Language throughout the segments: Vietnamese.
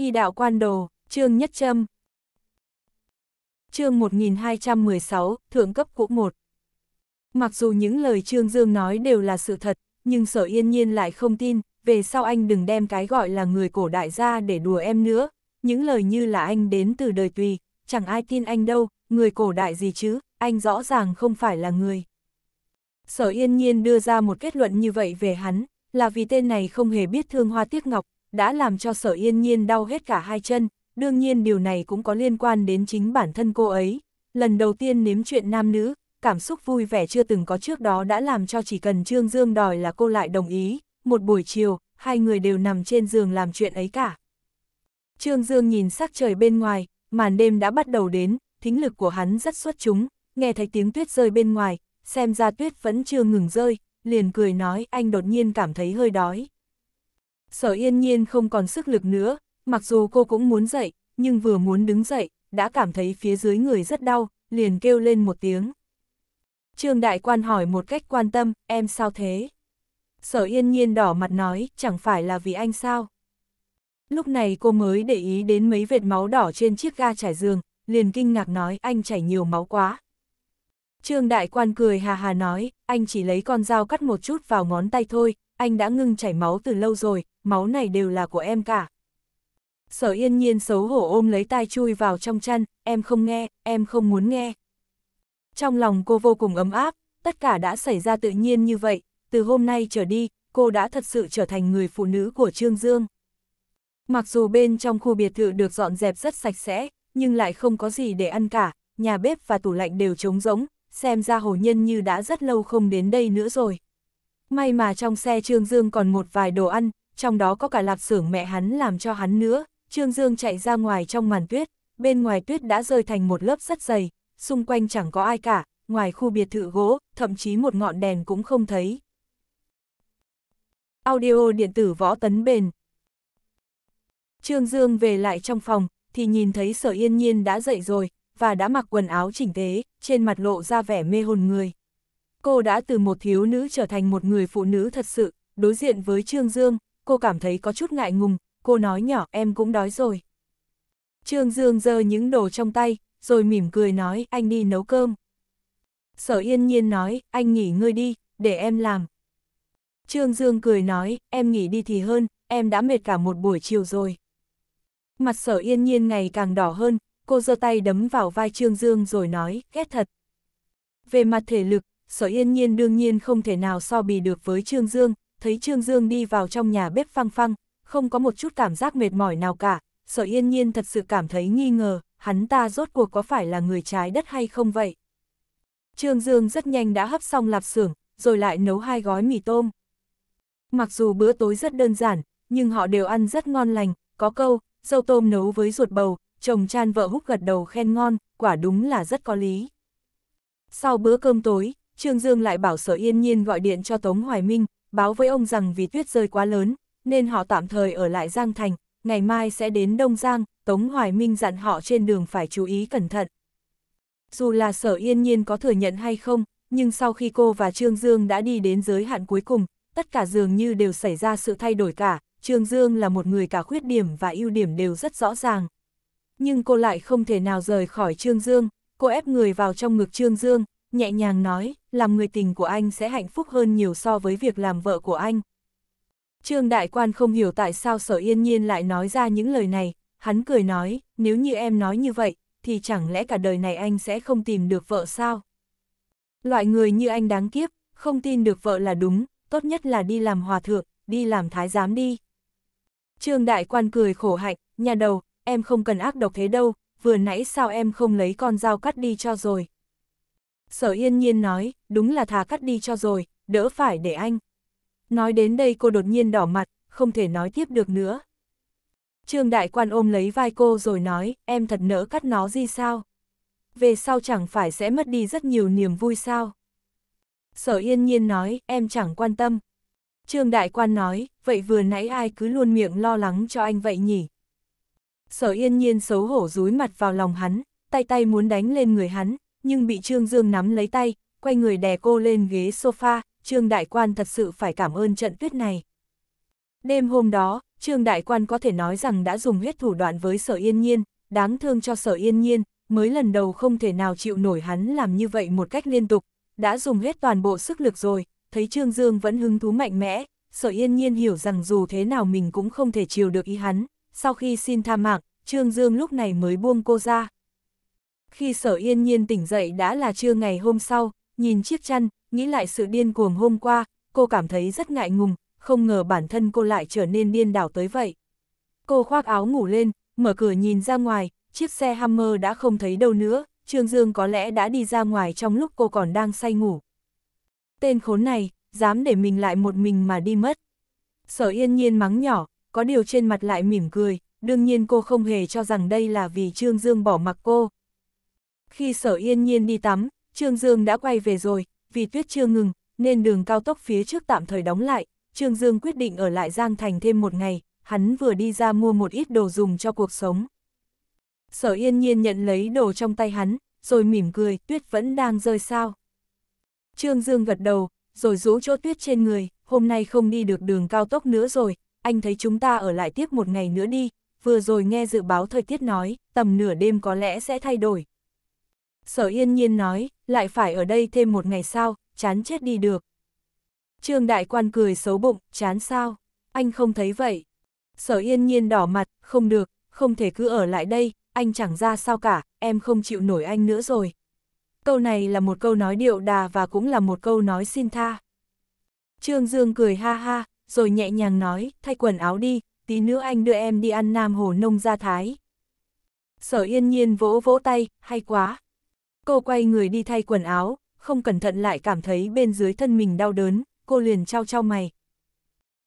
Y đạo quan đồ, chương nhất châm. Chương 1216, thượng cấp cũ 1. Mặc dù những lời Trương Dương nói đều là sự thật, nhưng sở yên nhiên lại không tin, về sau anh đừng đem cái gọi là người cổ đại ra để đùa em nữa, những lời như là anh đến từ đời tùy, chẳng ai tin anh đâu, người cổ đại gì chứ, anh rõ ràng không phải là người. Sở yên nhiên đưa ra một kết luận như vậy về hắn, là vì tên này không hề biết thương hoa tiếc ngọc, đã làm cho sở yên nhiên đau hết cả hai chân, đương nhiên điều này cũng có liên quan đến chính bản thân cô ấy. Lần đầu tiên nếm chuyện nam nữ, cảm xúc vui vẻ chưa từng có trước đó đã làm cho chỉ cần Trương Dương đòi là cô lại đồng ý, một buổi chiều, hai người đều nằm trên giường làm chuyện ấy cả. Trương Dương nhìn sắc trời bên ngoài, màn đêm đã bắt đầu đến, thính lực của hắn rất xuất chúng, nghe thấy tiếng tuyết rơi bên ngoài, xem ra tuyết vẫn chưa ngừng rơi, liền cười nói anh đột nhiên cảm thấy hơi đói sở yên nhiên không còn sức lực nữa, mặc dù cô cũng muốn dậy, nhưng vừa muốn đứng dậy, đã cảm thấy phía dưới người rất đau, liền kêu lên một tiếng. Trương Đại Quan hỏi một cách quan tâm, em sao thế? Sở yên nhiên đỏ mặt nói, chẳng phải là vì anh sao? Lúc này cô mới để ý đến mấy vệt máu đỏ trên chiếc ga trải giường, liền kinh ngạc nói anh chảy nhiều máu quá. Trương Đại Quan cười hà hà nói, anh chỉ lấy con dao cắt một chút vào ngón tay thôi, anh đã ngưng chảy máu từ lâu rồi, máu này đều là của em cả. Sở yên nhiên xấu hổ ôm lấy tai chui vào trong chăn, em không nghe, em không muốn nghe. Trong lòng cô vô cùng ấm áp, tất cả đã xảy ra tự nhiên như vậy, từ hôm nay trở đi, cô đã thật sự trở thành người phụ nữ của Trương Dương. Mặc dù bên trong khu biệt thự được dọn dẹp rất sạch sẽ, nhưng lại không có gì để ăn cả, nhà bếp và tủ lạnh đều trống rỗng, xem ra hồ nhân như đã rất lâu không đến đây nữa rồi. May mà trong xe Trương Dương còn một vài đồ ăn, trong đó có cả lạp xưởng mẹ hắn làm cho hắn nữa, Trương Dương chạy ra ngoài trong màn tuyết, bên ngoài tuyết đã rơi thành một lớp rất dày, xung quanh chẳng có ai cả, ngoài khu biệt thự gỗ, thậm chí một ngọn đèn cũng không thấy. Audio điện tử võ tấn bền Trương Dương về lại trong phòng, thì nhìn thấy sở yên nhiên đã dậy rồi, và đã mặc quần áo chỉnh tế, trên mặt lộ ra vẻ mê hồn người. Cô đã từ một thiếu nữ trở thành một người phụ nữ thật sự, đối diện với Trương Dương, cô cảm thấy có chút ngại ngùng, cô nói nhỏ em cũng đói rồi. Trương Dương giơ những đồ trong tay, rồi mỉm cười nói anh đi nấu cơm. Sở yên nhiên nói anh nghỉ ngơi đi, để em làm. Trương Dương cười nói em nghỉ đi thì hơn, em đã mệt cả một buổi chiều rồi. Mặt sở yên nhiên ngày càng đỏ hơn, cô giơ tay đấm vào vai Trương Dương rồi nói ghét thật. Về mặt thể lực, sở yên nhiên đương nhiên không thể nào so bì được với Trương Dương, thấy Trương Dương đi vào trong nhà bếp phăng phăng, không có một chút cảm giác mệt mỏi nào cả, sở yên nhiên thật sự cảm thấy nghi ngờ, hắn ta rốt cuộc có phải là người trái đất hay không vậy. Trương Dương rất nhanh đã hấp xong lạp xưởng, rồi lại nấu hai gói mì tôm. Mặc dù bữa tối rất đơn giản, nhưng họ đều ăn rất ngon lành, có câu, dâu tôm nấu với ruột bầu, chồng chan vợ húc gật đầu khen ngon, quả đúng là rất có lý. Sau bữa cơm tối, Trương Dương lại bảo Sở Yên Nhiên gọi điện cho Tống Hoài Minh, báo với ông rằng vì tuyết rơi quá lớn, nên họ tạm thời ở lại Giang Thành, ngày mai sẽ đến Đông Giang, Tống Hoài Minh dặn họ trên đường phải chú ý cẩn thận. Dù là sở yên nhiên có thừa nhận hay không, nhưng sau khi cô và Trương Dương đã đi đến giới hạn cuối cùng, tất cả dường như đều xảy ra sự thay đổi cả, Trương Dương là một người cả khuyết điểm và ưu điểm đều rất rõ ràng. Nhưng cô lại không thể nào rời khỏi Trương Dương, cô ép người vào trong ngực Trương Dương, nhẹ nhàng nói làm người tình của anh sẽ hạnh phúc hơn nhiều so với việc làm vợ của anh. Trương Đại Quan không hiểu tại sao Sở Yên Nhiên lại nói ra những lời này, hắn cười nói, nếu như em nói như vậy, thì chẳng lẽ cả đời này anh sẽ không tìm được vợ sao? Loại người như anh đáng kiếp, không tin được vợ là đúng, tốt nhất là đi làm hòa thượng, đi làm thái giám đi. Trương Đại Quan cười khổ hạnh, nhà đầu, em không cần ác độc thế đâu, vừa nãy sao em không lấy con dao cắt đi cho rồi sở yên nhiên nói, đúng là thà cắt đi cho rồi, đỡ phải để anh. Nói đến đây cô đột nhiên đỏ mặt, không thể nói tiếp được nữa. Trương Đại Quan ôm lấy vai cô rồi nói, em thật nỡ cắt nó gì sao? Về sau chẳng phải sẽ mất đi rất nhiều niềm vui sao? Sở yên nhiên nói, em chẳng quan tâm. Trương Đại Quan nói, vậy vừa nãy ai cứ luôn miệng lo lắng cho anh vậy nhỉ? Sở yên nhiên xấu hổ rúi mặt vào lòng hắn, tay tay muốn đánh lên người hắn, nhưng bị Trương Dương nắm lấy tay, quay người đè cô lên ghế sofa, Trương Đại Quan thật sự phải cảm ơn trận tuyết này. Đêm hôm đó, Trương Đại Quan có thể nói rằng đã dùng hết thủ đoạn với Sở Yên Nhiên, đáng thương cho Sở Yên Nhiên, mới lần đầu không thể nào chịu nổi hắn làm như vậy một cách liên tục, đã dùng hết toàn bộ sức lực rồi, thấy Trương Dương vẫn hứng thú mạnh mẽ, Sở Yên Nhiên hiểu rằng dù thế nào mình cũng không thể chiều được ý hắn, sau khi xin tha mạng, Trương Dương lúc này mới buông cô ra khi sở yên nhiên tỉnh dậy đã là trưa ngày hôm sau, nhìn chiếc chăn, nghĩ lại sự điên cuồng hôm qua, cô cảm thấy rất ngại ngùng, không ngờ bản thân cô lại trở nên điên đảo tới vậy. Cô khoác áo ngủ lên, mở cửa nhìn ra ngoài, chiếc xe Hammer đã không thấy đâu nữa, Trương Dương có lẽ đã đi ra ngoài trong lúc cô còn đang say ngủ. Tên khốn này, dám để mình lại một mình mà đi mất. Sở yên nhiên mắng nhỏ, có điều trên mặt lại mỉm cười, đương nhiên cô không hề cho rằng đây là vì Trương Dương bỏ mặc cô, khi sở yên nhiên đi tắm, Trương Dương đã quay về rồi, vì tuyết chưa ngừng, nên đường cao tốc phía trước tạm thời đóng lại, Trương Dương quyết định ở lại Giang Thành thêm một ngày, hắn vừa đi ra mua một ít đồ dùng cho cuộc sống. Sở yên nhiên nhận lấy đồ trong tay hắn, rồi mỉm cười, tuyết vẫn đang rơi sao. Trương Dương gật đầu, rồi rũ chỗ tuyết trên người, hôm nay không đi được đường cao tốc nữa rồi, anh thấy chúng ta ở lại tiếp một ngày nữa đi, vừa rồi nghe dự báo thời tiết nói, tầm nửa đêm có lẽ sẽ thay đổi, sở yên nhiên nói, lại phải ở đây thêm một ngày sao, chán chết đi được. Trương đại quan cười xấu bụng, chán sao, anh không thấy vậy. Sở yên nhiên đỏ mặt, không được, không thể cứ ở lại đây, anh chẳng ra sao cả, em không chịu nổi anh nữa rồi. Câu này là một câu nói điệu đà và cũng là một câu nói xin tha. Trương Dương cười ha ha, rồi nhẹ nhàng nói, thay quần áo đi, tí nữa anh đưa em đi ăn Nam Hồ Nông gia Thái. Sở yên nhiên vỗ vỗ tay, hay quá, Cô quay người đi thay quần áo, không cẩn thận lại cảm thấy bên dưới thân mình đau đớn, cô liền trao trao mày.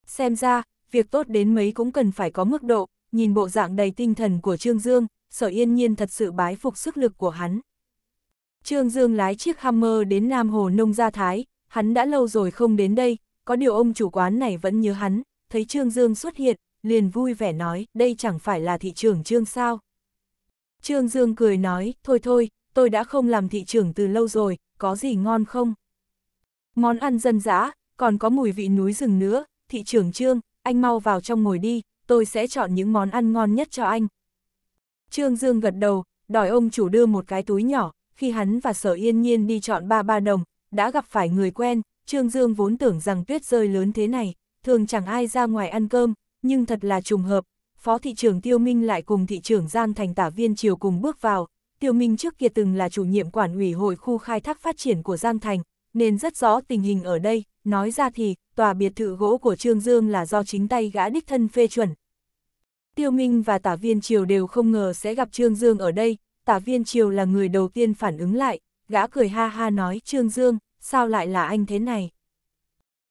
Xem ra, việc tốt đến mấy cũng cần phải có mức độ, nhìn bộ dạng đầy tinh thần của Trương Dương, sở yên nhiên thật sự bái phục sức lực của hắn. Trương Dương lái chiếc Hammer đến Nam Hồ Nông Gia Thái, hắn đã lâu rồi không đến đây, có điều ông chủ quán này vẫn nhớ hắn, thấy Trương Dương xuất hiện, liền vui vẻ nói, đây chẳng phải là thị trường Trương sao. Trương Dương cười nói, thôi thôi, tôi đã không làm thị trưởng từ lâu rồi, có gì ngon không? Món ăn dân dã, còn có mùi vị núi rừng nữa, thị trưởng Trương, anh mau vào trong ngồi đi, tôi sẽ chọn những món ăn ngon nhất cho anh. Trương Dương gật đầu, đòi ông chủ đưa một cái túi nhỏ, khi hắn và sở yên nhiên đi chọn ba ba đồng, đã gặp phải người quen, Trương Dương vốn tưởng rằng tuyết rơi lớn thế này, thường chẳng ai ra ngoài ăn cơm, nhưng thật là trùng hợp, Phó thị trưởng Tiêu Minh lại cùng thị trưởng Giang Thành tả viên chiều cùng bước vào, Tiêu Minh trước kia từng là chủ nhiệm quản ủy hội khu khai thác phát triển của Giang Thành, nên rất rõ tình hình ở đây, nói ra thì, tòa biệt thự gỗ của Trương Dương là do chính tay gã đích thân phê chuẩn. Tiêu Minh và tả viên Triều đều không ngờ sẽ gặp Trương Dương ở đây, tả viên Triều là người đầu tiên phản ứng lại, gã cười ha ha nói Trương Dương, sao lại là anh thế này?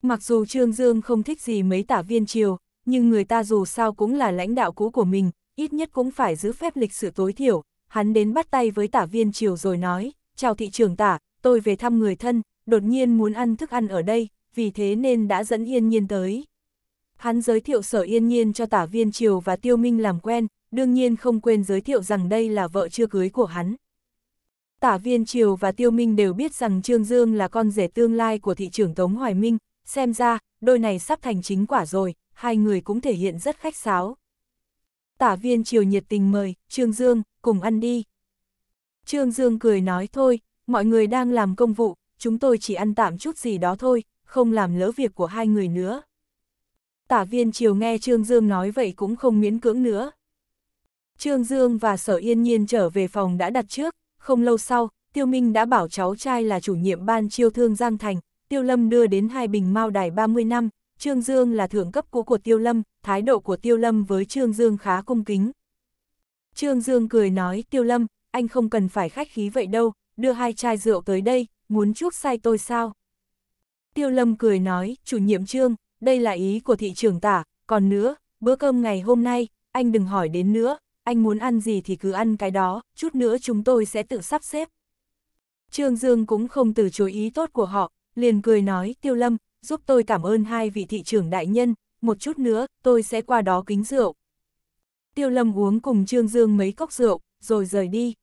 Mặc dù Trương Dương không thích gì mấy tả viên Triều, nhưng người ta dù sao cũng là lãnh đạo cũ của mình, ít nhất cũng phải giữ phép lịch sự tối thiểu, hắn đến bắt tay với tả viên triều rồi nói, chào thị trưởng tả, tôi về thăm người thân, đột nhiên muốn ăn thức ăn ở đây, vì thế nên đã dẫn yên nhiên tới. Hắn giới thiệu sở yên nhiên cho tả viên triều và tiêu minh làm quen, đương nhiên không quên giới thiệu rằng đây là vợ chưa cưới của hắn. Tả viên triều và tiêu minh đều biết rằng Trương Dương là con rể tương lai của thị trưởng Tống Hoài Minh, xem ra, đôi này sắp thành chính quả rồi, hai người cũng thể hiện rất khách sáo. Tả viên chiều nhiệt tình mời, Trương Dương, cùng ăn đi. Trương Dương cười nói thôi, mọi người đang làm công vụ, chúng tôi chỉ ăn tạm chút gì đó thôi, không làm lỡ việc của hai người nữa. Tả viên chiều nghe Trương Dương nói vậy cũng không miễn cưỡng nữa. Trương Dương và Sở Yên Nhiên trở về phòng đã đặt trước, không lâu sau, Tiêu Minh đã bảo cháu trai là chủ nhiệm ban chiêu thương Giang Thành, Tiêu Lâm đưa đến hai bình mao đài 30 năm, Trương Dương là thượng cấp cũ của Tiêu Lâm, thái độ của Tiêu Lâm với Trương Dương khá cung kính. Trương Dương cười nói, Tiêu Lâm, anh không cần phải khách khí vậy đâu, đưa hai chai rượu tới đây, muốn chúc say tôi sao? Tiêu Lâm cười nói, chủ nhiệm Trương, đây là ý của thị trường tả, còn nữa, bữa cơm ngày hôm nay, anh đừng hỏi đến nữa, anh muốn ăn gì thì cứ ăn cái đó, chút nữa chúng tôi sẽ tự sắp xếp. Trương Dương cũng không từ chối ý tốt của họ, liền cười nói, Tiêu Lâm, giúp tôi cảm ơn hai vị thị trưởng đại nhân, một chút nữa, tôi sẽ qua đó kính rượu. Tiêu Lâm uống cùng Trương Dương mấy cốc rượu, rồi rời đi.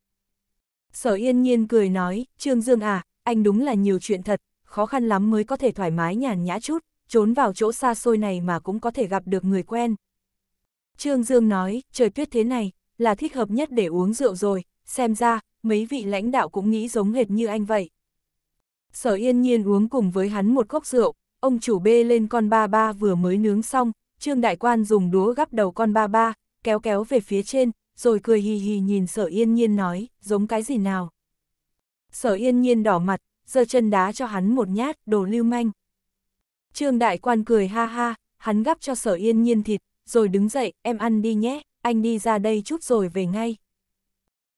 Sở Yên Nhiên cười nói, Trương Dương à, anh đúng là nhiều chuyện thật, khó khăn lắm mới có thể thoải mái nhàn nhã chút, trốn vào chỗ xa xôi này mà cũng có thể gặp được người quen. Trương Dương nói, trời tuyết thế này, là thích hợp nhất để uống rượu rồi, xem ra, mấy vị lãnh đạo cũng nghĩ giống hệt như anh vậy. Sở Yên Nhiên uống cùng với hắn một cốc rượu, ông chủ bê lên con ba ba vừa mới nướng xong, Trương Đại Quan dùng đúa gắp đầu con ba ba, kéo kéo về phía trên, rồi cười hì hì nhìn sở yên nhiên nói, giống cái gì nào. Sở yên nhiên đỏ mặt, giơ chân đá cho hắn một nhát, đồ lưu manh. Trương Đại Quan cười ha ha, hắn gắp cho sở yên nhiên thịt, rồi đứng dậy, em ăn đi nhé, anh đi ra đây chút rồi về ngay.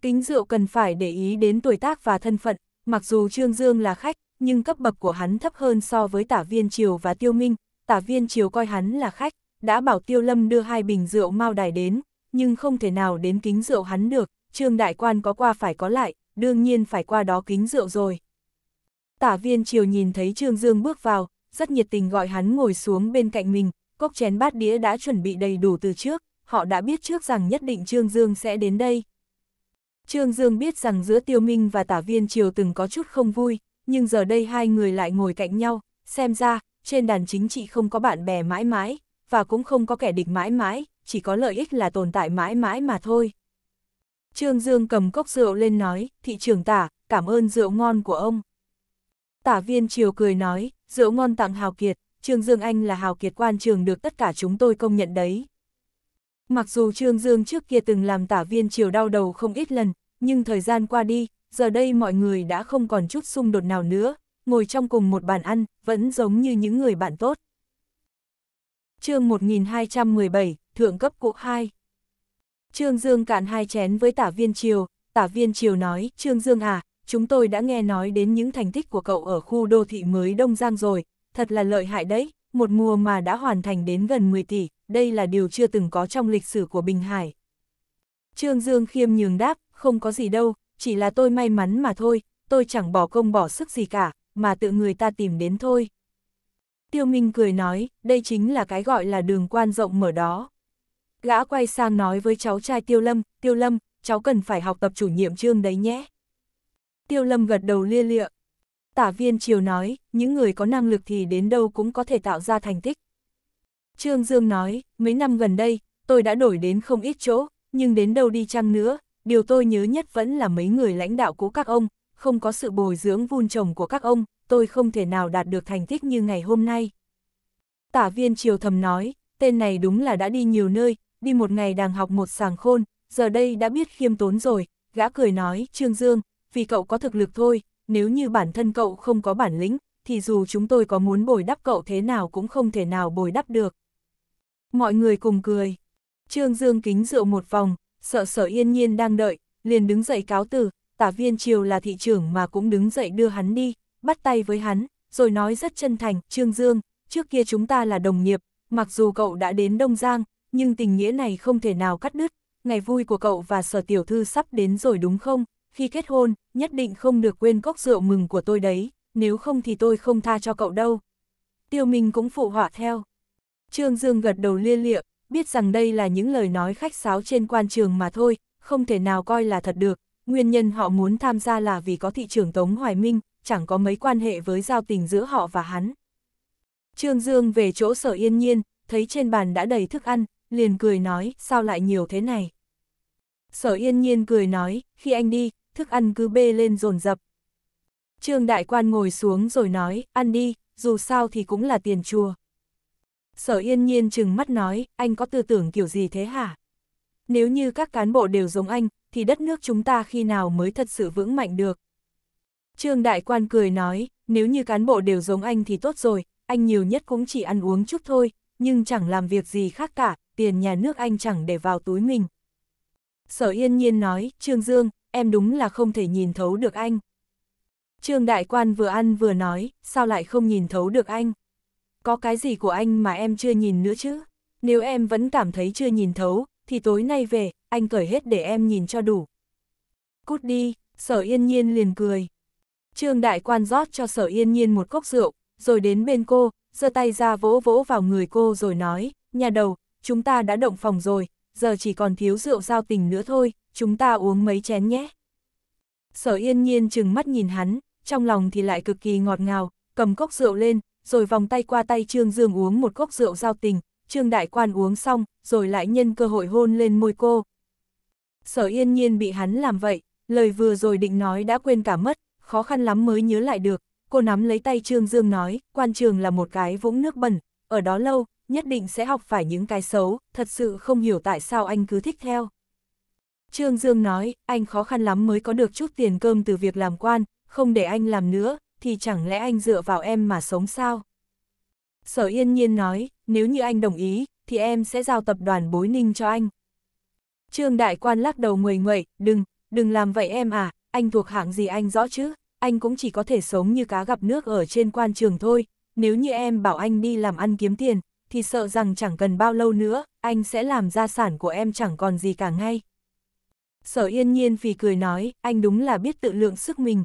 Kính rượu cần phải để ý đến tuổi tác và thân phận, mặc dù Trương Dương là khách, nhưng cấp bậc của hắn thấp hơn so với tả viên triều và tiêu minh, tả viên triều coi hắn là khách, đã bảo tiêu lâm đưa hai bình rượu mao đài đến, nhưng không thể nào đến kính rượu hắn được, trương đại quan có qua phải có lại, đương nhiên phải qua đó kính rượu rồi. Tả viên triều nhìn thấy trương dương bước vào, rất nhiệt tình gọi hắn ngồi xuống bên cạnh mình, cốc chén bát đĩa đã chuẩn bị đầy đủ từ trước, họ đã biết trước rằng nhất định Trương Dương sẽ đến đây. Trương Dương biết rằng giữa Tiêu Minh và Tả Viên Triều từng có chút không vui, nhưng giờ đây hai người lại ngồi cạnh nhau, xem ra, trên đàn chính trị không có bạn bè mãi mãi, và cũng không có kẻ địch mãi mãi, chỉ có lợi ích là tồn tại mãi mãi mà thôi. Trương Dương cầm cốc rượu lên nói, thị trường tả, cảm ơn rượu ngon của ông. Tả viên Triều cười nói, rượu ngon tặng Hào Kiệt, Trương Dương Anh là Hào Kiệt quan trường được tất cả chúng tôi công nhận đấy. Mặc dù Trương Dương trước kia từng làm tả viên Triều đau đầu không ít lần, nhưng thời gian qua đi, giờ đây mọi người đã không còn chút xung đột nào nữa, ngồi trong cùng một bàn ăn, vẫn giống như những người bạn tốt. chương 1217, Thượng cấp cụ 2 Trương Dương cạn hai chén với tả viên Triều, tả viên Triều nói, Trương Dương à, chúng tôi đã nghe nói đến những thành tích của cậu ở khu đô thị mới Đông Giang rồi, thật là lợi hại đấy, một mùa mà đã hoàn thành đến gần 10 tỷ, đây là điều chưa từng có trong lịch sử của Bình Hải. Trương Dương khiêm nhường đáp, không có gì đâu, chỉ là tôi may mắn mà thôi, tôi chẳng bỏ công bỏ sức gì cả, mà tự người ta tìm đến thôi. Tiêu Minh cười nói, đây chính là cái gọi là đường quan rộng mở đó. Gã quay sang nói với cháu trai Tiêu Lâm, Tiêu Lâm, cháu cần phải học tập chủ nhiệm chương đấy nhé. Tiêu Lâm gật đầu lia lịa. Tả viên triều nói, những người có năng lực thì đến đâu cũng có thể tạo ra thành tích. Trương Dương nói, mấy năm gần đây, tôi đã đổi đến không ít chỗ, nhưng đến đâu đi chăng nữa, điều tôi nhớ nhất vẫn là mấy người lãnh đạo của các ông, không có sự bồi dưỡng vun trồng của các ông, tôi không thể nào đạt được thành tích như ngày hôm nay. Tả viên triều thầm nói, tên này đúng là đã đi nhiều nơi, đi một ngày đang học một sàng khôn, giờ đây đã biết khiêm tốn rồi, gã cười nói, Trương Dương, vì cậu có thực lực thôi, nếu như bản thân cậu không có bản lĩnh, thì dù chúng tôi có muốn bồi đắp cậu thế nào cũng không thể nào bồi đắp được. Mọi người cùng cười. Trương Dương kính rượu một vòng, sợ sở yên nhiên đang đợi, liền đứng dậy cáo từ, tả viên triều là thị trưởng mà cũng đứng dậy đưa hắn đi, bắt tay với hắn, rồi nói rất chân thành, Trương Dương, trước kia chúng ta là đồng nghiệp, mặc dù cậu đã đến Đông Giang, nhưng tình nghĩa này không thể nào cắt đứt, ngày vui của cậu và sở tiểu thư sắp đến rồi đúng không, khi kết hôn, nhất định không được quên cốc rượu mừng của tôi đấy, nếu không thì tôi không tha cho cậu đâu. Tiêu Minh cũng phụ họa theo. Trương Dương gật đầu lia lịa, biết rằng đây là những lời nói khách sáo trên quan trường mà thôi, không thể nào coi là thật được. Nguyên nhân họ muốn tham gia là vì có thị trưởng Tống Hoài Minh, chẳng có mấy quan hệ với giao tình giữa họ và hắn. Trương Dương về chỗ sở yên nhiên, thấy trên bàn đã đầy thức ăn, liền cười nói, sao lại nhiều thế này? Sở yên nhiên cười nói, khi anh đi, thức ăn cứ bê lên dồn dập Trương Đại Quan ngồi xuống rồi nói, ăn đi, dù sao thì cũng là tiền chùa. Sở yên nhiên chừng mắt nói, anh có tư tưởng kiểu gì thế hả? Nếu như các cán bộ đều giống anh, thì đất nước chúng ta khi nào mới thật sự vững mạnh được? Trương Đại Quan cười nói, nếu như cán bộ đều giống anh thì tốt rồi, anh nhiều nhất cũng chỉ ăn uống chút thôi, nhưng chẳng làm việc gì khác cả, tiền nhà nước anh chẳng để vào túi mình. Sở yên nhiên nói, Trương Dương, em đúng là không thể nhìn thấu được anh. Trương Đại Quan vừa ăn vừa nói, sao lại không nhìn thấu được anh? có cái gì của anh mà em chưa nhìn nữa chứ? Nếu em vẫn cảm thấy chưa nhìn thấu, thì tối nay về, anh cởi hết để em nhìn cho đủ. Cút đi, sở yên nhiên liền cười. Trương đại quan rót cho sở yên nhiên một cốc rượu, rồi đến bên cô, giơ tay ra vỗ vỗ vào người cô rồi nói, nhà đầu, chúng ta đã động phòng rồi, giờ chỉ còn thiếu rượu giao tình nữa thôi, chúng ta uống mấy chén nhé. Sở yên nhiên chừng mắt nhìn hắn, trong lòng thì lại cực kỳ ngọt ngào, cầm cốc rượu lên, rồi vòng tay qua tay Trương Dương uống một cốc rượu giao tình, Trương Đại Quan uống xong, rồi lại nhân cơ hội hôn lên môi cô. Sở yên nhiên bị hắn làm vậy, lời vừa rồi định nói đã quên cả mất, khó khăn lắm mới nhớ lại được, cô nắm lấy tay Trương Dương nói, quan trường là một cái vũng nước bẩn, ở đó lâu, nhất định sẽ học phải những cái xấu, thật sự không hiểu tại sao anh cứ thích theo. Trương Dương nói, anh khó khăn lắm mới có được chút tiền cơm từ việc làm quan, không để anh làm nữa, thì chẳng lẽ anh dựa vào em mà sống sao? Sở yên nhiên nói, nếu như anh đồng ý, thì em sẽ giao tập đoàn bối ninh cho anh. Trương Đại Quan lắc đầu nguầy nguậy, đừng, đừng làm vậy em à, anh thuộc hạng gì anh rõ chứ, anh cũng chỉ có thể sống như cá gặp nước ở trên quan trường thôi, nếu như em bảo anh đi làm ăn kiếm tiền, thì sợ rằng chẳng cần bao lâu nữa, anh sẽ làm gia sản của em chẳng còn gì cả ngay. Sở yên nhiên vì cười nói, anh đúng là biết tự lượng sức mình,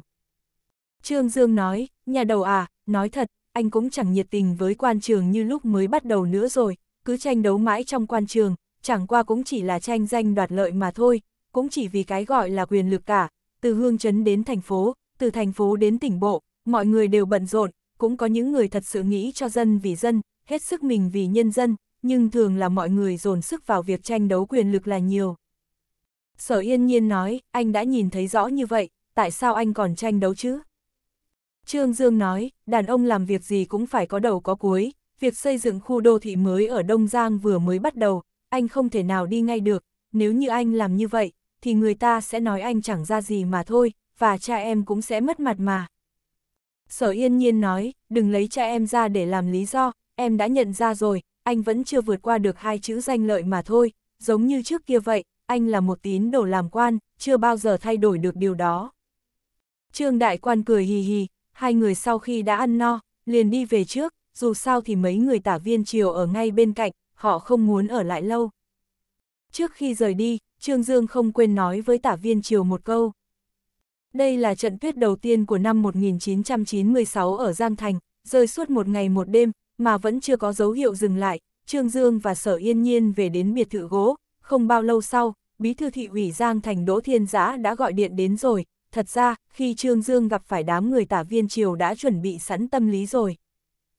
Trương Dương nói, nhà đầu à, nói thật, anh cũng chẳng nhiệt tình với quan trường như lúc mới bắt đầu nữa rồi, cứ tranh đấu mãi trong quan trường, chẳng qua cũng chỉ là tranh danh đoạt lợi mà thôi, cũng chỉ vì cái gọi là quyền lực cả, từ hương trấn đến thành phố, từ thành phố đến tỉnh bộ, mọi người đều bận rộn, cũng có những người thật sự nghĩ cho dân vì dân, hết sức mình vì nhân dân, nhưng thường là mọi người dồn sức vào việc tranh đấu quyền lực là nhiều. Sở Yên Nhiên nói, anh đã nhìn thấy rõ như vậy, tại sao anh còn tranh đấu chứ? Trương Dương nói, đàn ông làm việc gì cũng phải có đầu có cuối, việc xây dựng khu đô thị mới ở Đông Giang vừa mới bắt đầu, anh không thể nào đi ngay được, nếu như anh làm như vậy, thì người ta sẽ nói anh chẳng ra gì mà thôi, và cha em cũng sẽ mất mặt mà. Sở yên nhiên nói, đừng lấy cha em ra để làm lý do, em đã nhận ra rồi, anh vẫn chưa vượt qua được hai chữ danh lợi mà thôi, giống như trước kia vậy, anh là một tín đồ làm quan, chưa bao giờ thay đổi được điều đó. Trương Đại Quan cười hì hì, hai người sau khi đã ăn no, liền đi về trước, dù sao thì mấy người tả viên triều ở ngay bên cạnh, họ không muốn ở lại lâu. Trước khi rời đi, Trương Dương không quên nói với tả viên triều một câu. Đây là trận tuyết đầu tiên của năm 1996 ở Giang Thành, rơi suốt một ngày một đêm, mà vẫn chưa có dấu hiệu dừng lại. Trương Dương và Sở Yên Nhiên về đến biệt thự gỗ, không bao lâu sau, bí thư thị ủy Giang Thành Đỗ Thiên Giã đã gọi điện đến rồi, thật ra, khi Trương Dương gặp phải đám người tả viên triều đã chuẩn bị sẵn tâm lý rồi.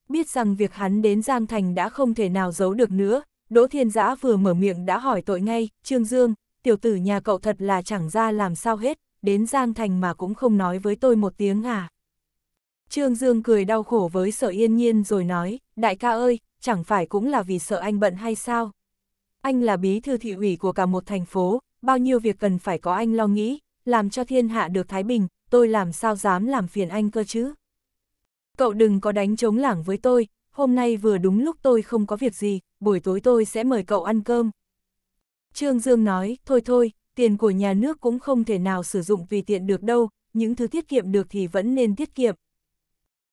Biết rằng việc hắn đến Giang Thành đã không thể nào giấu được nữa, Đỗ Thiên Giã vừa mở miệng đã hỏi tội ngay, Trương Dương, tiểu tử nhà cậu thật là chẳng ra làm sao hết, đến Giang Thành mà cũng không nói với tôi một tiếng à. Trương Dương cười đau khổ với sợ yên nhiên rồi nói, đại ca ơi, chẳng phải cũng là vì sợ anh bận hay sao? Anh là bí thư thị ủy của cả một thành phố, bao nhiêu việc cần phải có anh lo nghĩ, làm cho thiên hạ được thái bình, tôi làm sao dám làm phiền anh cơ chứ? Cậu đừng có đánh chống lảng với tôi, hôm nay vừa đúng lúc tôi không có việc gì, buổi tối tôi sẽ mời cậu ăn cơm. Trương Dương nói, thôi thôi, tiền của nhà nước cũng không thể nào sử dụng vì tiện được đâu, những thứ tiết kiệm được thì vẫn nên tiết kiệm.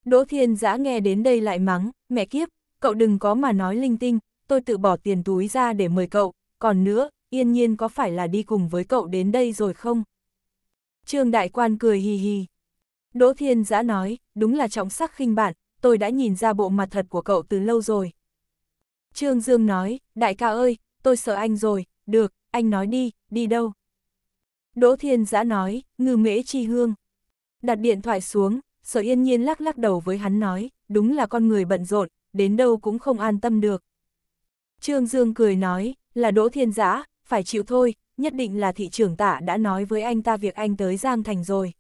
Đỗ Thiên Giã nghe đến đây lại mắng, mẹ kiếp, cậu đừng có mà nói linh tinh, tôi tự bỏ tiền túi ra để mời cậu, còn nữa, yên nhiên có phải là đi cùng với cậu đến đây rồi không? Trương Đại Quan cười hì hì. Đỗ Thiên Giã nói, đúng là trọng sắc khinh bạn, tôi đã nhìn ra bộ mặt thật của cậu từ lâu rồi. Trương Dương nói, đại ca ơi, tôi sợ anh rồi, được, anh nói đi, đi đâu? Đỗ Thiên Giã nói, ngư mễ chi hương. Đặt điện thoại xuống, sở yên nhiên lắc lắc đầu với hắn nói, đúng là con người bận rộn, đến đâu cũng không an tâm được. Trương Dương cười nói, là Đỗ Thiên Giã, phải chịu thôi, nhất định là thị trưởng tạ đã nói với anh ta việc anh tới Giang Thành rồi.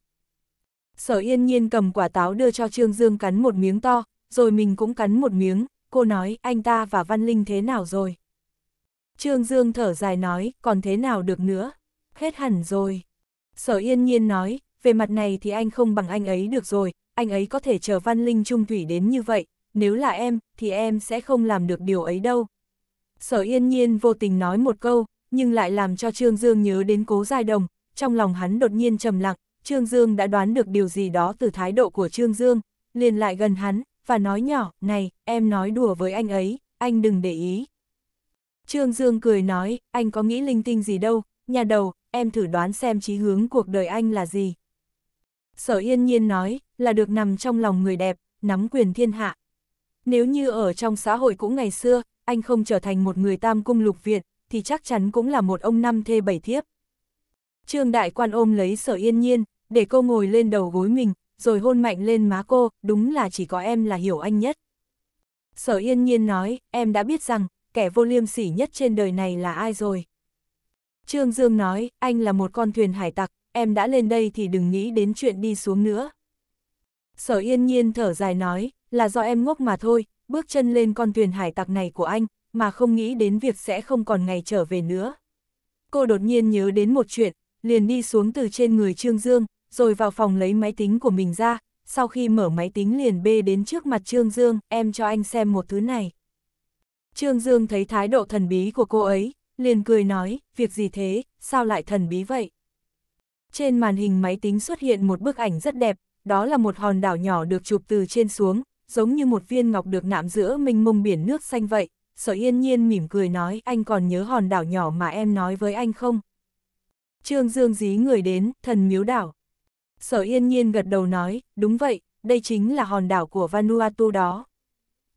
Sở yên nhiên cầm quả táo đưa cho Trương Dương cắn một miếng to, rồi mình cũng cắn một miếng, cô nói anh ta và Văn Linh thế nào rồi. Trương Dương thở dài nói, còn thế nào được nữa, hết hẳn rồi. Sở yên nhiên nói, về mặt này thì anh không bằng anh ấy được rồi, anh ấy có thể chờ Văn Linh trung thủy đến như vậy, nếu là em, thì em sẽ không làm được điều ấy đâu. Sở yên nhiên vô tình nói một câu, nhưng lại làm cho Trương Dương nhớ đến cố giai đồng, trong lòng hắn đột nhiên trầm lặng, Trương Dương đã đoán được điều gì đó từ thái độ của Trương Dương, liền lại gần hắn, và nói nhỏ, này, em nói đùa với anh ấy, anh đừng để ý. Trương Dương cười nói, anh có nghĩ linh tinh gì đâu, nhà đầu, em thử đoán xem chí hướng cuộc đời anh là gì. Sở yên nhiên nói, là được nằm trong lòng người đẹp, nắm quyền thiên hạ. Nếu như ở trong xã hội cũ ngày xưa, anh không trở thành một người tam cung lục viện thì chắc chắn cũng là một ông năm thê bảy thiếp. Trương Đại Quan ôm lấy sở yên nhiên, để cô ngồi lên đầu gối mình, rồi hôn mạnh lên má cô, đúng là chỉ có em là hiểu anh nhất. Sở yên nhiên nói, em đã biết rằng, kẻ vô liêm sỉ nhất trên đời này là ai rồi. Trương Dương nói, anh là một con thuyền hải tặc, em đã lên đây thì đừng nghĩ đến chuyện đi xuống nữa. Sở yên nhiên thở dài nói, là do em ngốc mà thôi, bước chân lên con thuyền hải tặc này của anh, mà không nghĩ đến việc sẽ không còn ngày trở về nữa. Cô đột nhiên nhớ đến một chuyện, liền đi xuống từ trên người Trương Dương, rồi vào phòng lấy máy tính của mình ra, sau khi mở máy tính liền bê đến trước mặt Trương Dương, em cho anh xem một thứ này. Trương Dương thấy thái độ thần bí của cô ấy, liền cười nói, việc gì thế, sao lại thần bí vậy? Trên màn hình máy tính xuất hiện một bức ảnh rất đẹp, đó là một hòn đảo nhỏ được chụp từ trên xuống, giống như một viên ngọc được nạm giữa mênh mông biển nước xanh vậy, sở yên nhiên mỉm cười nói anh còn nhớ hòn đảo nhỏ mà em nói với anh không? Trương Dương dí người đến, thần miếu đảo. Sở yên nhiên gật đầu nói, đúng vậy, đây chính là hòn đảo của Vanuatu đó.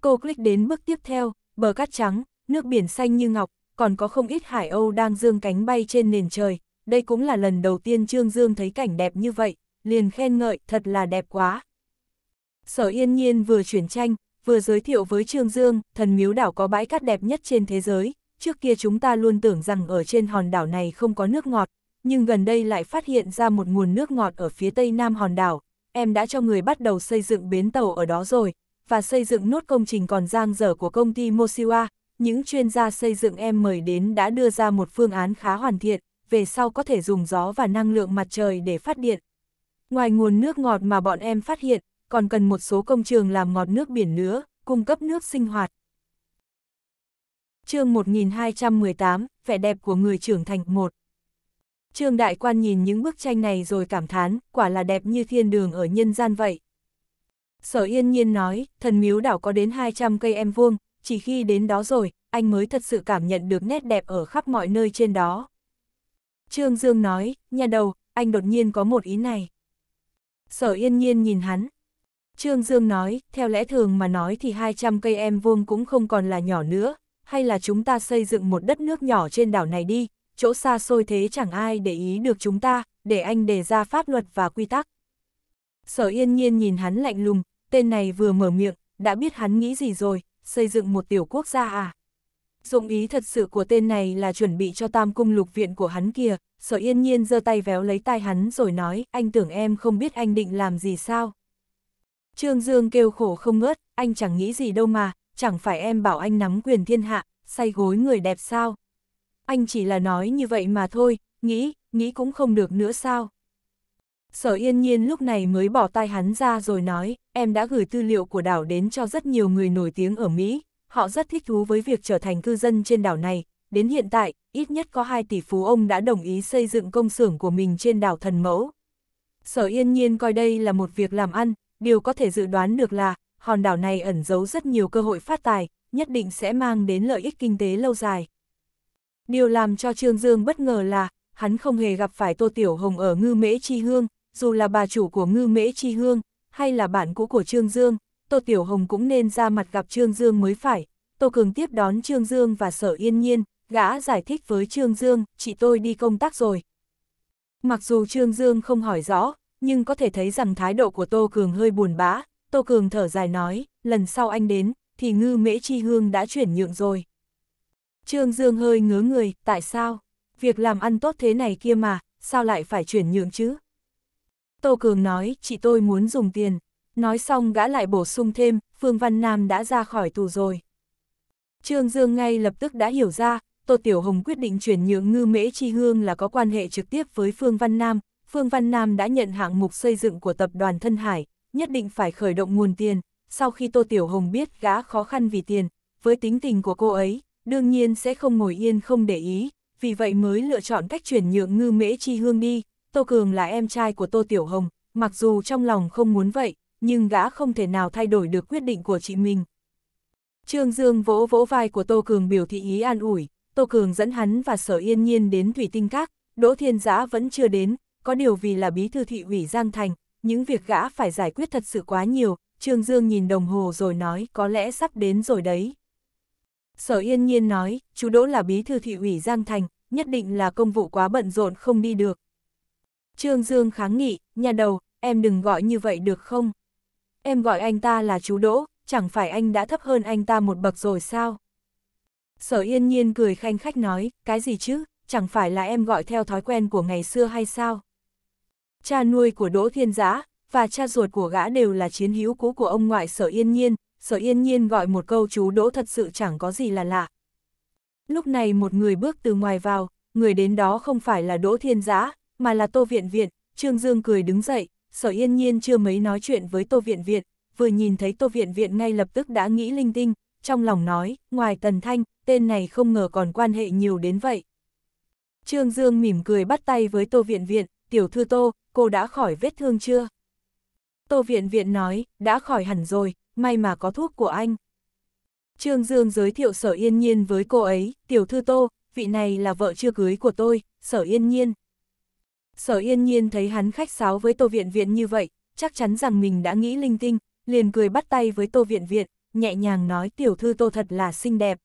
Cô click đến bước tiếp theo, bờ cát trắng, nước biển xanh như ngọc, còn có không ít hải âu đang dương cánh bay trên nền trời. Đây cũng là lần đầu tiên Trương Dương thấy cảnh đẹp như vậy, liền khen ngợi, thật là đẹp quá. Sở yên nhiên vừa chuyển tranh, vừa giới thiệu với Trương Dương, thần miếu đảo có bãi cát đẹp nhất trên thế giới, trước kia chúng ta luôn tưởng rằng ở trên hòn đảo này không có nước ngọt, nhưng gần đây lại phát hiện ra một nguồn nước ngọt ở phía tây nam hòn đảo, em đã cho người bắt đầu xây dựng bến tàu ở đó rồi, và xây dựng nốt công trình còn giang dở của công ty Mosiwa, những chuyên gia xây dựng em mời đến đã đưa ra một phương án khá hoàn thiện, về sau có thể dùng gió và năng lượng mặt trời để phát điện. Ngoài nguồn nước ngọt mà bọn em phát hiện, còn cần một số công trường làm ngọt nước biển nữa, cung cấp nước sinh hoạt. chương 1218, vẻ đẹp của người trưởng thành 1 Trương Đại Quan nhìn những bức tranh này rồi cảm thán, quả là đẹp như thiên đường ở nhân gian vậy. Sở Yên Nhiên nói, thần miếu đảo có đến 200 cây em vuông, chỉ khi đến đó rồi, anh mới thật sự cảm nhận được nét đẹp ở khắp mọi nơi trên đó. Trương Dương nói, nhà đầu, anh đột nhiên có một ý này. Sở Yên Nhiên nhìn hắn, Trương Dương nói, theo lẽ thường mà nói thì 200 cây em vuông cũng không còn là nhỏ nữa, hay là chúng ta xây dựng một đất nước nhỏ trên đảo này đi, chỗ xa xôi thế chẳng ai để ý được chúng ta, để anh đề ra pháp luật và quy tắc. Sở yên nhiên nhìn hắn lạnh lùng, tên này vừa mở miệng, đã biết hắn nghĩ gì rồi, xây dựng một tiểu quốc gia à. Dụng ý thật sự của tên này là chuẩn bị cho tam cung lục viện của hắn kìa. sở yên nhiên giơ tay véo lấy tai hắn rồi nói, anh tưởng em không biết anh định làm gì sao. Trương Dương kêu khổ không ngớt, anh chẳng nghĩ gì đâu mà, chẳng phải em bảo anh nắm quyền thiên hạ, say gối người đẹp sao. Anh chỉ là nói như vậy mà thôi, nghĩ, nghĩ cũng không được nữa sao. Sở yên nhiên lúc này mới bỏ tay hắn ra rồi nói, em đã gửi tư liệu của đảo đến cho rất nhiều người nổi tiếng ở Mỹ, họ rất thích thú với việc trở thành cư dân trên đảo này. Đến hiện tại, ít nhất có hai tỷ phú ông đã đồng ý xây dựng công xưởng của mình trên đảo Thần Mẫu. Sở yên nhiên coi đây là một việc làm ăn, điều có thể dự đoán được là, hòn đảo này ẩn giấu rất nhiều cơ hội phát tài, nhất định sẽ mang đến lợi ích kinh tế lâu dài. Điều làm cho Trương Dương bất ngờ là, hắn không hề gặp phải Tô Tiểu Hồng ở Ngư Mễ Chi Hương, dù là bà chủ của Ngư Mễ Chi Hương, hay là bạn cũ của Trương Dương, Tô Tiểu Hồng cũng nên ra mặt gặp Trương Dương mới phải. Tô Cường tiếp đón Trương Dương và Sở Yên Nhiên, gã giải thích với Trương Dương, chị tôi đi công tác rồi. Mặc dù Trương Dương không hỏi rõ, nhưng có thể thấy rằng thái độ của Tô Cường hơi buồn bã, Tô Cường thở dài nói, lần sau anh đến, thì ngư mễ chi hương đã chuyển nhượng rồi. Trương Dương hơi ngớ người, tại sao? Việc làm ăn tốt thế này kia mà, sao lại phải chuyển nhượng chứ? Tô Cường nói, chị tôi muốn dùng tiền. Nói xong gã lại bổ sung thêm, Phương Văn Nam đã ra khỏi tù rồi. Trương Dương ngay lập tức đã hiểu ra, Tô Tiểu Hồng quyết định chuyển nhượng ngư mễ chi hương là có quan hệ trực tiếp với Phương Văn Nam, Phương Văn Nam đã nhận hạng mục xây dựng của tập đoàn Thân Hải, nhất định phải khởi động nguồn tiền, sau khi Tô Tiểu Hồng biết gã khó khăn vì tiền, với tính tình của cô ấy, đương nhiên sẽ không ngồi yên không để ý, vì vậy mới lựa chọn cách chuyển nhượng ngư mễ chi hương đi, Tô Cường là em trai của Tô Tiểu Hồng, mặc dù trong lòng không muốn vậy, nhưng gã không thể nào thay đổi được quyết định của chị mình. Trương Dương vỗ vỗ vai của Tô Cường biểu thị ý an ủi, Tô Cường dẫn hắn và Sở Yên Nhiên đến Thủy Tinh Các, Đỗ Thiên Giã vẫn chưa đến, có điều vì là bí thư thị ủy Giang Thành, những việc gã phải giải quyết thật sự quá nhiều, Trương Dương nhìn đồng hồ rồi nói có lẽ sắp đến rồi đấy. Sở Yên Nhiên nói, chú Đỗ là bí thư thị ủy Giang Thành, nhất định là công vụ quá bận rộn không đi được. Trương Dương kháng nghị, nhà đầu, em đừng gọi như vậy được không? Em gọi anh ta là chú Đỗ, chẳng phải anh đã thấp hơn anh ta một bậc rồi sao? Sở Yên Nhiên cười khanh khách nói, cái gì chứ, chẳng phải là em gọi theo thói quen của ngày xưa hay sao? Cha nuôi của Đỗ Thiên Giã, và cha ruột của gã đều là chiến hữu cũ của ông ngoại Sở Yên Nhiên, Sở Yên Nhiên gọi một câu chú Đỗ thật sự chẳng có gì là lạ. Lúc này một người bước từ ngoài vào, người đến đó không phải là Đỗ Thiên Giã, mà là Tô Viện Viện, Trương Dương cười đứng dậy, Sở Yên Nhiên chưa mấy nói chuyện với Tô Viện Viện, vừa nhìn thấy Tô Viện Viện ngay lập tức đã nghĩ linh tinh, trong lòng nói, ngoài Tần Thanh, tên này không ngờ còn quan hệ nhiều đến vậy. Trương Dương mỉm cười bắt tay với Tô Viện Viện, tiểu thư Tô, cô đã khỏi vết thương chưa? Tô Viện Viện nói, đã khỏi hẳn rồi, may mà có thuốc của anh. Trương Dương giới thiệu Sở Yên Nhiên với cô ấy, tiểu thư Tô, vị này là vợ chưa cưới của tôi, Sở Yên Nhiên. Sở Yên Nhiên thấy hắn khách sáo với Tô Viện Viện như vậy, chắc chắn rằng mình đã nghĩ linh tinh, liền cười bắt tay với Tô Viện Viện, nhẹ nhàng nói tiểu thư Tô thật là xinh đẹp.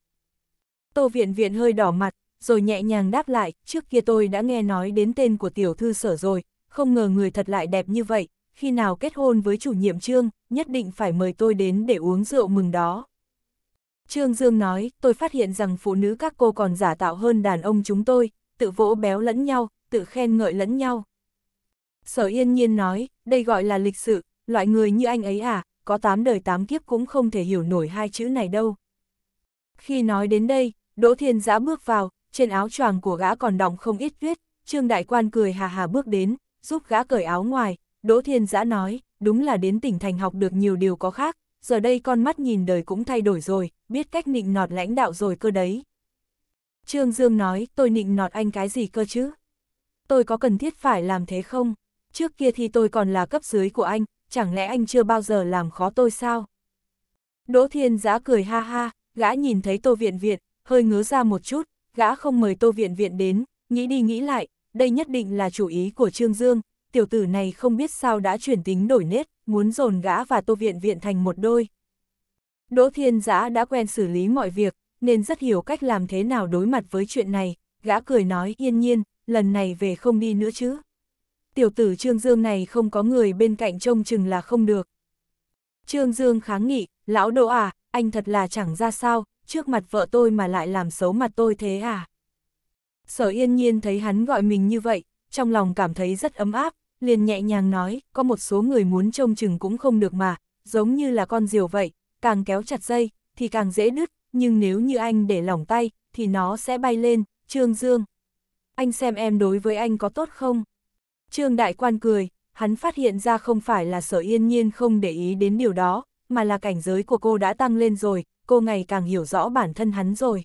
Tô Viện Viện hơi đỏ mặt, rồi nhẹ nhàng đáp lại, trước kia tôi đã nghe nói đến tên của tiểu thư sở rồi, không ngờ người thật lại đẹp như vậy, khi nào kết hôn với chủ nhiệm Trương, nhất định phải mời tôi đến để uống rượu mừng đó. Trương Dương nói, tôi phát hiện rằng phụ nữ các cô còn giả tạo hơn đàn ông chúng tôi, tự vỗ béo lẫn nhau, tự khen ngợi lẫn nhau. Sở Yên Nhiên nói, đây gọi là lịch sự, loại người như anh ấy à, có tám đời tám kiếp cũng không thể hiểu nổi hai chữ này đâu. Khi nói đến đây, Đỗ Thiên Giã bước vào, trên áo choàng của gã còn đọng không ít tuyết, Trương Đại Quan cười hà hà bước đến, giúp gã cởi áo ngoài, Đỗ Thiên Giã nói, đúng là đến tỉnh thành học được nhiều điều có khác, giờ đây con mắt nhìn đời cũng thay đổi rồi, biết cách nịnh nọt lãnh đạo rồi cơ đấy. Trương Dương nói, tôi nịnh nọt anh cái gì cơ chứ? Tôi có cần thiết phải làm thế không? Trước kia thì tôi còn là cấp dưới của anh, chẳng lẽ anh chưa bao giờ làm khó tôi sao? Đỗ Thiên Giã cười ha ha, gã nhìn thấy Tô Viện Viện, hơi ngứa ra một chút, Gã không mời Tô Viện Viện đến, nghĩ đi nghĩ lại, đây nhất định là chủ ý của Trương Dương, tiểu tử này không biết sao đã chuyển tính đổi nết, muốn dồn gã và Tô Viện Viện thành một đôi. Đỗ Thiên Giã đã quen xử lý mọi việc, nên rất hiểu cách làm thế nào đối mặt với chuyện này, gã cười nói yên nhiên, lần này về không đi nữa chứ. Tiểu tử Trương Dương này không có người bên cạnh trông chừng là không được. Trương Dương kháng nghị, lão Đỗ à, anh thật là chẳng ra sao, trước mặt vợ tôi mà lại làm xấu mặt tôi thế à? Sở yên nhiên thấy hắn gọi mình như vậy, trong lòng cảm thấy rất ấm áp, liền nhẹ nhàng nói, có một số người muốn trông chừng cũng không được mà, giống như là con diều vậy, càng kéo chặt dây, thì càng dễ đứt, nhưng nếu như anh để lỏng tay, thì nó sẽ bay lên, Trương Dương. Anh xem em đối với anh có tốt không? Trương Đại Quan cười, hắn phát hiện ra không phải là sở yên nhiên không để ý đến điều đó, mà là cảnh giới của cô đã tăng lên rồi, cô ngày càng hiểu rõ bản thân hắn rồi.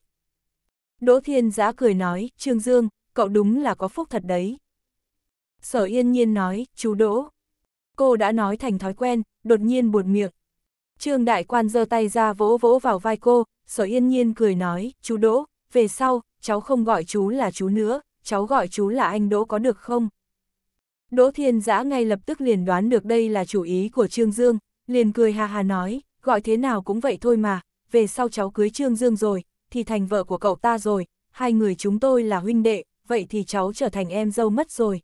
Đỗ Thiên Giã cười nói, Trương Dương, cậu đúng là có phúc thật đấy. Sở yên nhiên nói, chú Đỗ. Cô đã nói thành thói quen, đột nhiên buột miệng. Trương Đại Quan giơ tay ra vỗ vỗ vào vai cô, sở yên nhiên cười nói, chú Đỗ, về sau, cháu không gọi chú là chú nữa, cháu gọi chú là anh Đỗ có được không? Đỗ Thiên Giã ngay lập tức liền đoán được đây là chủ ý của Trương Dương, liền cười ha ha nói, gọi thế nào cũng vậy thôi mà, về sau cháu cưới Trương Dương rồi, thì thành vợ của cậu ta rồi, hai người chúng tôi là huynh đệ, vậy thì cháu trở thành em dâu mất rồi.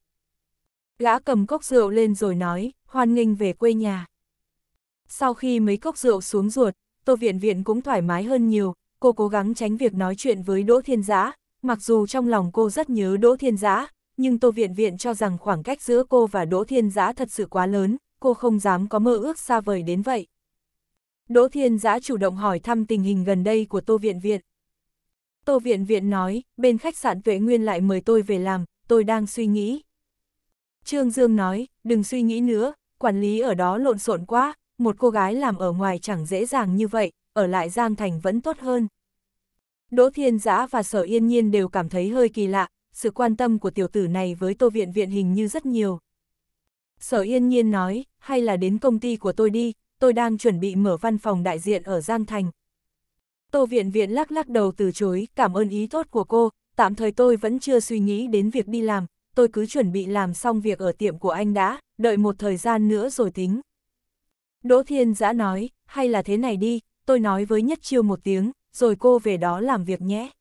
Gã cầm cốc rượu lên rồi nói, hoan nghênh về quê nhà. Sau khi mấy cốc rượu xuống ruột, Tô Viện Viện cũng thoải mái hơn nhiều, cô cố gắng tránh việc nói chuyện với Đỗ Thiên Giã, mặc dù trong lòng cô rất nhớ Đỗ Thiên Giã, nhưng Tô Viện Viện cho rằng khoảng cách giữa cô và Đỗ Thiên Giã thật sự quá lớn, cô không dám có mơ ước xa vời đến vậy. Đỗ Thiên Giã chủ động hỏi thăm tình hình gần đây của Tô Viện Viện. Tô Viện Viện nói, bên khách sạn Tuệ Nguyên lại mời tôi về làm, tôi đang suy nghĩ. Trương Dương nói, đừng suy nghĩ nữa, quản lý ở đó lộn xộn quá, một cô gái làm ở ngoài chẳng dễ dàng như vậy, ở lại Giang Thành vẫn tốt hơn. Đỗ Thiên Giã và Sở Yên Nhiên đều cảm thấy hơi kỳ lạ, sự quan tâm của tiểu tử này với Tô Viện Viện hình như rất nhiều. Sở Yên Nhiên nói, hay là đến công ty của tôi đi, tôi đang chuẩn bị mở văn phòng đại diện ở Giang Thành. Tô Viện Viện lắc lắc đầu từ chối, cảm ơn ý tốt của cô, tạm thời tôi vẫn chưa suy nghĩ đến việc đi làm, tôi cứ chuẩn bị làm xong việc ở tiệm của anh đã, đợi một thời gian nữa rồi tính. Đỗ Thiên Giã nói, hay là thế này đi, tôi nói với Nhất Chiêu một tiếng, rồi cô về đó làm việc nhé.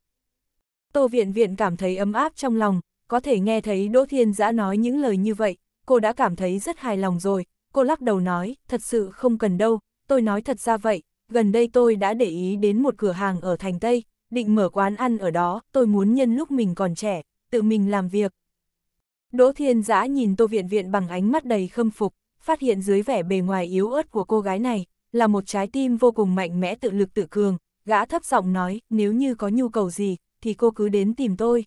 Tô Viện Viện cảm thấy ấm áp trong lòng, có thể nghe thấy Đỗ Thiên Giã nói những lời như vậy, cô đã cảm thấy rất hài lòng rồi, cô lắc đầu nói, thật sự không cần đâu, tôi nói thật ra vậy, gần đây tôi đã để ý đến một cửa hàng ở thành Tây, định mở quán ăn ở đó, tôi muốn nhân lúc mình còn trẻ, tự mình làm việc. Đỗ Thiên Giã nhìn Tô Viện Viện bằng ánh mắt đầy khâm phục, phát hiện dưới vẻ bề ngoài yếu ớt của cô gái này, là một trái tim vô cùng mạnh mẽ tự lực tự cường, gã thấp giọng nói, nếu như có nhu cầu gì, thì cô cứ đến tìm tôi.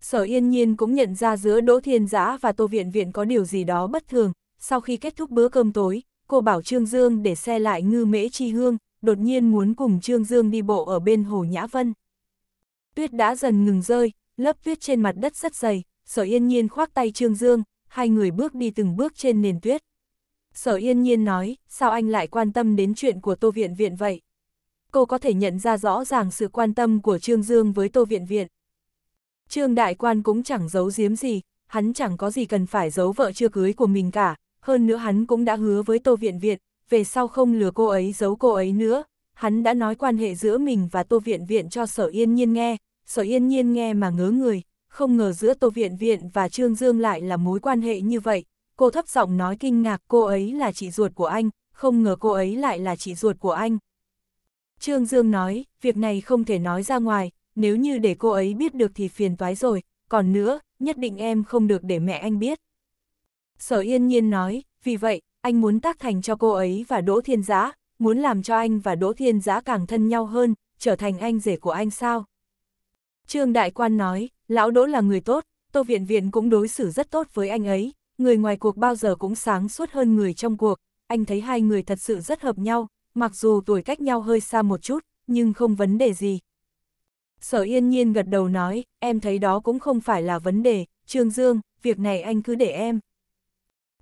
Sở Yên Nhiên cũng nhận ra giữa Đỗ Thiên Giã và Tô Viện Viện có điều gì đó bất thường, sau khi kết thúc bữa cơm tối, cô bảo Trương Dương để xe lại ngư mễ chi hương, đột nhiên muốn cùng Trương Dương đi bộ ở bên hồ Nhã Vân. Tuyết đã dần ngừng rơi, lớp tuyết trên mặt đất rất dày, sở yên nhiên khoác tay Trương Dương, hai người bước đi từng bước trên nền tuyết. Sở yên nhiên nói, sao anh lại quan tâm đến chuyện của Tô Viện Viện vậy? Cô có thể nhận ra rõ ràng sự quan tâm của Trương Dương với Tô Viện Viện. Trương Đại Quan cũng chẳng giấu giếm gì, hắn chẳng có gì cần phải giấu vợ chưa cưới của mình cả, hơn nữa hắn cũng đã hứa với Tô Viện Viện, về sau không lừa cô ấy giấu cô ấy nữa, hắn đã nói quan hệ giữa mình và Tô Viện Viện cho Sở Yên Nhiên nghe, Sở Yên Nhiên nghe mà ngớ người, không ngờ giữa Tô Viện Viện và Trương Dương lại là mối quan hệ như vậy, cô thấp giọng nói kinh ngạc cô ấy là chị ruột của anh, không ngờ cô ấy lại là chị ruột của anh. Trương Dương nói, việc này không thể nói ra ngoài, nếu như để cô ấy biết được thì phiền toái rồi, còn nữa, nhất định em không được để mẹ anh biết. Sở Yên Nhiên nói, vì vậy, anh muốn tác thành cho cô ấy và Đỗ Thiên Giã, muốn làm cho anh và Đỗ Thiên Giã càng thân nhau hơn, trở thành anh rể của anh sao? Trương Đại Quan nói, lão Đỗ là người tốt, Tô Viện Viện cũng đối xử rất tốt với anh ấy, người ngoài cuộc bao giờ cũng sáng suốt hơn người trong cuộc, anh thấy hai người thật sự rất hợp nhau, mặc dù tuổi cách nhau hơi xa một chút, nhưng không vấn đề gì. Sở Yên Nhiên gật đầu nói, em thấy đó cũng không phải là vấn đề, Trương Dương, việc này anh cứ để em.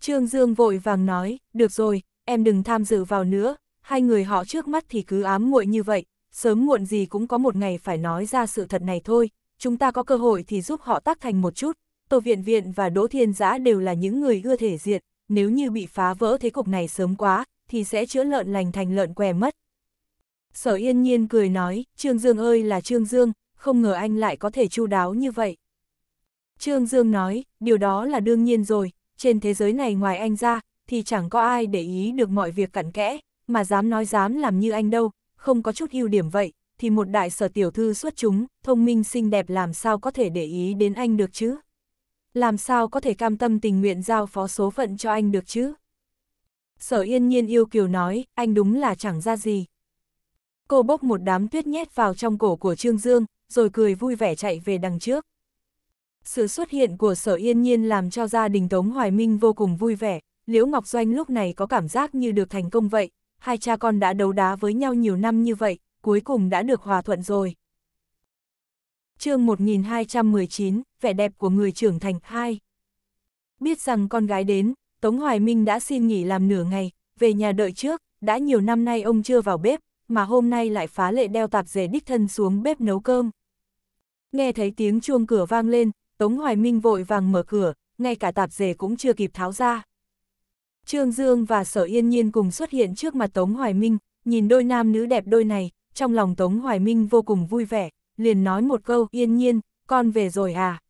Trương Dương vội vàng nói, được rồi, em đừng tham dự vào nữa, hai người họ trước mắt thì cứ ám muội như vậy, sớm muộn gì cũng có một ngày phải nói ra sự thật này thôi, chúng ta có cơ hội thì giúp họ tác thành một chút. Tô Viện Viện và Đỗ Thiên Giã đều là những người ưa thể diện, nếu như bị phá vỡ thế cục này sớm quá, thì sẽ chữa lợn lành thành lợn què mất. Sở Yên Nhiên cười nói, Trương Dương ơi là Trương Dương, không ngờ anh lại có thể chu đáo như vậy. Trương Dương nói, điều đó là đương nhiên rồi, trên thế giới này ngoài anh ra, thì chẳng có ai để ý được mọi việc cặn kẽ, mà dám nói dám làm như anh đâu, không có chút ưu điểm vậy, thì một đại sở tiểu thư xuất chúng, thông minh xinh đẹp làm sao có thể để ý đến anh được chứ? Làm sao có thể cam tâm tình nguyện giao phó số phận cho anh được chứ? Sở yên nhiên yêu kiều nói, anh đúng là chẳng ra gì. Cô bốc một đám tuyết nhét vào trong cổ của Trương Dương, rồi cười vui vẻ chạy về đằng trước. Sự xuất hiện của sở yên nhiên làm cho gia đình Tống Hoài Minh vô cùng vui vẻ, Liễu Ngọc Doanh lúc này có cảm giác như được thành công vậy, hai cha con đã đấu đá với nhau nhiều năm như vậy, cuối cùng đã được hòa thuận rồi. chương 1219, vẻ đẹp của người trưởng thành 2 Biết rằng con gái đến, Tống Hoài Minh đã xin nghỉ làm nửa ngày, về nhà đợi trước, đã nhiều năm nay ông chưa vào bếp, mà hôm nay lại phá lệ đeo tạp dề đích thân xuống bếp nấu cơm. Nghe thấy tiếng chuông cửa vang lên, Tống Hoài Minh vội vàng mở cửa, ngay cả tạp dề cũng chưa kịp tháo ra. Trương Dương và Sở Yên Nhiên cùng xuất hiện trước mặt Tống Hoài Minh, nhìn đôi nam nữ đẹp đôi này, trong lòng Tống Hoài Minh vô cùng vui vẻ, liền nói một câu Yên Nhiên, con về rồi à.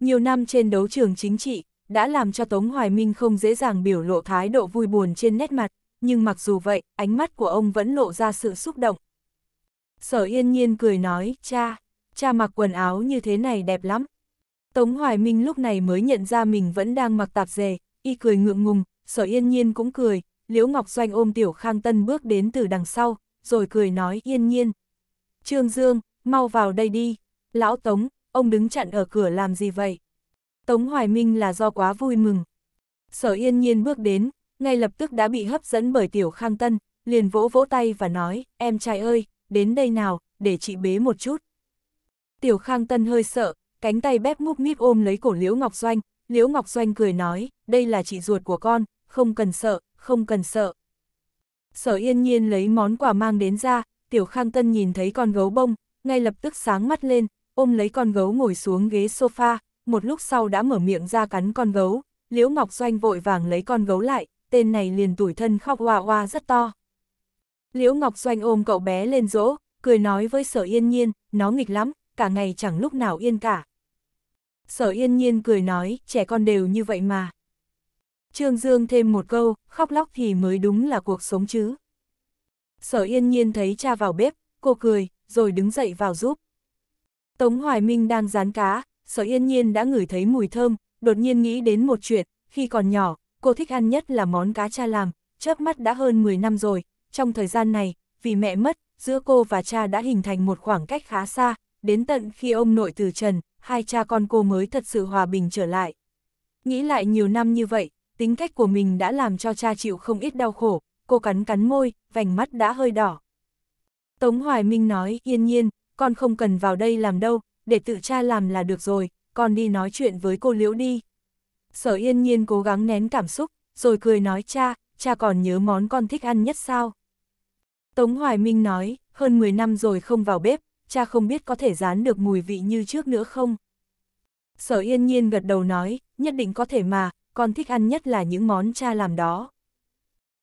Nhiều năm trên đấu trường chính trị, đã làm cho Tống Hoài Minh không dễ dàng biểu lộ thái độ vui buồn trên nét mặt, nhưng mặc dù vậy, ánh mắt của ông vẫn lộ ra sự xúc động. Sở Yên Nhiên cười nói, cha, cha mặc quần áo như thế này đẹp lắm, Tống Hoài Minh lúc này mới nhận ra mình vẫn đang mặc tạp dề, y cười ngượng ngùng, sở yên nhiên cũng cười, Liễu Ngọc Doanh ôm Tiểu Khang Tân bước đến từ đằng sau, rồi cười nói yên nhiên. Trương Dương, mau vào đây đi, lão Tống, ông đứng chặn ở cửa làm gì vậy? Tống Hoài Minh là do quá vui mừng. Sở yên nhiên bước đến, ngay lập tức đã bị hấp dẫn bởi Tiểu Khang Tân, liền vỗ vỗ tay và nói, em trai ơi, đến đây nào, để chị bế một chút. Tiểu Khang Tân hơi sợ, cánh tay bếp ngúp nghít ôm lấy cổ Liễu Ngọc Doanh, Liễu Ngọc Doanh cười nói, đây là chị ruột của con, không cần sợ, không cần sợ. Sở yên nhiên lấy món quà mang đến ra, Tiểu Khang Tân nhìn thấy con gấu bông, ngay lập tức sáng mắt lên, ôm lấy con gấu ngồi xuống ghế sofa, một lúc sau đã mở miệng ra cắn con gấu, Liễu Ngọc Doanh vội vàng lấy con gấu lại, tên này liền tủi thân khóc hoa hoa rất to. Liễu Ngọc Doanh ôm cậu bé lên dỗ, cười nói với sở yên nhiên, nó nghịch lắm, cả ngày chẳng lúc nào yên cả sở yên nhiên cười nói, trẻ con đều như vậy mà. Trương Dương thêm một câu, khóc lóc thì mới đúng là cuộc sống chứ. Sở yên nhiên thấy cha vào bếp, cô cười, rồi đứng dậy vào giúp. Tống Hoài Minh đang rán cá, sở yên nhiên đã ngửi thấy mùi thơm, đột nhiên nghĩ đến một chuyện, khi còn nhỏ, cô thích ăn nhất là món cá cha làm, chớp mắt đã hơn 10 năm rồi, trong thời gian này, vì mẹ mất, giữa cô và cha đã hình thành một khoảng cách khá xa, đến tận khi ông nội từ trần, hai cha con cô mới thật sự hòa bình trở lại. Nghĩ lại nhiều năm như vậy, tính cách của mình đã làm cho cha chịu không ít đau khổ, cô cắn cắn môi, vành mắt đã hơi đỏ. Tống Hoài Minh nói, yên nhiên, con không cần vào đây làm đâu, để tự cha làm là được rồi, con đi nói chuyện với cô Liễu đi. Sở yên nhiên cố gắng nén cảm xúc, rồi cười nói cha, cha còn nhớ món con thích ăn nhất sao? Tống Hoài Minh nói, hơn 10 năm rồi không vào bếp, cha không biết có thể dán được mùi vị như trước nữa không? Sở yên nhiên gật đầu nói, nhất định có thể mà, con thích ăn nhất là những món cha làm đó.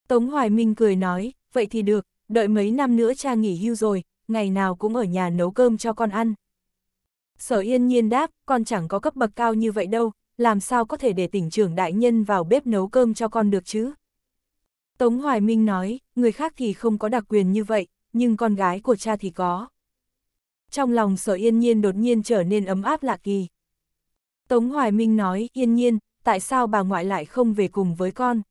Tống Hoài Minh cười nói, vậy thì được, đợi mấy năm nữa cha nghỉ hưu rồi, ngày nào cũng ở nhà nấu cơm cho con ăn. Sở yên nhiên đáp, con chẳng có cấp bậc cao như vậy đâu, làm sao có thể để tỉnh trưởng đại nhân vào bếp nấu cơm cho con được chứ? Tống Hoài Minh nói, người khác thì không có đặc quyền như vậy, nhưng con gái của cha thì có trong lòng sở yên nhiên đột nhiên trở nên ấm áp lạ kỳ. Tống Hoài Minh nói, yên nhiên, tại sao bà ngoại lại không về cùng với con?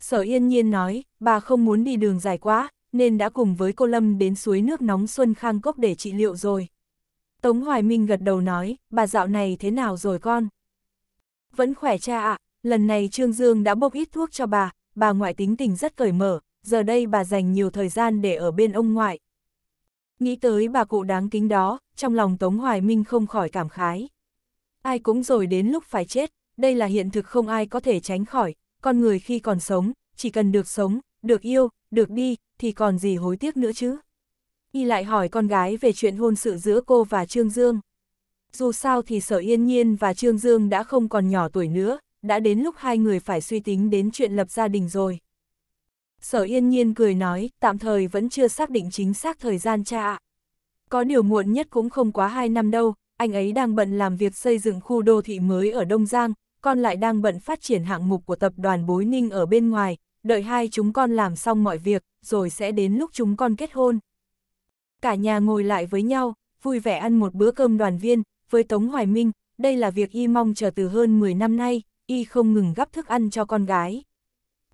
Sở yên nhiên nói, bà không muốn đi đường dài quá, nên đã cùng với cô Lâm đến suối nước nóng Xuân Khang Cốc để trị liệu rồi. Tống Hoài Minh gật đầu nói, bà dạo này thế nào rồi con? Vẫn khỏe cha ạ, lần này Trương Dương đã bốc ít thuốc cho bà, bà ngoại tính tình rất cởi mở, giờ đây bà dành nhiều thời gian để ở bên ông ngoại, Nghĩ tới bà cụ đáng kính đó, trong lòng Tống Hoài Minh không khỏi cảm khái. Ai cũng rồi đến lúc phải chết, đây là hiện thực không ai có thể tránh khỏi, con người khi còn sống, chỉ cần được sống, được yêu, được đi, thì còn gì hối tiếc nữa chứ. Y lại hỏi con gái về chuyện hôn sự giữa cô và Trương Dương. Dù sao thì Sở Yên Nhiên và Trương Dương đã không còn nhỏ tuổi nữa, đã đến lúc hai người phải suy tính đến chuyện lập gia đình rồi. Sở yên nhiên cười nói, tạm thời vẫn chưa xác định chính xác thời gian cha ạ. Có điều muộn nhất cũng không quá 2 năm đâu, anh ấy đang bận làm việc xây dựng khu đô thị mới ở Đông Giang, con lại đang bận phát triển hạng mục của tập đoàn Bối Ninh ở bên ngoài, đợi hai chúng con làm xong mọi việc, rồi sẽ đến lúc chúng con kết hôn. Cả nhà ngồi lại với nhau, vui vẻ ăn một bữa cơm đoàn viên, với Tống Hoài Minh, đây là việc y mong chờ từ hơn 10 năm nay, y không ngừng gắp thức ăn cho con gái.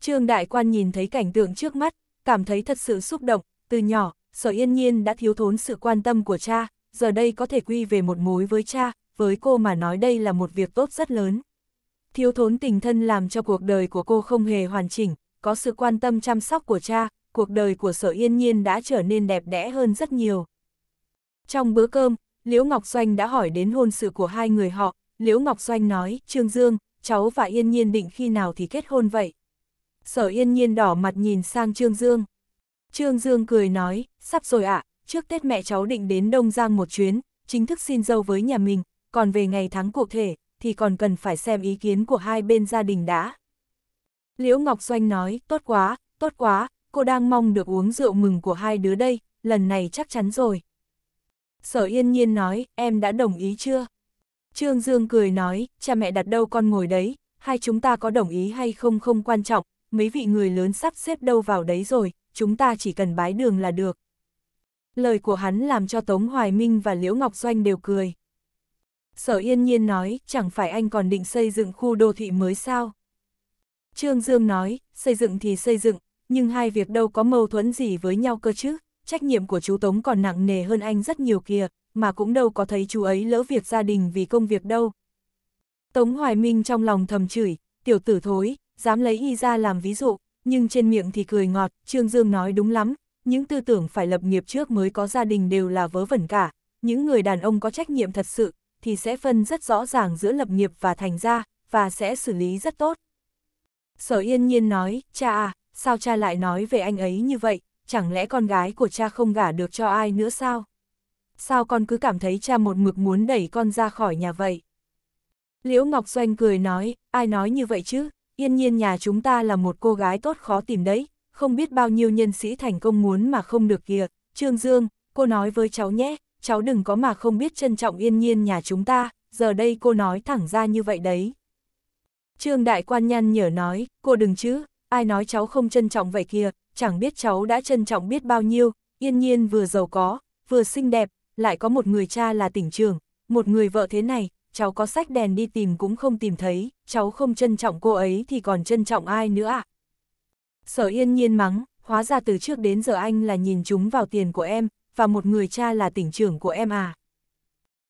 Trương Đại Quan nhìn thấy cảnh tượng trước mắt, cảm thấy thật sự xúc động, từ nhỏ, sở yên nhiên đã thiếu thốn sự quan tâm của cha, giờ đây có thể quy về một mối với cha, với cô mà nói đây là một việc tốt rất lớn. Thiếu thốn tình thân làm cho cuộc đời của cô không hề hoàn chỉnh, có sự quan tâm chăm sóc của cha, cuộc đời của sở yên nhiên đã trở nên đẹp đẽ hơn rất nhiều. Trong bữa cơm, Liễu Ngọc Doanh đã hỏi đến hôn sự của hai người họ, Liễu Ngọc Doanh nói, Trương Dương, cháu và yên nhiên định khi nào thì kết hôn vậy sở yên nhiên đỏ mặt nhìn sang Trương Dương. Trương Dương cười nói, sắp rồi ạ, trước Tết mẹ cháu định đến Đông Giang một chuyến, chính thức xin dâu với nhà mình, còn về ngày tháng cụ thể, thì còn cần phải xem ý kiến của hai bên gia đình đã. Liễu Ngọc Doanh nói, tốt quá, tốt quá, cô đang mong được uống rượu mừng của hai đứa đây, lần này chắc chắn rồi. Sở yên nhiên nói, em đã đồng ý chưa? Trương Dương cười nói, cha mẹ đặt đâu con ngồi đấy, hai chúng ta có đồng ý hay không không quan trọng, mấy vị người lớn sắp xếp đâu vào đấy rồi, chúng ta chỉ cần bái đường là được. Lời của hắn làm cho Tống Hoài Minh và Liễu Ngọc Doanh đều cười. Sở Yên Nhiên nói, chẳng phải anh còn định xây dựng khu đô thị mới sao? Trương Dương nói, xây dựng thì xây dựng, nhưng hai việc đâu có mâu thuẫn gì với nhau cơ chứ, trách nhiệm của chú Tống còn nặng nề hơn anh rất nhiều kìa, mà cũng đâu có thấy chú ấy lỡ việc gia đình vì công việc đâu. Tống Hoài Minh trong lòng thầm chửi, tiểu tử thối, dám lấy y ra làm ví dụ, nhưng trên miệng thì cười ngọt, Trương Dương nói đúng lắm, những tư tưởng phải lập nghiệp trước mới có gia đình đều là vớ vẩn cả, những người đàn ông có trách nhiệm thật sự, thì sẽ phân rất rõ ràng giữa lập nghiệp và thành gia, và sẽ xử lý rất tốt. Sở yên nhiên nói, cha à, sao cha lại nói về anh ấy như vậy, chẳng lẽ con gái của cha không gả được cho ai nữa sao? Sao con cứ cảm thấy cha một mực muốn đẩy con ra khỏi nhà vậy? Liễu Ngọc Doanh cười nói, ai nói như vậy chứ, yên nhiên nhà chúng ta là một cô gái tốt khó tìm đấy, không biết bao nhiêu nhân sĩ thành công muốn mà không được kìa, Trương Dương, cô nói với cháu nhé, cháu đừng có mà không biết trân trọng yên nhiên nhà chúng ta, giờ đây cô nói thẳng ra như vậy đấy. Trương Đại Quan nhăn nhở nói, cô đừng chứ, ai nói cháu không trân trọng vậy kìa, chẳng biết cháu đã trân trọng biết bao nhiêu, yên nhiên vừa giàu có, vừa xinh đẹp, lại có một người cha là tỉnh trường, một người vợ thế này, cháu có sách đèn đi tìm cũng không tìm thấy, cháu không trân trọng cô ấy thì còn trân trọng ai nữa ạ? À? Sở yên nhiên mắng, hóa ra từ trước đến giờ anh là nhìn chúng vào tiền của em, và một người cha là tỉnh trưởng của em à.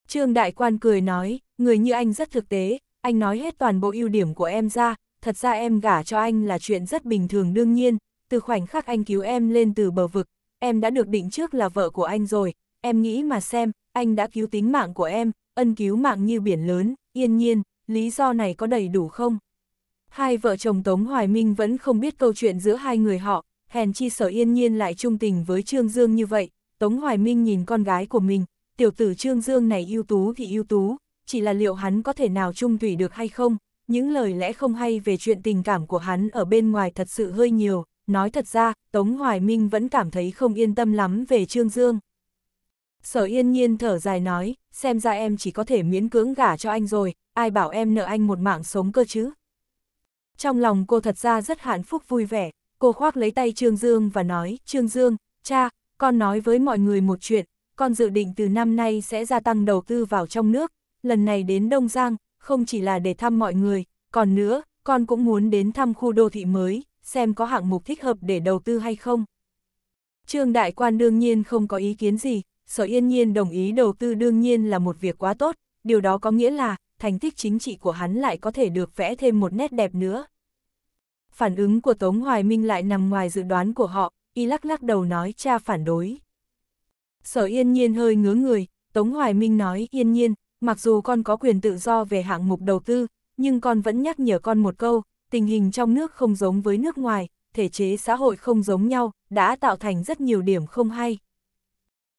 Trương Đại Quan cười nói, người như anh rất thực tế, anh nói hết toàn bộ ưu điểm của em ra, thật ra em gả cho anh là chuyện rất bình thường đương nhiên, từ khoảnh khắc anh cứu em lên từ bờ vực, em đã được định trước là vợ của anh rồi, em nghĩ mà xem, anh đã cứu tính mạng của em, ân cứu mạng như biển lớn, yên nhiên, lý do này có đầy đủ không? Hai vợ chồng Tống Hoài Minh vẫn không biết câu chuyện giữa hai người họ, hèn chi sở yên nhiên lại trung tình với Trương Dương như vậy, Tống Hoài Minh nhìn con gái của mình, tiểu tử Trương Dương này ưu tú thì ưu tú, chỉ là liệu hắn có thể nào trung thủy được hay không? Những lời lẽ không hay về chuyện tình cảm của hắn ở bên ngoài thật sự hơi nhiều, nói thật ra, Tống Hoài Minh vẫn cảm thấy không yên tâm lắm về Trương Dương. Sở yên nhiên thở dài nói, xem ra em chỉ có thể miễn cưỡng gả cho anh rồi, ai bảo em nợ anh một mạng sống cơ chứ. Trong lòng cô thật ra rất hạnh phúc vui vẻ, cô khoác lấy tay Trương Dương và nói, Trương Dương, cha, con nói với mọi người một chuyện, con dự định từ năm nay sẽ gia tăng đầu tư vào trong nước, lần này đến Đông Giang, không chỉ là để thăm mọi người, còn nữa, con cũng muốn đến thăm khu đô thị mới, xem có hạng mục thích hợp để đầu tư hay không. Trương Đại Quan đương nhiên không có ý kiến gì, Sở Yên Nhiên đồng ý đầu tư đương nhiên là một việc quá tốt, điều đó có nghĩa là thành tích chính trị của hắn lại có thể được vẽ thêm một nét đẹp nữa. Phản ứng của Tống Hoài Minh lại nằm ngoài dự đoán của họ, y lắc lắc đầu nói cha phản đối. Sở Yên Nhiên hơi ngứa người, Tống Hoài Minh nói Yên Nhiên, mặc dù con có quyền tự do về hạng mục đầu tư, nhưng con vẫn nhắc nhở con một câu, tình hình trong nước không giống với nước ngoài, thể chế xã hội không giống nhau, đã tạo thành rất nhiều điểm không hay.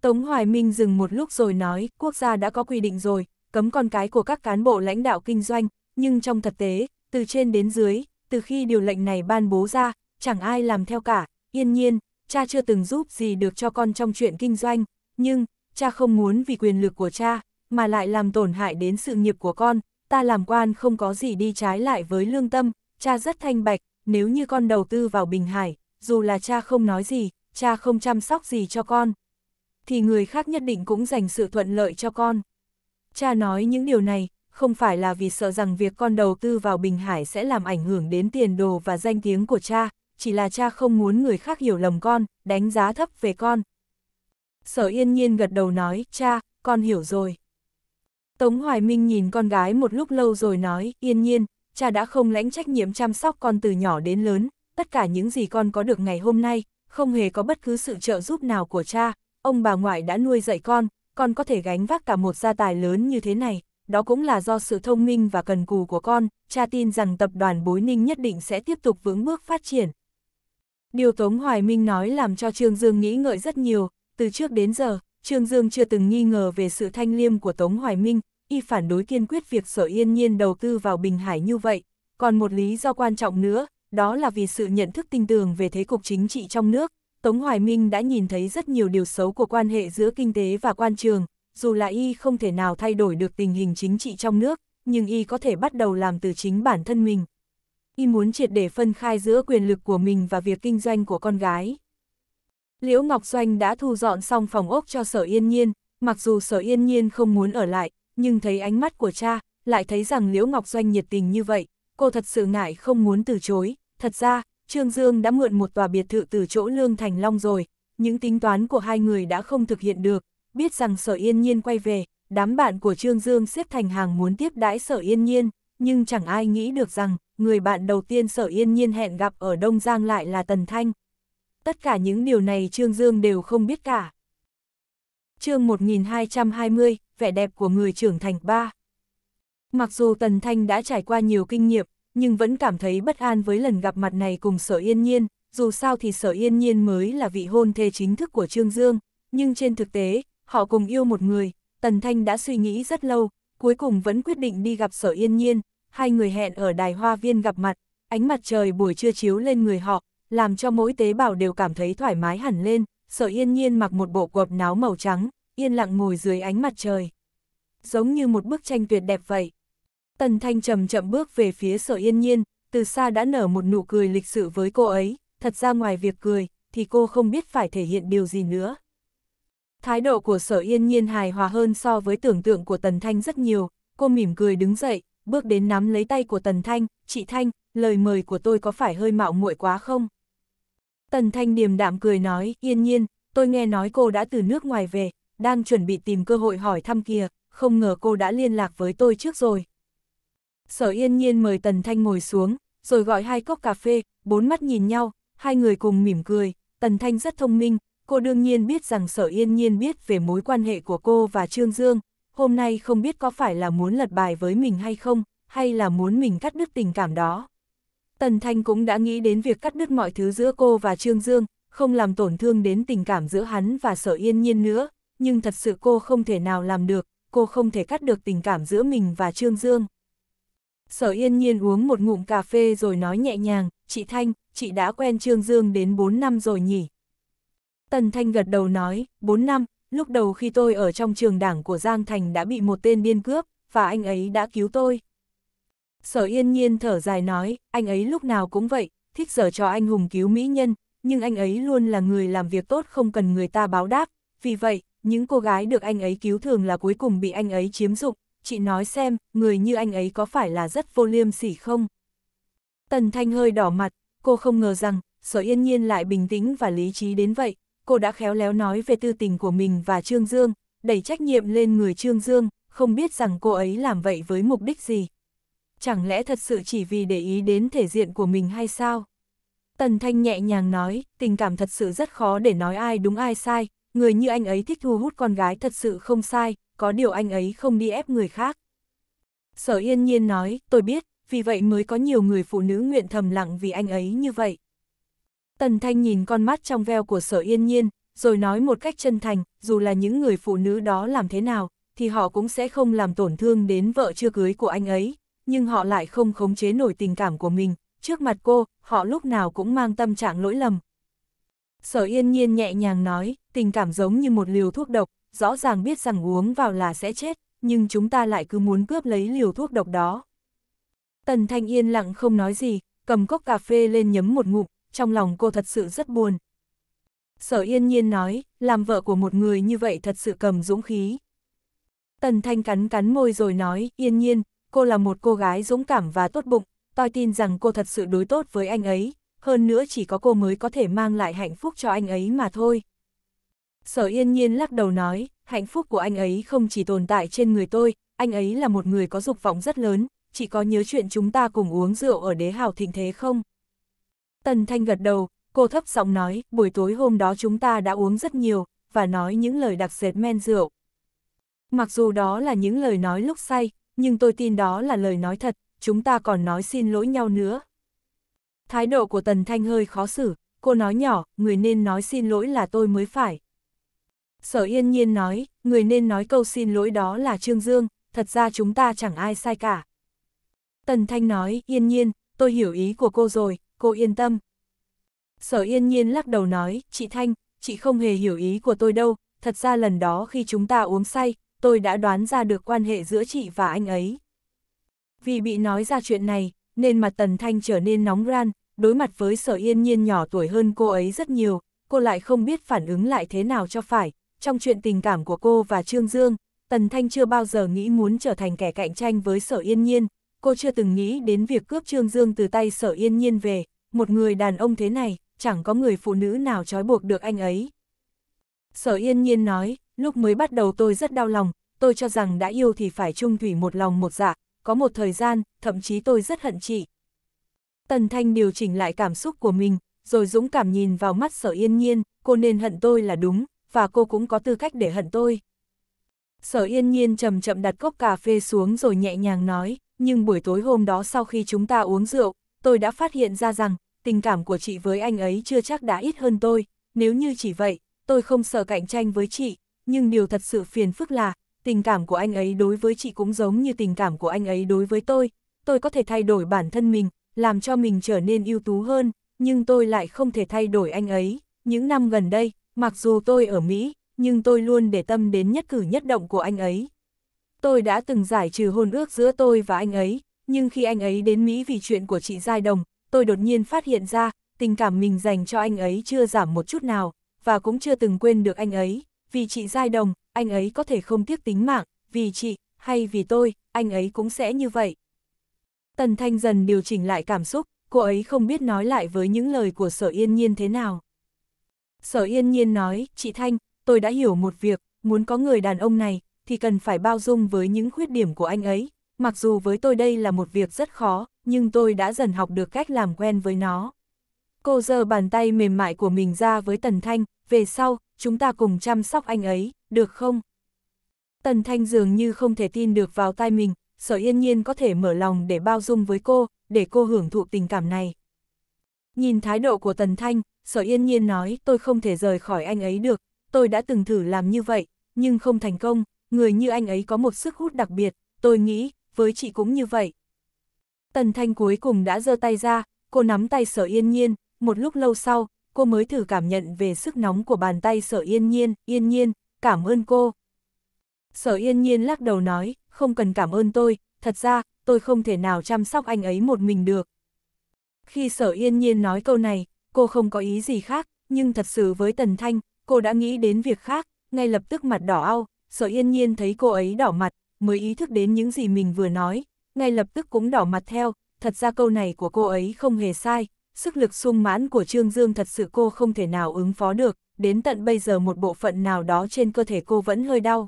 Tống Hoài Minh dừng một lúc rồi nói, quốc gia đã có quy định rồi, cấm con cái của các cán bộ lãnh đạo kinh doanh, nhưng trong thực tế, từ trên đến dưới, từ khi điều lệnh này ban bố ra, chẳng ai làm theo cả, yên nhiên, cha chưa từng giúp gì được cho con trong chuyện kinh doanh, nhưng, cha không muốn vì quyền lực của cha, mà lại làm tổn hại đến sự nghiệp của con, ta làm quan không có gì đi trái lại với lương tâm, cha rất thanh bạch, nếu như con đầu tư vào Bình Hải, dù là cha không nói gì, cha không chăm sóc gì cho con, thì người khác nhất định cũng dành sự thuận lợi cho con. Cha nói những điều này, không phải là vì sợ rằng việc con đầu tư vào Bình Hải sẽ làm ảnh hưởng đến tiền đồ và danh tiếng của cha, chỉ là cha không muốn người khác hiểu lầm con, đánh giá thấp về con. Sở yên nhiên gật đầu nói, cha, con hiểu rồi. Tống Hoài Minh nhìn con gái một lúc lâu rồi nói, yên nhiên, cha đã không lãnh trách nhiệm chăm sóc con từ nhỏ đến lớn, tất cả những gì con có được ngày hôm nay, không hề có bất cứ sự trợ giúp nào của cha, ông bà ngoại đã nuôi dạy con, con có thể gánh vác cả một gia tài lớn như thế này, đó cũng là do sự thông minh và cần cù của con, cha tin rằng tập đoàn Bối Ninh nhất định sẽ tiếp tục vững bước phát triển. Điều Tống Hoài Minh nói làm cho Trương Dương nghĩ ngợi rất nhiều, từ trước đến giờ, Trương Dương chưa từng nghi ngờ về sự thanh liêm của Tống Hoài Minh, y phản đối kiên quyết việc sở yên nhiên đầu tư vào Bình Hải như vậy. Còn một lý do quan trọng nữa, đó là vì sự nhận thức tinh tường về thế cục chính trị trong nước, Tống Hoài Minh đã nhìn thấy rất nhiều điều xấu của quan hệ giữa kinh tế và quan trường, dù là y không thể nào thay đổi được tình hình chính trị trong nước, nhưng y có thể bắt đầu làm từ chính bản thân mình. Y muốn triệt để phân khai giữa quyền lực của mình và việc kinh doanh của con gái. Liễu Ngọc Doanh đã thu dọn xong phòng ốc cho Sở Yên Nhiên, mặc dù Sở Yên Nhiên không muốn ở lại, nhưng thấy ánh mắt của cha, lại thấy rằng Liễu Ngọc Doanh nhiệt tình như vậy, cô thật sự ngại không muốn từ chối. Thật ra, Trương Dương đã mượn một tòa biệt thự từ chỗ Lương Thành Long rồi, những tính toán của hai người đã không thực hiện được, biết rằng Sở Yên Nhiên quay về, đám bạn của Trương Dương xếp thành hàng muốn tiếp đãi Sở Yên Nhiên, nhưng chẳng ai nghĩ được rằng, người bạn đầu tiên Sở Yên Nhiên hẹn gặp ở Đông Giang lại là Tần Thanh. Tất cả những điều này Trương Dương đều không biết cả. chương 1220, vẻ đẹp của người trưởng thành 3 Mặc dù Tần Thanh đã trải qua nhiều kinh nghiệm, nhưng vẫn cảm thấy bất an với lần gặp mặt này cùng sở yên nhiên, dù sao thì sở yên nhiên mới là vị hôn thê chính thức của Trương Dương, nhưng trên thực tế, họ cùng yêu một người, Tần Thanh đã suy nghĩ rất lâu, cuối cùng vẫn quyết định đi gặp sở yên nhiên, hai người hẹn ở đài hoa viên gặp mặt, ánh mặt trời buổi trưa chiếu lên người họ, làm cho mỗi tế bào đều cảm thấy thoải mái hẳn lên, sở yên nhiên mặc một bộ quập náo màu trắng, yên lặng ngồi dưới ánh mặt trời. Giống như một bức tranh tuyệt đẹp vậy. Tần Thanh chậm chậm bước về phía sở yên nhiên, từ xa đã nở một nụ cười lịch sự với cô ấy, thật ra ngoài việc cười, thì cô không biết phải thể hiện điều gì nữa. Thái độ của sở yên nhiên hài hòa hơn so với tưởng tượng của Tần Thanh rất nhiều, cô mỉm cười đứng dậy, bước đến nắm lấy tay của Tần Thanh, chị Thanh, lời mời của tôi có phải hơi mạo muội quá không? Tần Thanh điềm đạm cười nói, yên nhiên, tôi nghe nói cô đã từ nước ngoài về, đang chuẩn bị tìm cơ hội hỏi thăm kìa, không ngờ cô đã liên lạc với tôi trước rồi, Sở yên nhiên mời Tần Thanh ngồi xuống, rồi gọi hai cốc cà phê, bốn mắt nhìn nhau, hai người cùng mỉm cười, Tần Thanh rất thông minh, cô đương nhiên biết rằng sở yên nhiên biết về mối quan hệ của cô và Trương Dương, hôm nay không biết có phải là muốn lật bài với mình hay không, hay là muốn mình cắt đứt tình cảm đó. Tần Thanh cũng đã nghĩ đến việc cắt đứt mọi thứ giữa cô và Trương Dương, không làm tổn thương đến tình cảm giữa hắn và sở yên nhiên nữa, nhưng thật sự cô không thể nào làm được, cô không thể cắt được tình cảm giữa mình và Trương Dương. Sở yên nhiên uống một ngụm cà phê rồi nói nhẹ nhàng, chị Thanh, chị đã quen Trương Dương đến 4 năm rồi nhỉ? Tần Thanh gật đầu nói, 4 năm, lúc đầu khi tôi ở trong trường đảng của Giang Thành đã bị một tên biên cướp, và anh ấy đã cứu tôi. Sở yên nhiên thở dài nói, anh ấy lúc nào cũng vậy, thích giờ cho anh hùng cứu mỹ nhân, nhưng anh ấy luôn là người làm việc tốt không cần người ta báo đáp, vì vậy, những cô gái được anh ấy cứu thường là cuối cùng bị anh ấy chiếm dụng, chị nói xem, người như anh ấy có phải là rất vô liêm sỉ không? Tần Thanh hơi đỏ mặt, cô không ngờ rằng, sở yên nhiên lại bình tĩnh và lý trí đến vậy, cô đã khéo léo nói về tư tình của mình và Trương Dương, đẩy trách nhiệm lên người Trương Dương, không biết rằng cô ấy làm vậy với mục đích gì. Chẳng lẽ thật sự chỉ vì để ý đến thể diện của mình hay sao? Tần Thanh nhẹ nhàng nói, tình cảm thật sự rất khó để nói ai đúng ai sai, Người như anh ấy thích thu hút con gái thật sự không sai, có điều anh ấy không đi ép người khác. Sở yên nhiên nói, tôi biết, vì vậy mới có nhiều người phụ nữ nguyện thầm lặng vì anh ấy như vậy. Tần Thanh nhìn con mắt trong veo của sở yên nhiên, rồi nói một cách chân thành, dù là những người phụ nữ đó làm thế nào, thì họ cũng sẽ không làm tổn thương đến vợ chưa cưới của anh ấy, nhưng họ lại không khống chế nổi tình cảm của mình, trước mặt cô, họ lúc nào cũng mang tâm trạng lỗi lầm. Sở yên nhiên nhẹ nhàng nói, tình cảm giống như một liều thuốc độc, rõ ràng biết rằng uống vào là sẽ chết, nhưng chúng ta lại cứ muốn cướp lấy liều thuốc độc đó. Tần Thanh yên lặng không nói gì, cầm cốc cà phê lên nhấm một ngụm, trong lòng cô thật sự rất buồn. Sở yên nhiên nói, làm vợ của một người như vậy thật sự cầm dũng khí. Tần Thanh cắn cắn môi rồi nói, yên nhiên, cô là một cô gái dũng cảm và tốt bụng, tôi tin rằng cô thật sự đối tốt với anh ấy, hơn nữa chỉ có cô mới có thể mang lại hạnh phúc cho anh ấy mà thôi. Sở yên nhiên lắc đầu nói, hạnh phúc của anh ấy không chỉ tồn tại trên người tôi, anh ấy là một người có dục vọng rất lớn, chỉ có nhớ chuyện chúng ta cùng uống rượu ở đế hào thịnh thế không? Tần Thanh gật đầu, cô thấp giọng nói, buổi tối hôm đó chúng ta đã uống rất nhiều, và nói những lời đặc sệt men rượu. Mặc dù đó là những lời nói lúc say, nhưng tôi tin đó là lời nói thật, chúng ta còn nói xin lỗi nhau nữa. Thái độ của Tần Thanh hơi khó xử, cô nói nhỏ, người nên nói xin lỗi là tôi mới phải. Sở yên nhiên nói, người nên nói câu xin lỗi đó là Trương Dương, thật ra chúng ta chẳng ai sai cả. Tần Thanh nói, yên nhiên, tôi hiểu ý của cô rồi, cô yên tâm. Sở yên nhiên lắc đầu nói, chị Thanh, chị không hề hiểu ý của tôi đâu, thật ra lần đó khi chúng ta uống say, tôi đã đoán ra được quan hệ giữa chị và anh ấy. Vì bị nói ra chuyện này, nên mặt Tần Thanh trở nên nóng ran, đối mặt với sở yên nhiên nhỏ tuổi hơn cô ấy rất nhiều, cô lại không biết phản ứng lại thế nào cho phải, trong chuyện tình cảm của cô và Trương Dương, Tần Thanh chưa bao giờ nghĩ muốn trở thành kẻ cạnh tranh với Sở Yên Nhiên, cô chưa từng nghĩ đến việc cướp Trương Dương từ tay Sở Yên Nhiên về, một người đàn ông thế này, chẳng có người phụ nữ nào trói buộc được anh ấy. Sở Yên Nhiên nói, lúc mới bắt đầu tôi rất đau lòng, tôi cho rằng đã yêu thì phải chung thủy một lòng một dạ, có một thời gian, thậm chí tôi rất hận chị. Tần Thanh điều chỉnh lại cảm xúc của mình, rồi dũng cảm nhìn vào mắt Sở Yên Nhiên, cô nên hận tôi là đúng, và cô cũng có tư cách để hận tôi. Sở yên nhiên chậm chậm đặt cốc cà phê xuống rồi nhẹ nhàng nói, nhưng buổi tối hôm đó sau khi chúng ta uống rượu, tôi đã phát hiện ra rằng, tình cảm của chị với anh ấy chưa chắc đã ít hơn tôi, nếu như chỉ vậy, tôi không sợ cạnh tranh với chị, nhưng điều thật sự phiền phức là, tình cảm của anh ấy đối với chị cũng giống như tình cảm của anh ấy đối với tôi, tôi có thể thay đổi bản thân mình, làm cho mình trở nên ưu tú hơn, nhưng tôi lại không thể thay đổi anh ấy, những năm gần đây, Mặc dù tôi ở Mỹ, nhưng tôi luôn để tâm đến nhất cử nhất động của anh ấy. Tôi đã từng giải trừ hôn ước giữa tôi và anh ấy, nhưng khi anh ấy đến Mỹ vì chuyện của chị Giai Đồng, tôi đột nhiên phát hiện ra, tình cảm mình dành cho anh ấy chưa giảm một chút nào, và cũng chưa từng quên được anh ấy, vì chị Giai Đồng, anh ấy có thể không tiếc tính mạng, vì chị, hay vì tôi, anh ấy cũng sẽ như vậy. Tần Thanh dần điều chỉnh lại cảm xúc, cô ấy không biết nói lại với những lời của sở yên nhiên thế nào. Sở yên nhiên nói, chị Thanh, tôi đã hiểu một việc, muốn có người đàn ông này, thì cần phải bao dung với những khuyết điểm của anh ấy. Mặc dù với tôi đây là một việc rất khó, nhưng tôi đã dần học được cách làm quen với nó. Cô giơ bàn tay mềm mại của mình ra với Tần Thanh, về sau, chúng ta cùng chăm sóc anh ấy, được không? Tần Thanh dường như không thể tin được vào tai mình, sở yên nhiên có thể mở lòng để bao dung với cô, để cô hưởng thụ tình cảm này. Nhìn thái độ của Tần Thanh, sở yên nhiên nói tôi không thể rời khỏi anh ấy được, tôi đã từng thử làm như vậy, nhưng không thành công, người như anh ấy có một sức hút đặc biệt, tôi nghĩ, với chị cũng như vậy. Tần Thanh cuối cùng đã giơ tay ra, cô nắm tay sở yên nhiên, một lúc lâu sau, cô mới thử cảm nhận về sức nóng của bàn tay sở yên nhiên, yên nhiên, cảm ơn cô. Sở yên nhiên lắc đầu nói, không cần cảm ơn tôi, thật ra, tôi không thể nào chăm sóc anh ấy một mình được. Khi sở yên nhiên nói câu này, cô không có ý gì khác, nhưng thật sự với Tần Thanh, cô đã nghĩ đến việc khác, ngay lập tức mặt đỏ ao, sở yên nhiên thấy cô ấy đỏ mặt, mới ý thức đến những gì mình vừa nói, ngay lập tức cũng đỏ mặt theo, thật ra câu này của cô ấy không hề sai, sức lực sung mãn của Trương Dương thật sự cô không thể nào ứng phó được, đến tận bây giờ một bộ phận nào đó trên cơ thể cô vẫn hơi đau.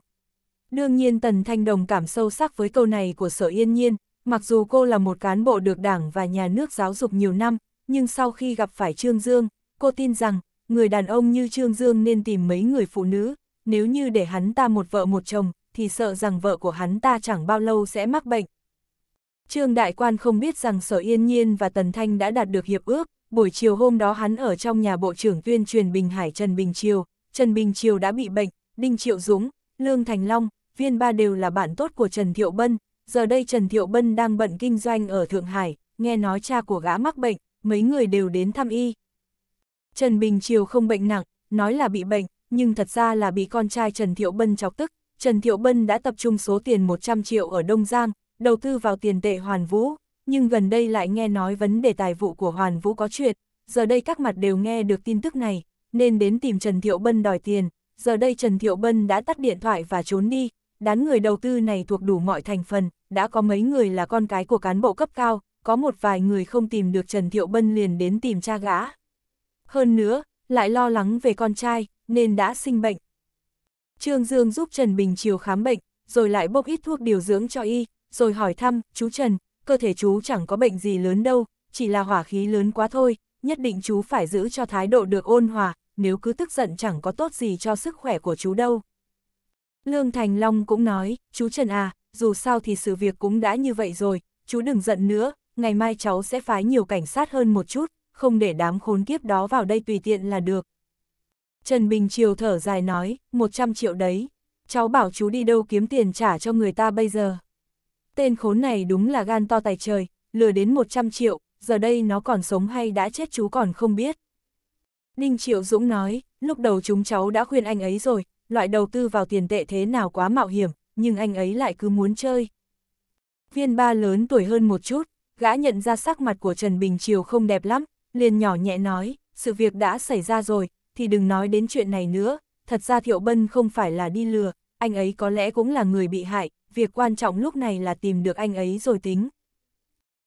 Đương nhiên Tần Thanh Đồng cảm sâu sắc với câu này của Sở Yên Nhiên, mặc dù cô là một cán bộ được đảng và nhà nước giáo dục nhiều năm, nhưng sau khi gặp phải Trương Dương, cô tin rằng, người đàn ông như Trương Dương nên tìm mấy người phụ nữ, nếu như để hắn ta một vợ một chồng, thì sợ rằng vợ của hắn ta chẳng bao lâu sẽ mắc bệnh. Trương Đại Quan không biết rằng Sở Yên Nhiên và Tần Thanh đã đạt được hiệp ước, buổi chiều hôm đó hắn ở trong nhà Bộ trưởng tuyên truyền Bình Hải Trần Bình Triều, Trần Bình Triều đã bị bệnh, Đinh Triệu Dũng, Lương Thành Long, Viên Ba đều là bạn tốt của Trần Thiệu Bân, giờ đây Trần Thiệu Bân đang bận kinh doanh ở Thượng Hải, nghe nói cha của gã mắc bệnh, mấy người đều đến thăm y. Trần Bình Triều không bệnh nặng, nói là bị bệnh, nhưng thật ra là bị con trai Trần Thiệu Bân chọc tức. Trần Thiệu Bân đã tập trung số tiền 100 triệu ở Đông Giang, đầu tư vào tiền tệ Hoàn Vũ, nhưng gần đây lại nghe nói vấn đề tài vụ của Hoàn Vũ có chuyện, giờ đây các mặt đều nghe được tin tức này, nên đến tìm Trần Thiệu Bân đòi tiền, giờ đây Trần Thiệu Bân đã tắt điện thoại và trốn đi, Đán người đầu tư này thuộc đủ mọi thành phần, đã có mấy người là con cái của cán bộ cấp cao, có một vài người không tìm được Trần Thiệu Bân liền đến tìm cha gã. Hơn nữa, lại lo lắng về con trai, nên đã sinh bệnh. Trương Dương giúp Trần Bình triều khám bệnh, rồi lại bốc ít thuốc điều dưỡng cho y, rồi hỏi thăm, chú Trần, cơ thể chú chẳng có bệnh gì lớn đâu, chỉ là hỏa khí lớn quá thôi, nhất định chú phải giữ cho thái độ được ôn hòa, nếu cứ tức giận chẳng có tốt gì cho sức khỏe của chú đâu. Lương Thành Long cũng nói, chú Trần à, dù sao thì sự việc cũng đã như vậy rồi, chú đừng giận nữa, ngày mai cháu sẽ phái nhiều cảnh sát hơn một chút, không để đám khốn kiếp đó vào đây tùy tiện là được. Trần Bình Triều thở dài nói, 100 triệu đấy, cháu bảo chú đi đâu kiếm tiền trả cho người ta bây giờ. Tên khốn này đúng là gan to tài trời, lừa đến 100 triệu, giờ đây nó còn sống hay đã chết chú còn không biết. Ninh Triệu Dũng nói, lúc đầu chúng cháu đã khuyên anh ấy rồi, loại đầu tư vào tiền tệ thế nào quá mạo hiểm, nhưng anh ấy lại cứ muốn chơi. Viên ba lớn tuổi hơn một chút, gã nhận ra sắc mặt của Trần Bình Triều không đẹp lắm, liền nhỏ nhẹ nói, sự việc đã xảy ra rồi, thì đừng nói đến chuyện này nữa, thật ra Thiệu Bân không phải là đi lừa, anh ấy có lẽ cũng là người bị hại, việc quan trọng lúc này là tìm được anh ấy rồi tính.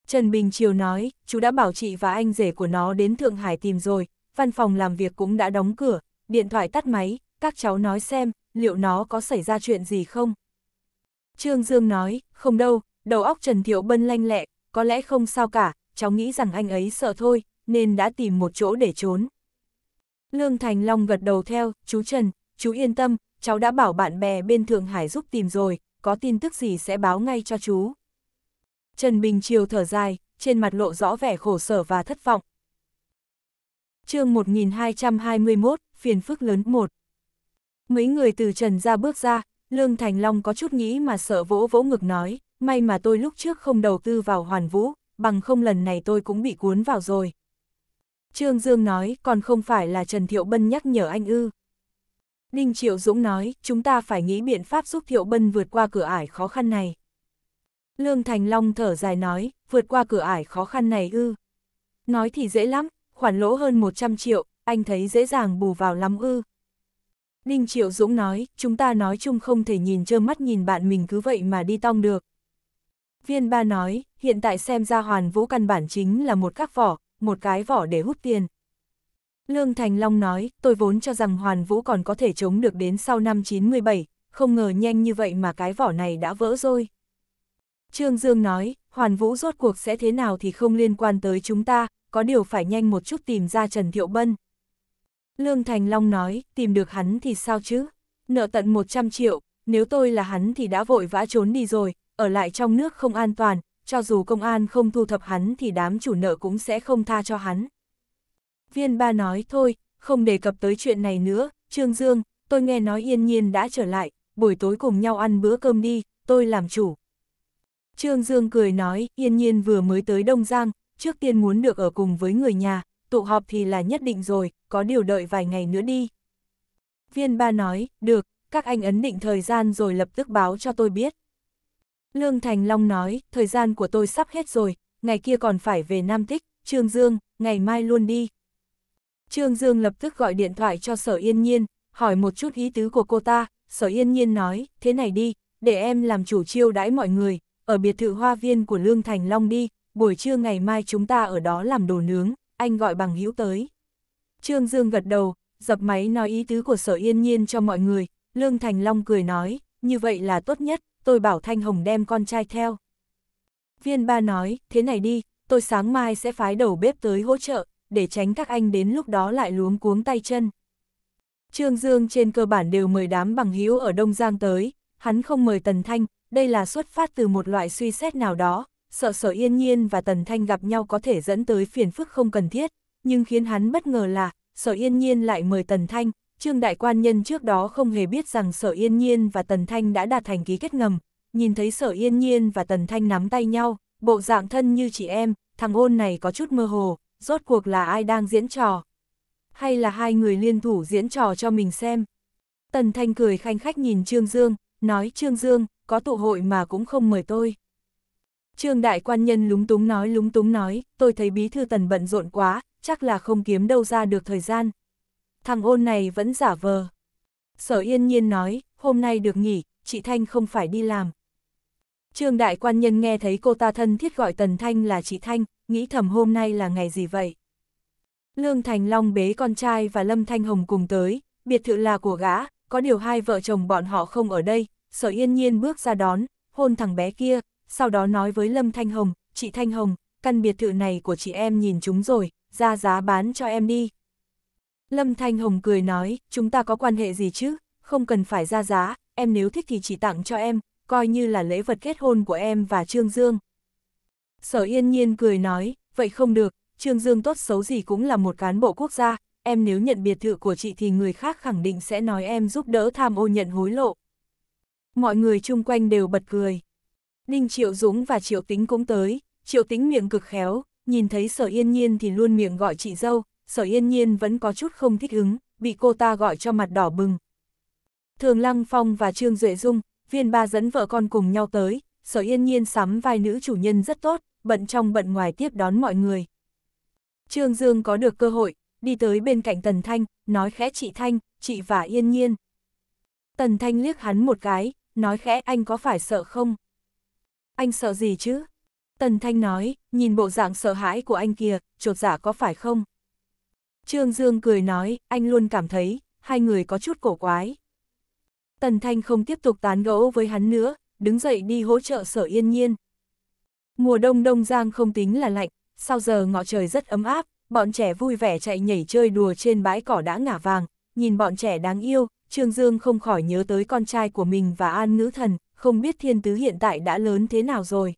Trần Bình Triều nói, chú đã bảo chị và anh rể của nó đến Thượng Hải tìm rồi, văn phòng làm việc cũng đã đóng cửa, điện thoại tắt máy, các cháu nói xem, liệu nó có xảy ra chuyện gì không? Trương Dương nói, không đâu, đầu óc Trần Thiệu Bân lanh lẹ, có lẽ không sao cả, cháu nghĩ rằng anh ấy sợ thôi, nên đã tìm một chỗ để trốn. Lương Thành Long gật đầu theo, chú Trần, chú yên tâm, cháu đã bảo bạn bè bên Thượng Hải giúp tìm rồi, có tin tức gì sẽ báo ngay cho chú. Trần Bình Triều thở dài, trên mặt lộ rõ vẻ khổ sở và thất vọng. chương 1221, phiền phức lớn 1 Mấy người từ Trần ra bước ra, Lương Thành Long có chút nghĩ mà sợ vỗ vỗ ngực nói, may mà tôi lúc trước không đầu tư vào hoàn vũ, bằng không lần này tôi cũng bị cuốn vào rồi. Trương Dương nói, còn không phải là Trần Thiệu Bân nhắc nhở anh ư. Đinh Triệu Dũng nói, chúng ta phải nghĩ biện pháp giúp Thiệu Bân vượt qua cửa ải khó khăn này. Lương Thành Long thở dài nói, vượt qua cửa ải khó khăn này ư. Nói thì dễ lắm, khoản lỗ hơn 100 triệu, anh thấy dễ dàng bù vào lắm ư. Đinh Triệu Dũng nói, chúng ta nói chung không thể nhìn trơ mắt nhìn bạn mình cứ vậy mà đi tong được. Viên ba nói, hiện tại xem ra hoàn vũ căn bản chính là một các vỏ, một cái vỏ để hút tiền. Lương Thành Long nói, tôi vốn cho rằng hoàn vũ còn có thể chống được đến sau năm 97, không ngờ nhanh như vậy mà cái vỏ này đã vỡ rồi. Trương Dương nói, hoàn vũ rốt cuộc sẽ thế nào thì không liên quan tới chúng ta, có điều phải nhanh một chút tìm ra Trần Thiệu Bân. Lương Thành Long nói, tìm được hắn thì sao chứ? Nợ tận 100 triệu, nếu tôi là hắn thì đã vội vã trốn đi rồi, ở lại trong nước không an toàn, cho dù công an không thu thập hắn thì đám chủ nợ cũng sẽ không tha cho hắn. Viên ba nói thôi, không đề cập tới chuyện này nữa, Trương Dương, tôi nghe nói yên nhiên đã trở lại, buổi tối cùng nhau ăn bữa cơm đi, tôi làm chủ. Trương Dương cười nói, yên nhiên vừa mới tới Đông Giang, trước tiên muốn được ở cùng với người nhà, tụ họp thì là nhất định rồi, có điều đợi vài ngày nữa đi. Viên ba nói, được, các anh ấn định thời gian rồi lập tức báo cho tôi biết. Lương Thành Long nói, thời gian của tôi sắp hết rồi, ngày kia còn phải về Nam Thích, Trương Dương, ngày mai luôn đi. Trương Dương lập tức gọi điện thoại cho Sở Yên Nhiên, hỏi một chút ý tứ của cô ta, Sở Yên Nhiên nói, thế này đi, để em làm chủ chiêu đãi mọi người, ở biệt thự hoa viên của Lương Thành Long đi, buổi trưa ngày mai chúng ta ở đó làm đồ nướng, anh gọi bằng hữu tới. Trương Dương gật đầu, dập máy nói ý tứ của Sở Yên Nhiên cho mọi người, Lương Thành Long cười nói, như vậy là tốt nhất, tôi bảo Thanh Hồng đem con trai theo. Viên ba nói, thế này đi, tôi sáng mai sẽ phái đầu bếp tới hỗ trợ, để tránh các anh đến lúc đó lại luống cuống tay chân. Trương Dương trên cơ bản đều mời đám bằng hữu ở Đông Giang tới, hắn không mời Tần Thanh, đây là xuất phát từ một loại suy xét nào đó, sợ sở yên nhiên và Tần Thanh gặp nhau có thể dẫn tới phiền phức không cần thiết, nhưng khiến hắn bất ngờ là, sở yên nhiên lại mời Tần Thanh, Trương Đại Quan Nhân trước đó không hề biết rằng Sở Yên Nhiên và Tần Thanh đã đạt thành ký kết ngầm, nhìn thấy Sở Yên Nhiên và Tần Thanh nắm tay nhau, bộ dạng thân như chị em, thằng ôn này có chút mơ hồ, rốt cuộc là ai đang diễn trò. Hay là hai người liên thủ diễn trò cho mình xem. Tần Thanh cười khanh khách nhìn Trương Dương, nói Trương Dương, có tụ hội mà cũng không mời tôi. Trương Đại Quan Nhân lúng túng nói lúng túng nói, tôi thấy bí thư Tần bận rộn quá, chắc là không kiếm đâu ra được thời gian, thằng ôn này vẫn giả vờ. Sở yên nhiên nói, hôm nay được nghỉ, chị Thanh không phải đi làm. Trương đại quan nhân nghe thấy cô ta thân thiết gọi Tần Thanh là chị Thanh, nghĩ thầm hôm nay là ngày gì vậy. Lương Thành Long bế con trai và Lâm Thanh Hồng cùng tới, biệt thự là của gã, có điều hai vợ chồng bọn họ không ở đây, sở yên nhiên bước ra đón, hôn thằng bé kia, sau đó nói với Lâm Thanh Hồng, chị Thanh Hồng, căn biệt thự này của chị em nhìn chúng rồi, ra giá bán cho em đi, Lâm Thanh Hồng cười nói, chúng ta có quan hệ gì chứ, không cần phải ra giá, em nếu thích thì chỉ tặng cho em, coi như là lễ vật kết hôn của em và Trương Dương. Sở Yên Nhiên cười nói, vậy không được, Trương Dương tốt xấu gì cũng là một cán bộ quốc gia, em nếu nhận biệt thự của chị thì người khác khẳng định sẽ nói em giúp đỡ tham ô nhận hối lộ. Mọi người chung quanh đều bật cười. Đinh Triệu Dũng và Triệu Tính cũng tới, Triệu Tính miệng cực khéo, nhìn thấy Sở Yên Nhiên thì luôn miệng gọi chị dâu, sở yên nhiên vẫn có chút không thích ứng, bị cô ta gọi cho mặt đỏ bừng. Thường Lăng Phong và Trương Duệ Dung, viên ba dẫn vợ con cùng nhau tới, sở yên nhiên sắm vai nữ chủ nhân rất tốt, bận trong bận ngoài tiếp đón mọi người. Trương Dương có được cơ hội, đi tới bên cạnh Tần Thanh, nói khẽ chị Thanh, chị và yên nhiên. Tần Thanh liếc hắn một cái, nói khẽ anh có phải sợ không? Anh sợ gì chứ? Tần Thanh nói, nhìn bộ dạng sợ hãi của anh kìa, trột giả dạ có phải không? Trương Dương cười nói, anh luôn cảm thấy, hai người có chút cổ quái. Tần Thanh không tiếp tục tán gẫu với hắn nữa, đứng dậy đi hỗ trợ sở yên nhiên. Mùa đông Đông Giang không tính là lạnh, sau giờ ngọ trời rất ấm áp, bọn trẻ vui vẻ chạy nhảy chơi đùa trên bãi cỏ đã ngả vàng, nhìn bọn trẻ đáng yêu, Trương Dương không khỏi nhớ tới con trai của mình và An Ngữ Thần, không biết thiên tứ hiện tại đã lớn thế nào rồi.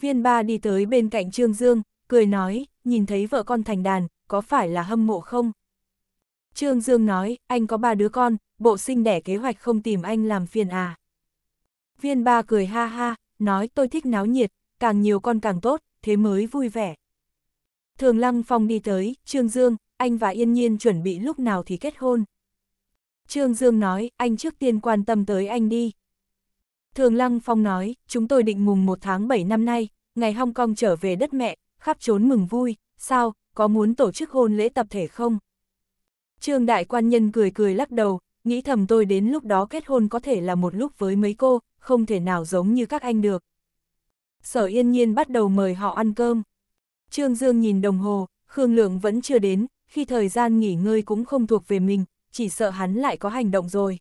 Viên ba đi tới bên cạnh Trương Dương, cười nói, nhìn thấy vợ con thành đàn, có phải là hâm mộ không? Trương Dương nói, anh có ba đứa con, bộ sinh đẻ kế hoạch không tìm anh làm phiền à. Viên ba cười ha ha, nói tôi thích náo nhiệt, càng nhiều con càng tốt, thế mới vui vẻ. Thường Lăng Phong đi tới, Trương Dương, anh và Yên Nhiên chuẩn bị lúc nào thì kết hôn. Trương Dương nói, anh trước tiên quan tâm tới anh đi. Thường Lăng Phong nói, chúng tôi định mùng 1 tháng 7 năm nay, ngày Hong Kong trở về đất mẹ, khắp trốn mừng vui, sao, có muốn tổ chức hôn lễ tập thể không? Trương đại quan nhân cười cười lắc đầu, nghĩ thầm tôi đến lúc đó kết hôn có thể là một lúc với mấy cô, không thể nào giống như các anh được. Sở yên nhiên bắt đầu mời họ ăn cơm. Trương Dương nhìn đồng hồ, Khương Lượng vẫn chưa đến, khi thời gian nghỉ ngơi cũng không thuộc về mình, chỉ sợ hắn lại có hành động rồi.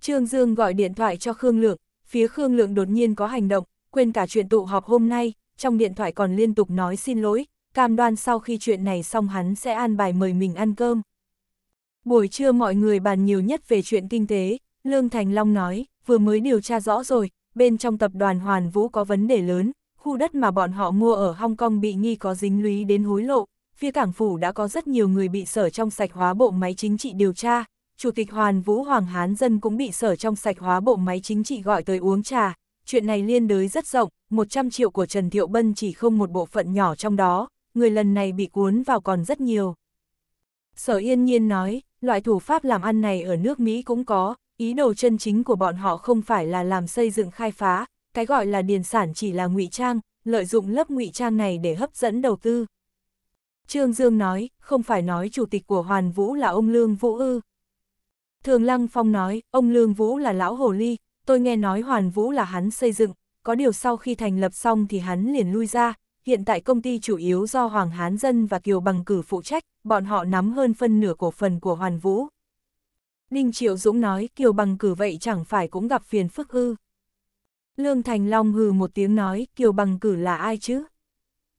Trương Dương gọi điện thoại cho Khương Lượng, phía Khương Lượng đột nhiên có hành động, quên cả chuyện tụ họp hôm nay, trong điện thoại còn liên tục nói xin lỗi, cam đoan sau khi chuyện này xong hắn sẽ an bài mời mình ăn cơm. Buổi trưa mọi người bàn nhiều nhất về chuyện kinh tế, Lương Thành Long nói, vừa mới điều tra rõ rồi, bên trong tập đoàn Hoàn Vũ có vấn đề lớn, khu đất mà bọn họ mua ở Hong Kong bị nghi có dính lũy đến hối lộ, phía cảng phủ đã có rất nhiều người bị sở trong sạch hóa bộ máy chính trị điều tra, Chủ tịch Hoàn Vũ Hoàng Hán Dân cũng bị sở trong sạch hóa bộ máy chính trị gọi tới uống trà, chuyện này liên đới rất rộng, 100 triệu của Trần Thiệu Bân chỉ không một bộ phận nhỏ trong đó, người lần này bị cuốn vào còn rất nhiều. Sở yên nhiên nói, loại thủ pháp làm ăn này ở nước Mỹ cũng có, ý đồ chân chính của bọn họ không phải là làm xây dựng khai phá, cái gọi là điền sản chỉ là ngụy trang, lợi dụng lớp ngụy trang này để hấp dẫn đầu tư. Trương Dương nói, không phải nói chủ tịch của Hoàn Vũ là ông Lương Vũ ư. Thường Lăng Phong nói, ông Lương Vũ là lão hồ ly, tôi nghe nói Hoàn Vũ là hắn xây dựng, có điều sau khi thành lập xong thì hắn liền lui ra, hiện tại công ty chủ yếu do Hoàng Hán Dân và Kiều Bằng Cử phụ trách, bọn họ nắm hơn phân nửa cổ phần của Hoàn Vũ. Ninh Triệu Dũng nói Kiều Bằng Cử vậy chẳng phải cũng gặp phiền phức ư. Lương Thành Long hừ một tiếng nói Kiều Bằng Cử là ai chứ?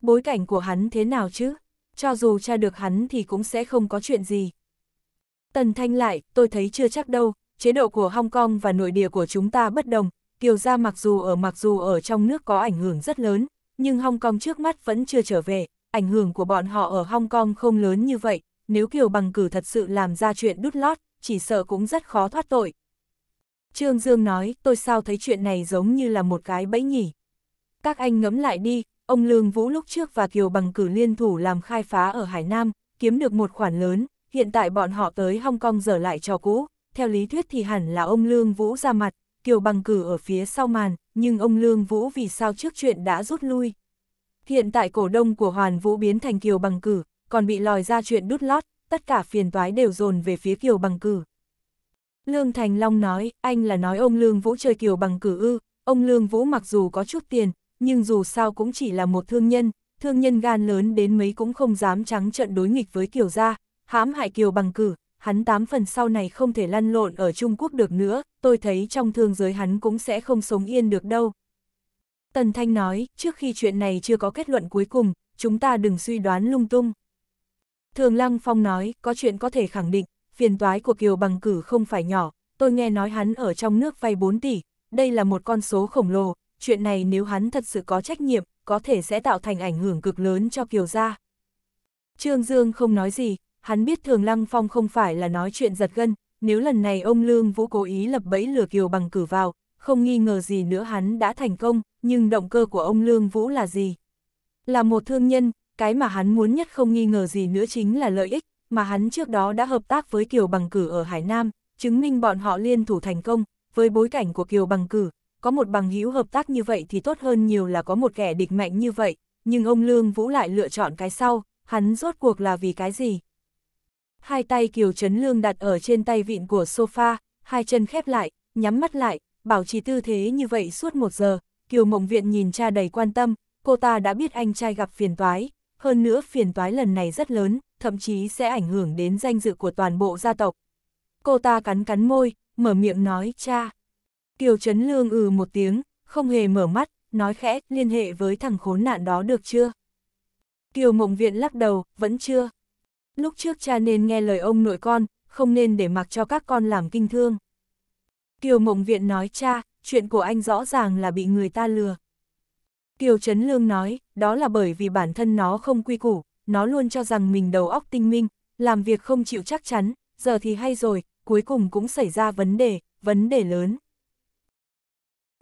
Bối cảnh của hắn thế nào chứ? Cho dù tra được hắn thì cũng sẽ không có chuyện gì. Tần Thanh lại, tôi thấy chưa chắc đâu, chế độ của Hong Kong và nội địa của chúng ta bất đồng, Kiều gia mặc dù ở mặc dù ở trong nước có ảnh hưởng rất lớn, nhưng Hong Kong trước mắt vẫn chưa trở về, ảnh hưởng của bọn họ ở Hong Kong không lớn như vậy, nếu Kiều Bằng Cử thật sự làm ra chuyện đút lót, chỉ sợ cũng rất khó thoát tội. Trương Dương nói, tôi sao thấy chuyện này giống như là một cái bẫy nhỉ. Các anh ngẫm lại đi, ông Lương Vũ lúc trước và Kiều Bằng Cử liên thủ làm khai phá ở Hải Nam, kiếm được một khoản lớn, hiện tại bọn họ tới Hong Kong dở lại cho cũ, theo lý thuyết thì hẳn là ông Lương Vũ ra mặt, Kiều Bằng Cử ở phía sau màn, nhưng ông Lương Vũ vì sao trước chuyện đã rút lui. Hiện tại cổ đông của Hoàn Vũ biến thành Kiều Bằng Cử, còn bị lòi ra chuyện đút lót, tất cả phiền toái đều dồn về phía Kiều Bằng Cử. Lương Thành Long nói, anh là nói ông Lương Vũ chơi Kiều Bằng Cử ư, ông Lương Vũ mặc dù có chút tiền, nhưng dù sao cũng chỉ là một thương nhân, thương nhân gan lớn đến mấy cũng không dám trắng trận đối nghịch với Kiều gia, hãm hại Kiều Bằng Cử, hắn tám phần sau này không thể lăn lộn ở Trung Quốc được nữa, tôi thấy trong thương giới hắn cũng sẽ không sống yên được đâu. Tần Thanh nói, trước khi chuyện này chưa có kết luận cuối cùng, chúng ta đừng suy đoán lung tung. Thường Lăng Phong nói, có chuyện có thể khẳng định, phiền toái của Kiều Bằng Cử không phải nhỏ, tôi nghe nói hắn ở trong nước vay 4 tỷ, đây là một con số khổng lồ, chuyện này nếu hắn thật sự có trách nhiệm, có thể sẽ tạo thành ảnh hưởng cực lớn cho Kiều gia. Trương Dương không nói gì, hắn biết Thường Lăng Phong không phải là nói chuyện giật gân, nếu lần này ông Lương Vũ cố ý lập bẫy lừa Kiều bằng cử vào, không nghi ngờ gì nữa hắn đã thành công, nhưng động cơ của ông Lương Vũ là gì? Là một thương nhân, cái mà hắn muốn nhất không nghi ngờ gì nữa chính là lợi ích, mà hắn trước đó đã hợp tác với Kiều bằng cử ở Hải Nam, chứng minh bọn họ liên thủ thành công, với bối cảnh của Kiều bằng cử, có một bằng hữu hợp tác như vậy thì tốt hơn nhiều là có một kẻ địch mạnh như vậy, nhưng ông Lương Vũ lại lựa chọn cái sau, hắn rốt cuộc là vì cái gì? hai tay Kiều Trấn Lương đặt ở trên tay vịn của sofa, hai chân khép lại, nhắm mắt lại, bảo trì tư thế như vậy suốt một giờ. Kiều Mộng Viện nhìn cha đầy quan tâm, cô ta đã biết anh trai gặp phiền toái, hơn nữa phiền toái lần này rất lớn, thậm chí sẽ ảnh hưởng đến danh dự của toàn bộ gia tộc. Cô ta cắn cắn môi, mở miệng nói cha. Kiều Trấn Lương ừ một tiếng, không hề mở mắt, nói khẽ liên hệ với thằng khốn nạn đó được chưa? Kiều Mộng Viện lắc đầu, vẫn chưa. Lúc trước cha nên nghe lời ông nội con, không nên để mặc cho các con làm kinh thương. Kiều Mộng Viện nói cha, chuyện của anh rõ ràng là bị người ta lừa. Kiều Trấn Lương nói, đó là bởi vì bản thân nó không quy củ, nó luôn cho rằng mình đầu óc tinh minh, làm việc không chịu chắc chắn, giờ thì hay rồi, cuối cùng cũng xảy ra vấn đề, vấn đề lớn.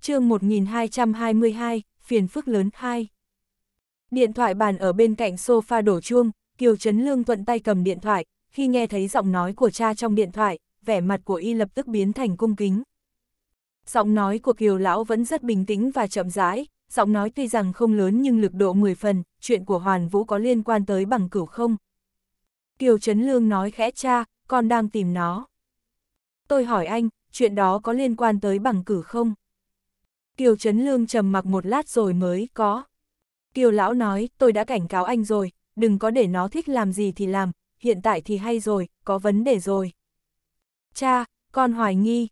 chương 1222, phiền phức lớn 2 Điện thoại bàn ở bên cạnh sofa đổ chuông, Kiều Trấn Lương thuận tay cầm điện thoại, khi nghe thấy giọng nói của cha trong điện thoại, vẻ mặt của y lập tức biến thành cung kính. Giọng nói của Kiều Lão vẫn rất bình tĩnh và chậm rãi, giọng nói tuy rằng không lớn nhưng lực độ 10 phần, chuyện của Hoàn Vũ có liên quan tới bằng cửu không. Kiều Trấn Lương nói khẽ cha, con đang tìm nó. Tôi hỏi anh, chuyện đó có liên quan tới bằng cử không? Kiều Trấn Lương trầm mặc một lát rồi mới có. Kiều Lão nói, tôi đã cảnh cáo anh rồi, đừng có để nó thích làm gì thì làm, hiện tại thì hay rồi, có vấn đề rồi. Cha, con hoài nghi.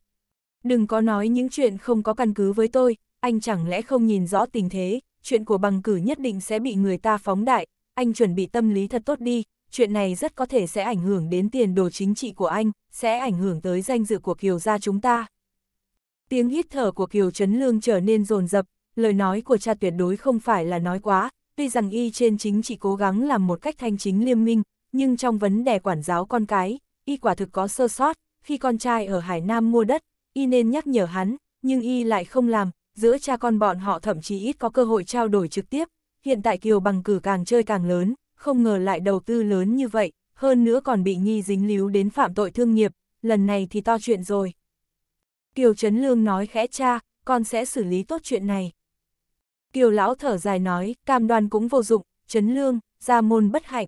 Đừng có nói những chuyện không có căn cứ với tôi, anh chẳng lẽ không nhìn rõ tình thế, chuyện của bằng cử nhất định sẽ bị người ta phóng đại, anh chuẩn bị tâm lý thật tốt đi, chuyện này rất có thể sẽ ảnh hưởng đến tiền đồ chính trị của anh, sẽ ảnh hưởng tới danh dự của Kiều gia chúng ta. Tiếng hít thở của Kiều Trấn Lương trở nên rồn rập, lời nói của cha tuyệt đối không phải là nói quá, tuy rằng y trên chính chỉ cố gắng làm một cách thanh chính liêm minh, nhưng trong vấn đề quản giáo con cái, y quả thực có sơ sót, khi con trai ở Hải Nam mua đất, y nên nhắc nhở hắn, nhưng y lại không làm, giữa cha con bọn họ thậm chí ít có cơ hội trao đổi trực tiếp, hiện tại Kiều bằng cử càng chơi càng lớn, không ngờ lại đầu tư lớn như vậy, hơn nữa còn bị nghi dính líu đến phạm tội thương nghiệp, lần này thì to chuyện rồi. Kiều Trấn Lương nói khẽ cha, con sẽ xử lý tốt chuyện này. Kiều lão thở dài nói, cam đoan cũng vô dụng, chấn lương, gia môn bất hạnh.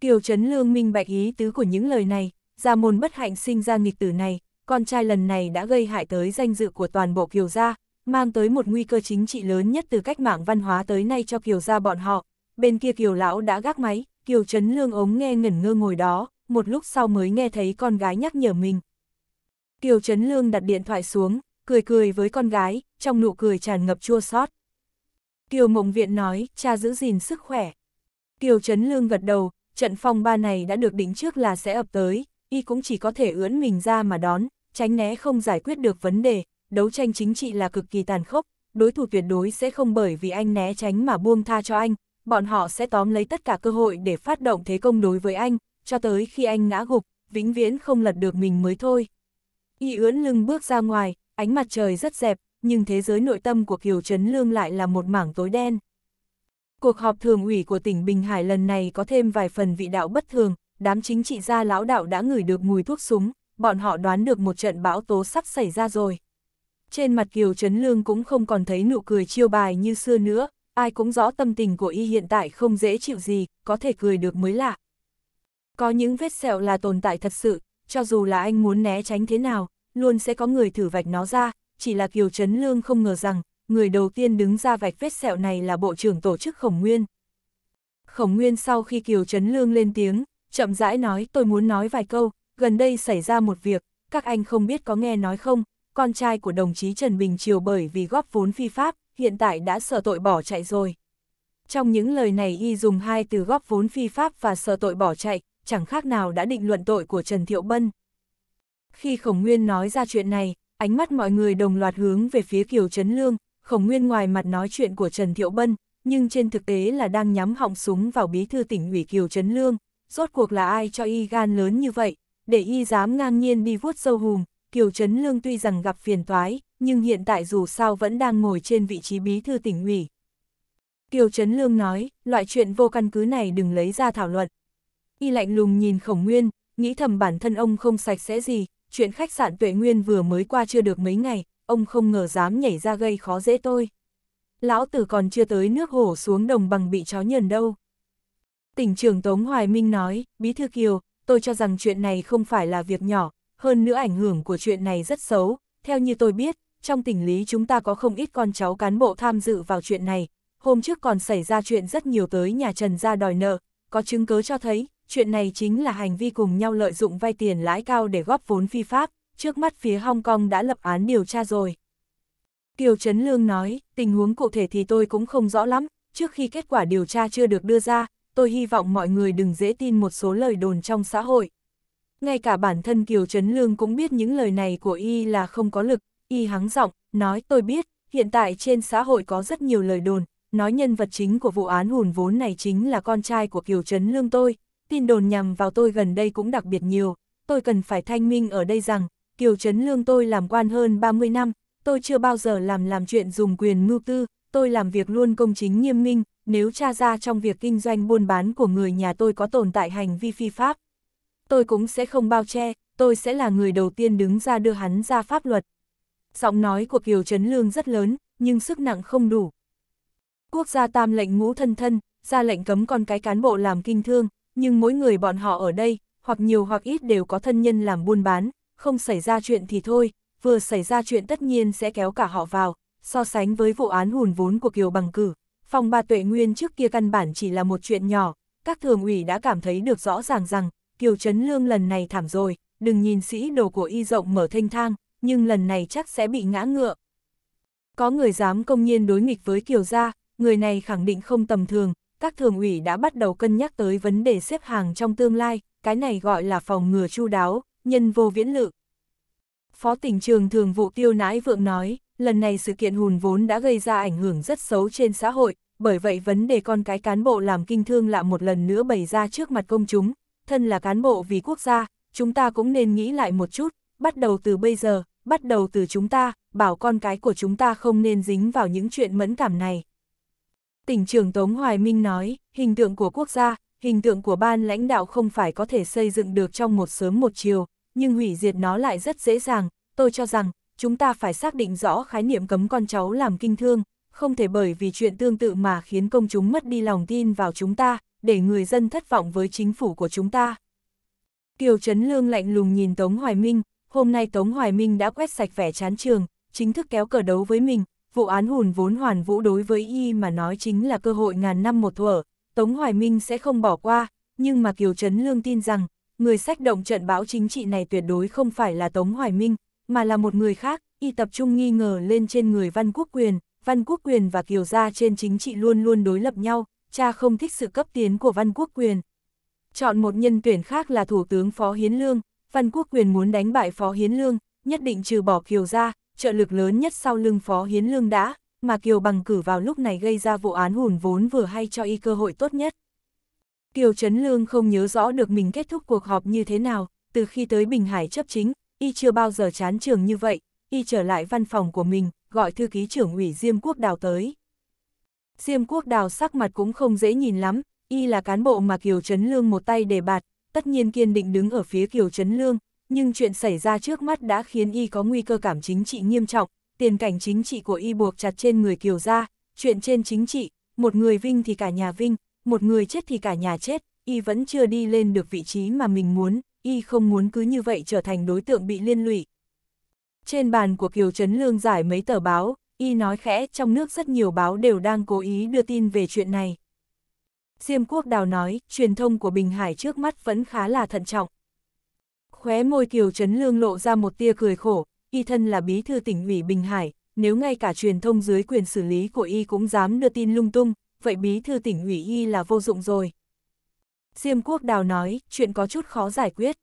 Kiều chấn lương minh bạch ý tứ của những lời này, gia môn bất hạnh sinh ra nghịch tử này, con trai lần này đã gây hại tới danh dự của toàn bộ Kiều gia, mang tới một nguy cơ chính trị lớn nhất từ cách mạng văn hóa tới nay cho Kiều gia bọn họ. Bên kia Kiều lão đã gác máy, Kiều chấn lương ống nghe ngẩn ngơ ngồi đó, một lúc sau mới nghe thấy con gái nhắc nhở mình. Kiều chấn lương đặt điện thoại xuống, cười cười với con gái, trong nụ cười tràn ngập chua xót. Kiều Mộng Viện nói, cha giữ gìn sức khỏe. Kiều Trấn Lương gật đầu, trận phong ba này đã được định trước là sẽ ập tới, y cũng chỉ có thể ưỡn mình ra mà đón, tránh né không giải quyết được vấn đề, đấu tranh chính trị là cực kỳ tàn khốc, đối thủ tuyệt đối sẽ không bởi vì anh né tránh mà buông tha cho anh, bọn họ sẽ tóm lấy tất cả cơ hội để phát động thế công đối với anh, cho tới khi anh ngã gục, vĩnh viễn không lật được mình mới thôi. Y ưỡn lưng bước ra ngoài, ánh mặt trời rất dẹp, nhưng thế giới nội tâm của Kiều Trấn Lương lại là một mảng tối đen. Cuộc họp thường ủy của tỉnh Bình Hải lần này có thêm vài phần vị đạo bất thường, đám chính trị gia lão đạo đã ngửi được mùi thuốc súng, bọn họ đoán được một trận bão tố sắp xảy ra rồi. Trên mặt Kiều Trấn Lương cũng không còn thấy nụ cười chiêu bài như xưa nữa, ai cũng rõ tâm tình của y hiện tại không dễ chịu gì, có thể cười được mới lạ. Có những vết sẹo là tồn tại thật sự, cho dù là anh muốn né tránh thế nào, luôn sẽ có người thử vạch nó ra, chỉ là Kiều Trấn Lương không ngờ rằng, người đầu tiên đứng ra vạch vết sẹo này là Bộ trưởng Tổ chức Khổng Nguyên. Khổng Nguyên sau khi Kiều Trấn Lương lên tiếng, chậm rãi nói tôi muốn nói vài câu, gần đây xảy ra một việc, các anh không biết có nghe nói không, con trai của đồng chí Trần Bình Triều bởi vì góp vốn phi pháp, hiện tại đã sợ tội bỏ chạy rồi. Trong những lời này y dùng hai từ góp vốn phi pháp và sợ tội bỏ chạy, chẳng khác nào đã định luận tội của Trần Thiệu Bân. Khi Khổng Nguyên nói ra chuyện này, ánh mắt mọi người đồng loạt hướng về phía Kiều Trấn Lương, khổng nguyên ngoài mặt nói chuyện của Trần Thiệu Bân, nhưng trên thực tế là đang nhắm họng súng vào bí thư tỉnh ủy Kiều Trấn Lương, rốt cuộc là ai cho y gan lớn như vậy, để y dám ngang nhiên đi vuốt sâu hùm, Kiều Trấn Lương tuy rằng gặp phiền toái, nhưng hiện tại dù sao vẫn đang ngồi trên vị trí bí thư tỉnh ủy. Kiều Trấn Lương nói, loại chuyện vô căn cứ này đừng lấy ra thảo luận. Y lạnh lùng nhìn khổng nguyên, nghĩ thầm bản thân ông không sạch sẽ gì, chuyện khách sạn tuệ nguyên vừa mới qua chưa được mấy ngày, ông không ngờ dám nhảy ra gây khó dễ tôi. Lão tử còn chưa tới nước hổ xuống đồng bằng bị chó nhờn đâu. Tỉnh trưởng Tống Hoài Minh nói, Bí Thư Kiều, tôi cho rằng chuyện này không phải là việc nhỏ, hơn nữa ảnh hưởng của chuyện này rất xấu. Theo như tôi biết, trong tỉnh lý chúng ta có không ít con cháu cán bộ tham dự vào chuyện này. Hôm trước còn xảy ra chuyện rất nhiều tới nhà Trần ra đòi nợ, có chứng cứ cho thấy, chuyện này chính là hành vi cùng nhau lợi dụng vay tiền lãi cao để góp vốn phi pháp, trước mắt phía Hong Kong đã lập án điều tra rồi. Kiều Trấn Lương nói, tình huống cụ thể thì tôi cũng không rõ lắm, trước khi kết quả điều tra chưa được đưa ra, tôi hy vọng mọi người đừng dễ tin một số lời đồn trong xã hội. Ngay cả bản thân Kiều Trấn Lương cũng biết những lời này của y là không có lực, y hắng giọng, nói tôi biết, hiện tại trên xã hội có rất nhiều lời đồn, nói nhân vật chính của vụ án hùn vốn này chính là con trai của Kiều Trấn Lương tôi, tin đồn nhằm vào tôi gần đây cũng đặc biệt nhiều, tôi cần phải thanh minh ở đây rằng, Kiều Trấn Lương tôi làm quan hơn 30 năm, tôi chưa bao giờ làm làm chuyện dùng quyền mưu tư, tôi làm việc luôn công chính nghiêm minh, nếu tra ra trong việc kinh doanh buôn bán của người nhà tôi có tồn tại hành vi phi pháp. Tôi cũng sẽ không bao che, tôi sẽ là người đầu tiên đứng ra đưa hắn ra pháp luật. Giọng nói của Kiều Trấn Lương rất lớn, nhưng sức nặng không đủ. Quốc gia tam lệnh ngũ thân thân, ra lệnh cấm con cái cán bộ làm kinh thương, nhưng mỗi người bọn họ ở đây, hoặc nhiều hoặc ít đều có thân nhân làm buôn bán, không xảy ra chuyện thì thôi, vừa xảy ra chuyện tất nhiên sẽ kéo cả họ vào, so sánh với vụ án hùn vốn của Kiều Bằng Cử, phòng bà Tuệ Nguyên trước kia căn bản chỉ là một chuyện nhỏ, các thường ủy đã cảm thấy được rõ ràng rằng, Kiều Trấn Lương lần này thảm rồi, đừng nhìn sĩ đồ của y rộng mở thanh thang, nhưng lần này chắc sẽ bị ngã ngựa. Có người dám công nhiên đối nghịch với Kiều Gia, người này khẳng định không tầm thường, các thường ủy đã bắt đầu cân nhắc tới vấn đề xếp hàng trong tương lai, cái này gọi là phòng ngừa chu đáo, nhân vô viễn lự. Phó tỉnh trường thường vụ tiêu nãi vượng nói, lần này sự kiện hùn vốn đã gây ra ảnh hưởng rất xấu trên xã hội, bởi vậy vấn đề con cái cán bộ làm kinh thương lạ một lần nữa bày ra trước mặt công chúng, thân là cán bộ vì quốc gia, chúng ta cũng nên nghĩ lại một chút, bắt đầu từ bây giờ, bắt đầu từ chúng ta, bảo con cái của chúng ta không nên dính vào những chuyện mẫn cảm này, Tỉnh trưởng Tống Hoài Minh nói, hình tượng của quốc gia, hình tượng của ban lãnh đạo không phải có thể xây dựng được trong một sớm một chiều, nhưng hủy diệt nó lại rất dễ dàng. Tôi cho rằng, chúng ta phải xác định rõ khái niệm cấm con cháu làm kinh thương, không thể bởi vì chuyện tương tự mà khiến công chúng mất đi lòng tin vào chúng ta, để người dân thất vọng với chính phủ của chúng ta. Kiều Trấn Lương lạnh lùng nhìn Tống Hoài Minh, hôm nay Tống Hoài Minh đã quét sạch vẻ chán trường, chính thức kéo cờ đấu với mình, vụ án hùn vốn hoàn vũ đối với y mà nói chính là cơ hội ngàn năm một thuở, Tống Hoài Minh sẽ không bỏ qua, nhưng mà Kiều Trấn Lương tin rằng, người sách động trận bão chính trị này tuyệt đối không phải là Tống Hoài Minh, mà là một người khác, y tập trung nghi ngờ lên trên người Văn Quốc Quyền, Văn Quốc Quyền và Kiều Gia trên chính trị luôn luôn đối lập nhau, cha không thích sự cấp tiến của Văn Quốc Quyền. Chọn một nhân tuyển khác là Thủ tướng Phó Hiến Lương, Văn Quốc Quyền muốn đánh bại Phó Hiến Lương, nhất định trừ bỏ Kiều Gia, trợ lực lớn nhất sau lưng Phó Hiến Lương đã, mà Kiều bằng cử vào lúc này gây ra vụ án hùn vốn vừa hay cho y cơ hội tốt nhất. Kiều Trấn Lương không nhớ rõ được mình kết thúc cuộc họp như thế nào, từ khi tới Bình Hải chấp chính, y chưa bao giờ chán trường như vậy, y trở lại văn phòng của mình, gọi thư ký trưởng ủy Diêm Quốc Đào tới. Diêm Quốc Đào sắc mặt cũng không dễ nhìn lắm, y là cán bộ mà Kiều Trấn Lương một tay đề bạt, tất nhiên kiên định đứng ở phía Kiều Trấn Lương, nhưng chuyện xảy ra trước mắt đã khiến y có nguy cơ cảm chính trị nghiêm trọng, tiền cảnh chính trị của y buộc chặt trên người kiều gia, chuyện trên chính trị, một người vinh thì cả nhà vinh, một người chết thì cả nhà chết, y vẫn chưa đi lên được vị trí mà mình muốn, y không muốn cứ như vậy trở thành đối tượng bị liên lụy. Trên bàn của Kiều Trấn Lương giải mấy tờ báo, y nói khẽ trong nước rất nhiều báo đều đang cố ý đưa tin về chuyện này. Diêm Quốc Đào nói, truyền thông của Bình Hải trước mắt vẫn khá là thận trọng. Khóe môi Kiều Trấn Lương lộ ra một tia cười khổ, y thân là bí thư tỉnh ủy Bình Hải, nếu ngay cả truyền thông dưới quyền xử lý của y cũng dám đưa tin lung tung, vậy bí thư tỉnh ủy y là vô dụng rồi. Diêm Quốc Đào nói, chuyện có chút khó giải quyết.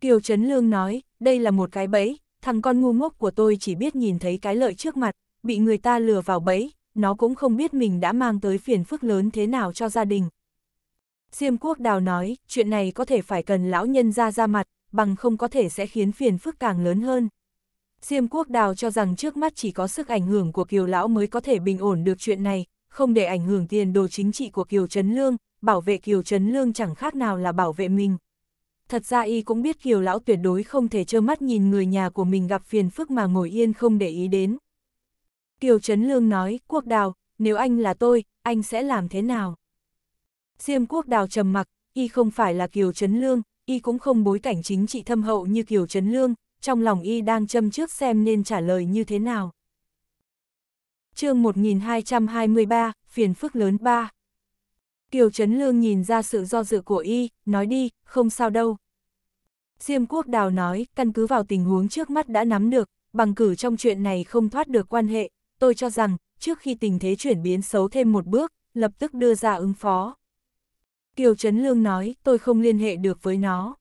Kiều Trấn Lương nói, đây là một cái bẫy, thằng con ngu ngốc của tôi chỉ biết nhìn thấy cái lợi trước mặt, bị người ta lừa vào bẫy, nó cũng không biết mình đã mang tới phiền phức lớn thế nào cho gia đình. Diêm Quốc Đào nói, chuyện này có thể phải cần lão nhân ra ra mặt, bằng không có thể sẽ khiến phiền phức càng lớn hơn. Diêm quốc đào cho rằng trước mắt chỉ có sức ảnh hưởng của Kiều Lão mới có thể bình ổn được chuyện này, không để ảnh hưởng tiền đồ chính trị của Kiều Trấn Lương, bảo vệ Kiều Trấn Lương chẳng khác nào là bảo vệ mình. Thật ra y cũng biết Kiều Lão tuyệt đối không thể trơ mắt nhìn người nhà của mình gặp phiền phức mà ngồi yên không để ý đến. Kiều Trấn Lương nói, quốc đào, nếu anh là tôi, anh sẽ làm thế nào? Diêm quốc đào trầm mặc, y không phải là Kiều Trấn Lương, y cũng không bối cảnh chính trị thâm hậu như Kiều Trấn Lương, trong lòng y đang châm trước xem nên trả lời như thế nào. chương 1223, phiền phức lớn 3 Kiều Trấn Lương nhìn ra sự do dự của y, nói đi, không sao đâu. Diêm Quốc Đào nói, căn cứ vào tình huống trước mắt đã nắm được, bằng cử trong chuyện này không thoát được quan hệ, tôi cho rằng, trước khi tình thế chuyển biến xấu thêm một bước, lập tức đưa ra ứng phó. Kiều Trấn Lương nói, tôi không liên hệ được với nó.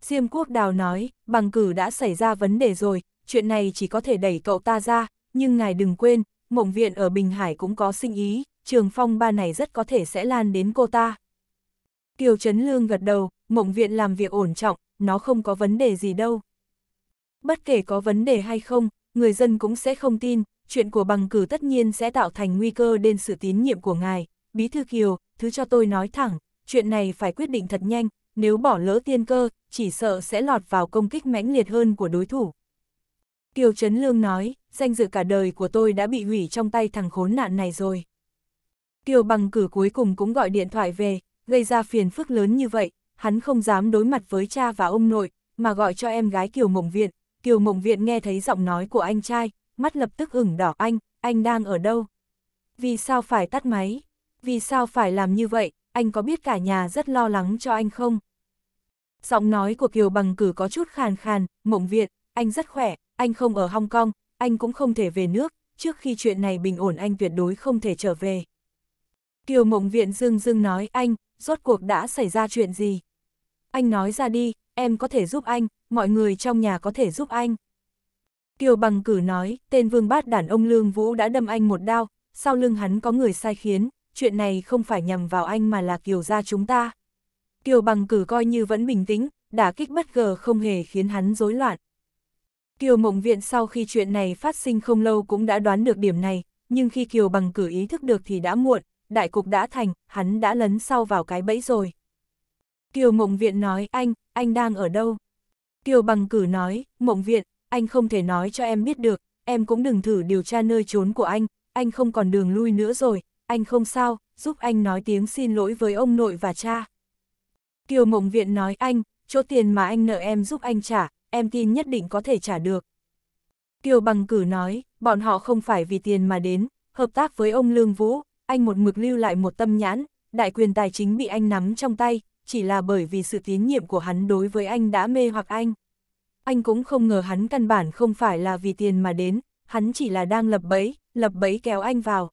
Diêm Quốc Đào nói, bằng cử đã xảy ra vấn đề rồi, chuyện này chỉ có thể đẩy cậu ta ra, nhưng ngài đừng quên, mộng viện ở Bình Hải cũng có sinh ý, trường phong ba này rất có thể sẽ lan đến cô ta. Kiều Trấn Lương gật đầu, mộng viện làm việc ổn trọng, nó không có vấn đề gì đâu. Bất kể có vấn đề hay không, người dân cũng sẽ không tin, chuyện của bằng cử tất nhiên sẽ tạo thành nguy cơ đến sự tín nhiệm của ngài. Bí thư Kiều, thứ cho tôi nói thẳng, chuyện này phải quyết định thật nhanh, nếu bỏ lỡ tiên cơ, chỉ sợ sẽ lọt vào công kích mãnh liệt hơn của đối thủ. Kiều Trấn Lương nói, danh dự cả đời của tôi đã bị hủy trong tay thằng khốn nạn này rồi. Kiều bằng cử cuối cùng cũng gọi điện thoại về, gây ra phiền phức lớn như vậy, hắn không dám đối mặt với cha và ông nội, mà gọi cho em gái Kiều Mộng Viện. Kiều Mộng Viện nghe thấy giọng nói của anh trai, mắt lập tức ửng đỏ anh, anh đang ở đâu? Vì sao phải tắt máy? vì sao phải làm như vậy, anh có biết cả nhà rất lo lắng cho anh không? Giọng nói của Kiều Bằng Cử có chút khàn khàn, mộng viện, anh rất khỏe, anh không ở Hong Kong, anh cũng không thể về nước, trước khi chuyện này bình ổn anh tuyệt đối không thể trở về. Kiều mộng viện dưng dưng nói anh, rốt cuộc đã xảy ra chuyện gì? Anh nói ra đi, em có thể giúp anh, mọi người trong nhà có thể giúp anh. Kiều bằng cử nói, tên vương bát đàn ông Lương Vũ đã đâm anh một đao, sau lưng hắn có người sai khiến, chuyện này không phải nhằm vào anh mà là Kiều gia chúng ta. Kiều bằng cử coi như vẫn bình tĩnh, đả kích bất ngờ không hề khiến hắn rối loạn. Kiều mộng viện sau khi chuyện này phát sinh không lâu cũng đã đoán được điểm này, nhưng khi Kiều bằng cử ý thức được thì đã muộn, đại cục đã thành, hắn đã lấn sau vào cái bẫy rồi. Kiều mộng viện nói, anh, anh đang ở đâu? Kiều bằng cử nói, mộng viện, anh không thể nói cho em biết được, em cũng đừng thử điều tra nơi trốn của anh, anh không còn đường lui nữa rồi, anh không sao, giúp anh nói tiếng xin lỗi với ông nội và cha. Kiều Mộng Viện nói anh, chỗ tiền mà anh nợ em giúp anh trả, em tin nhất định có thể trả được. Kiều Bằng Cử nói, bọn họ không phải vì tiền mà đến, hợp tác với ông Lương Vũ, anh một mực lưu lại một tâm nhãn, đại quyền tài chính bị anh nắm trong tay, chỉ là bởi vì sự tín nhiệm của hắn đối với anh đã mê hoặc anh. Anh cũng không ngờ hắn căn bản không phải là vì tiền mà đến, hắn chỉ là đang lập bẫy, lập bẫy kéo anh vào.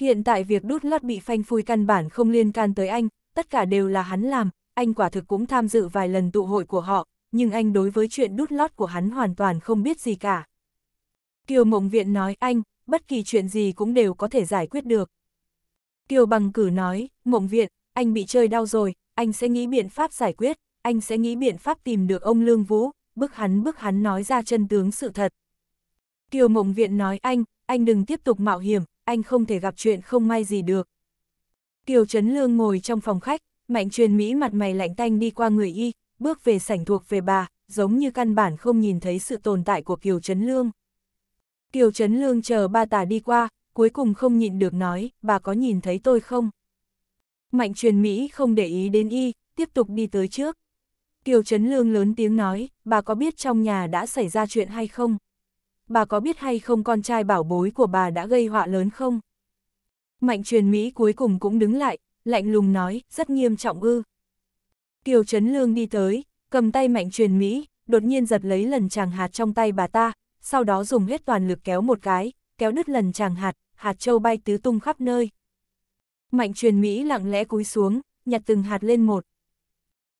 Hiện tại việc đút lót bị phanh phui căn bản không liên can tới anh, tất cả đều là hắn làm, anh quả thực cũng tham dự vài lần tụ hội của họ, nhưng anh đối với chuyện đút lót của hắn hoàn toàn không biết gì cả. Kiều Mộng Viện nói anh, bất kỳ chuyện gì cũng đều có thể giải quyết được. Kiều Bằng Cử nói, Mộng Viện, anh bị chơi đau rồi, anh sẽ nghĩ biện pháp giải quyết, anh sẽ nghĩ biện pháp tìm được ông Lương Vũ, bức hắn bức hắn nói ra chân tướng sự thật. Kiều Mộng Viện nói anh, anh đừng tiếp tục mạo hiểm, anh không thể gặp chuyện không may gì được. Kiều Trấn Lương ngồi trong phòng khách, mạnh truyền Mỹ mặt mày lạnh tanh đi qua người y, bước về sảnh thuộc về bà, giống như căn bản không nhìn thấy sự tồn tại của Kiều Trấn Lương. Kiều Trấn Lương chờ ba tà đi qua, cuối cùng không nhịn được nói, bà có nhìn thấy tôi không? Mạnh truyền Mỹ không để ý đến y, tiếp tục đi tới trước. Kiều Trấn Lương lớn tiếng nói, bà có biết trong nhà đã xảy ra chuyện hay không? bà có biết hay không con trai bảo bối của bà đã gây họa lớn không? Mạnh truyền Mỹ cuối cùng cũng đứng lại, lạnh lùng nói, rất nghiêm trọng ư. Kiều Trấn Lương đi tới, cầm tay mạnh truyền Mỹ, đột nhiên giật lấy lần chàng hạt trong tay bà ta, sau đó dùng hết toàn lực kéo một cái, kéo đứt lần chàng hạt, hạt châu bay tứ tung khắp nơi. Mạnh truyền Mỹ lặng lẽ cúi xuống, nhặt từng hạt lên một.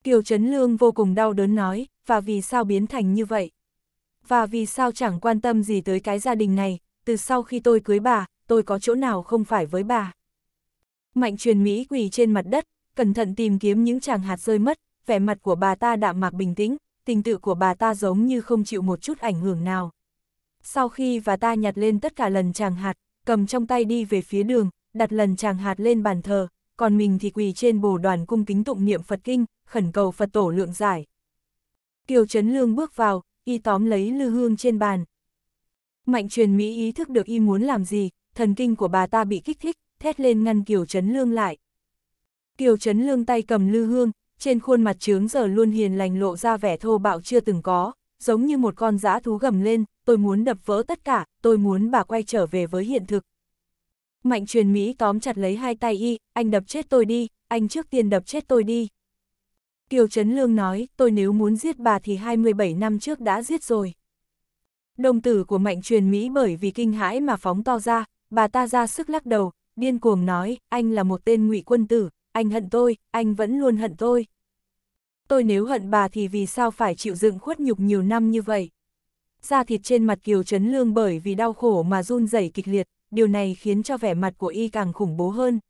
Kiều Trấn Lương vô cùng đau đớn nói, và vì sao biến thành như vậy? và vì sao chẳng quan tâm gì tới cái gia đình này, từ sau khi tôi cưới bà, tôi có chỗ nào không phải với bà. Mạnh truyền Mỹ quỳ trên mặt đất, cẩn thận tìm kiếm những chàng hạt rơi mất, vẻ mặt của bà ta đạm mạc bình tĩnh, tình tự của bà ta giống như không chịu một chút ảnh hưởng nào. Sau khi và ta nhặt lên tất cả lần chàng hạt, cầm trong tay đi về phía đường, đặt lần chàng hạt lên bàn thờ, còn mình thì quỳ trên bồ đoàn cung kính tụng niệm Phật Kinh, khẩn cầu Phật Tổ lượng giải. Kiều Trấn Lương bước vào, y tóm lấy lư hương trên bàn. Mạnh truyền Mỹ ý thức được y muốn làm gì, thần kinh của bà ta bị kích thích, thét lên ngăn Kiều Trấn Lương lại. Kiều Trấn Lương tay cầm lư hương, trên khuôn mặt trướng giờ luôn hiền lành lộ ra vẻ thô bạo chưa từng có, giống như một con giã thú gầm lên, tôi muốn đập vỡ tất cả, tôi muốn bà quay trở về với hiện thực. Mạnh truyền Mỹ tóm chặt lấy hai tay y, anh đập chết tôi đi, anh trước tiên đập chết tôi đi. Kiều Trấn Lương nói, tôi nếu muốn giết bà thì 27 năm trước đã giết rồi. Đồng tử của mạnh truyền Mỹ bởi vì kinh hãi mà phóng to ra, bà ta ra sức lắc đầu, điên cuồng nói, anh là một tên ngụy quân tử, anh hận tôi, anh vẫn luôn hận tôi. Tôi nếu hận bà thì vì sao phải chịu dựng khuất nhục nhiều năm như vậy? Da thịt trên mặt Kiều Trấn Lương bởi vì đau khổ mà run rẩy kịch liệt, điều này khiến cho vẻ mặt của y càng khủng bố hơn.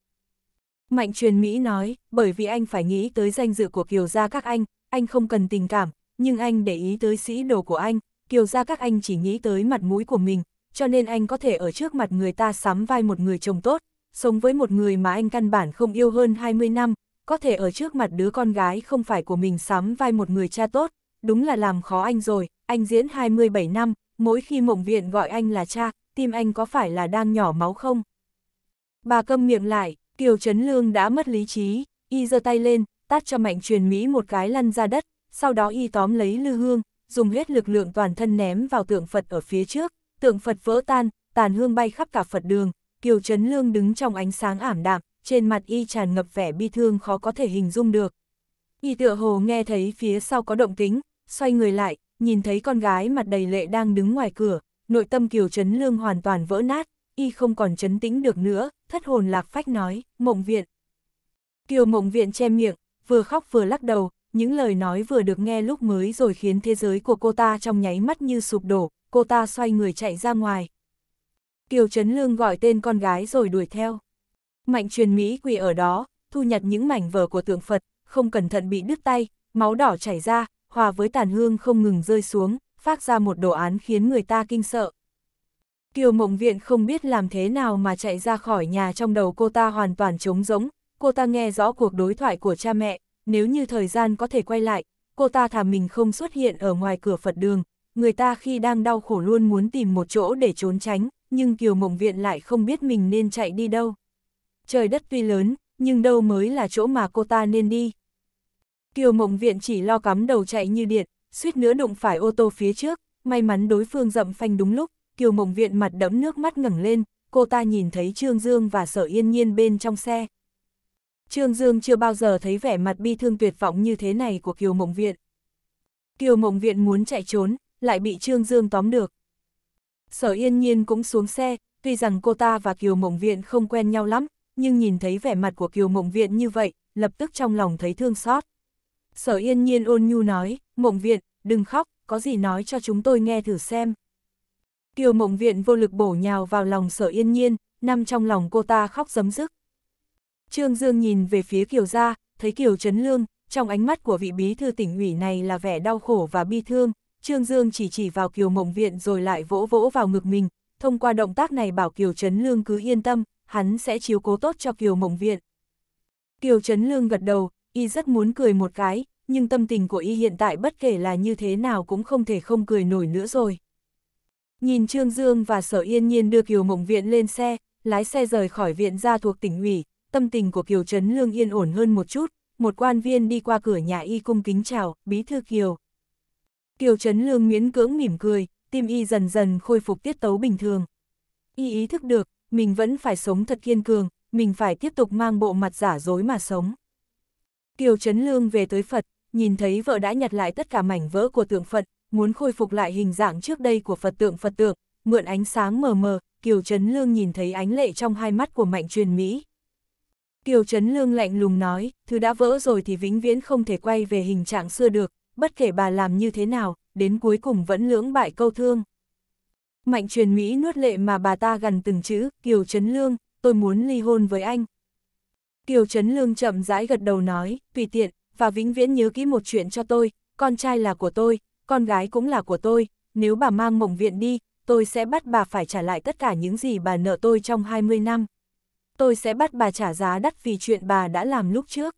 Mạnh truyền Mỹ nói, bởi vì anh phải nghĩ tới danh dự của kiều gia các anh, anh không cần tình cảm, nhưng anh để ý tới sĩ đồ của anh, kiều gia các anh chỉ nghĩ tới mặt mũi của mình, cho nên anh có thể ở trước mặt người ta sắm vai một người chồng tốt, sống với một người mà anh căn bản không yêu hơn 20 năm, có thể ở trước mặt đứa con gái không phải của mình sắm vai một người cha tốt, đúng là làm khó anh rồi, anh diễn 27 năm, mỗi khi mộng viện gọi anh là cha, tim anh có phải là đang nhỏ máu không? Bà câm miệng lại, Kiều Trấn Lương đã mất lý trí, y giơ tay lên, tát cho mạnh truyền Mỹ một cái lăn ra đất, sau đó y tóm lấy lư hương, dùng hết lực lượng toàn thân ném vào tượng Phật ở phía trước, tượng Phật vỡ tan, tàn hương bay khắp cả Phật đường, Kiều Trấn Lương đứng trong ánh sáng ảm đạm, trên mặt y tràn ngập vẻ bi thương khó có thể hình dung được. Y tựa hồ nghe thấy phía sau có động tính, xoay người lại, nhìn thấy con gái mặt đầy lệ đang đứng ngoài cửa, nội tâm Kiều Trấn Lương hoàn toàn vỡ nát, y không còn chấn tĩnh được nữa, thất hồn lạc phách nói, mộng viện. Kiều mộng viện che miệng, vừa khóc vừa lắc đầu, những lời nói vừa được nghe lúc mới rồi khiến thế giới của cô ta trong nháy mắt như sụp đổ, cô ta xoay người chạy ra ngoài. Kiều Trấn Lương gọi tên con gái rồi đuổi theo. Mạnh truyền Mỹ quỳ ở đó, thu nhặt những mảnh vở của tượng Phật, không cẩn thận bị đứt tay, máu đỏ chảy ra, hòa với tàn hương không ngừng rơi xuống, phát ra một đồ án khiến người ta kinh sợ. Kiều Mộng Viện không biết làm thế nào mà chạy ra khỏi nhà trong đầu cô ta hoàn toàn trống rỗng, cô ta nghe rõ cuộc đối thoại của cha mẹ, nếu như thời gian có thể quay lại, cô ta thà mình không xuất hiện ở ngoài cửa Phật đường, người ta khi đang đau khổ luôn muốn tìm một chỗ để trốn tránh, nhưng Kiều Mộng Viện lại không biết mình nên chạy đi đâu. Trời đất tuy lớn, nhưng đâu mới là chỗ mà cô ta nên đi. Kiều Mộng Viện chỉ lo cắm đầu chạy như điện, suýt nữa đụng phải ô tô phía trước, may mắn đối phương dậm phanh đúng lúc, Kiều Mộng Viện mặt đẫm nước mắt ngẩng lên, cô ta nhìn thấy Trương Dương và Sở Yên Nhiên bên trong xe. Trương Dương chưa bao giờ thấy vẻ mặt bi thương tuyệt vọng như thế này của Kiều Mộng Viện. Kiều Mộng Viện muốn chạy trốn, lại bị Trương Dương tóm được. Sở Yên Nhiên cũng xuống xe, tuy rằng cô ta và Kiều Mộng Viện không quen nhau lắm, nhưng nhìn thấy vẻ mặt của Kiều Mộng Viện như vậy, lập tức trong lòng thấy thương xót. Sở Yên Nhiên ôn nhu nói, Mộng Viện, đừng khóc, có gì nói cho chúng tôi nghe thử xem. Kiều mộng viện vô lực bổ nhào vào lòng sở yên nhiên, nằm trong lòng cô ta khóc giấm dứt. Trương Dương nhìn về phía Kiều Gia, thấy Kiều Trấn Lương, trong ánh mắt của vị bí thư tỉnh ủy này là vẻ đau khổ và bi thương, Trương Dương chỉ chỉ vào Kiều Mộng Viện rồi lại vỗ vỗ vào ngực mình, thông qua động tác này bảo Kiều Trấn Lương cứ yên tâm, hắn sẽ chiếu cố tốt cho Kiều Mộng Viện. Kiều Trấn Lương gật đầu, y rất muốn cười một cái, nhưng tâm tình của y hiện tại bất kể là như thế nào cũng không thể không cười nổi nữa rồi. Nhìn Trương Dương và Sở Yên Nhiên đưa Kiều Mộng Viện lên xe, lái xe rời khỏi viện ra thuộc tỉnh ủy, tâm tình của Kiều Trấn Lương yên ổn hơn một chút, một quan viên đi qua cửa nhà y cung kính chào, bí thư Kiều. Kiều Trấn Lương miễn cưỡng mỉm cười, tim y dần dần khôi phục tiết tấu bình thường. Y ý thức được, mình vẫn phải sống thật kiên cường, mình phải tiếp tục mang bộ mặt giả dối mà sống. Kiều Trấn Lương về tới Phật, nhìn thấy vợ đã nhặt lại tất cả mảnh vỡ của tượng Phật, muốn khôi phục lại hình dạng trước đây của Phật tượng Phật tượng, mượn ánh sáng mờ mờ, Kiều Trấn Lương nhìn thấy ánh lệ trong hai mắt của mạnh truyền Mỹ. Kiều Trấn Lương lạnh lùng nói, thứ đã vỡ rồi thì vĩnh viễn không thể quay về hình trạng xưa được, bất kể bà làm như thế nào, đến cuối cùng vẫn lưỡng bại câu thương. Mạnh truyền Mỹ nuốt lệ mà bà ta gần từng chữ, Kiều Trấn Lương, tôi muốn ly hôn với anh. Kiều Trấn Lương chậm rãi gật đầu nói, tùy tiện, và vĩnh viễn nhớ kỹ một chuyện cho tôi, con trai là của tôi, con gái cũng là của tôi, nếu bà mang mộng viện đi, tôi sẽ bắt bà phải trả lại tất cả những gì bà nợ tôi trong 20 năm. Tôi sẽ bắt bà trả giá đắt vì chuyện bà đã làm lúc trước.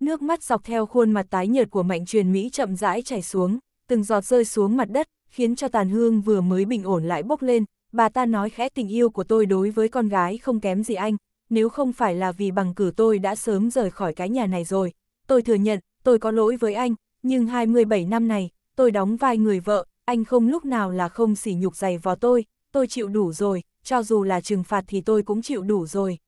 Nước mắt dọc theo khuôn mặt tái nhợt của mạnh truyền Mỹ chậm rãi chảy xuống, từng giọt rơi xuống mặt đất, khiến cho tàn hương vừa mới bình ổn lại bốc lên. Bà ta nói khẽ tình yêu của tôi đối với con gái không kém gì anh, nếu không phải là vì bằng cử tôi đã sớm rời khỏi cái nhà này rồi. Tôi thừa nhận, tôi có lỗi với anh, nhưng 27 năm này, tôi đóng vai người vợ, anh không lúc nào là không sỉ nhục giày vò tôi, tôi chịu đủ rồi, cho dù là trừng phạt thì tôi cũng chịu đủ rồi.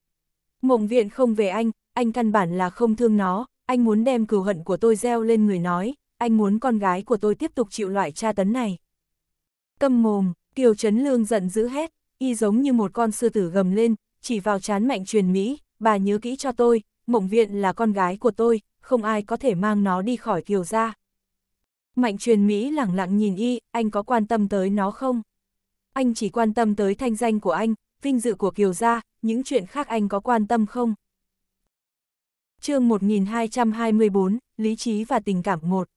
Mộng viện không về anh, anh căn bản là không thương nó, anh muốn đem cừu hận của tôi gieo lên người nói, anh muốn con gái của tôi tiếp tục chịu loại tra tấn này. Câm mồm, Kiều Trấn Lương giận dữ hét, y giống như một con sư tử gầm lên, chỉ vào chán mạnh truyền Mỹ, bà nhớ kỹ cho tôi, mộng viện là con gái của tôi, không ai có thể mang nó đi khỏi Kiều ra. Mạnh truyền Mỹ lẳng lặng nhìn y, anh có quan tâm tới nó không? Anh chỉ quan tâm tới thanh danh của anh, vinh dự của Kiều Gia, những chuyện khác anh có quan tâm không? chương 1224, Lý trí và tình cảm 1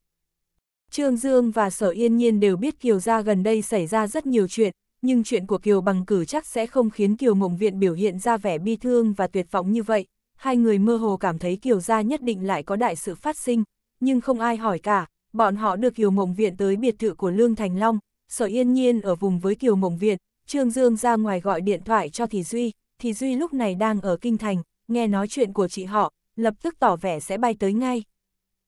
Trương Dương và Sở Yên Nhiên đều biết Kiều Gia gần đây xảy ra rất nhiều chuyện, nhưng chuyện của Kiều bằng cử chắc sẽ không khiến Kiều Mộng Viện biểu hiện ra vẻ bi thương và tuyệt vọng như vậy. Hai người mơ hồ cảm thấy Kiều Gia nhất định lại có đại sự phát sinh, nhưng không ai hỏi cả, bọn họ được Kiều Mộng Viện tới biệt thự của Lương Thành Long, Sở Yên Nhiên ở vùng với Kiều Mộng Viện, Trương Dương ra ngoài gọi điện thoại cho Thì Duy, Thì Duy lúc này đang ở Kinh Thành, nghe nói chuyện của chị họ, lập tức tỏ vẻ sẽ bay tới ngay.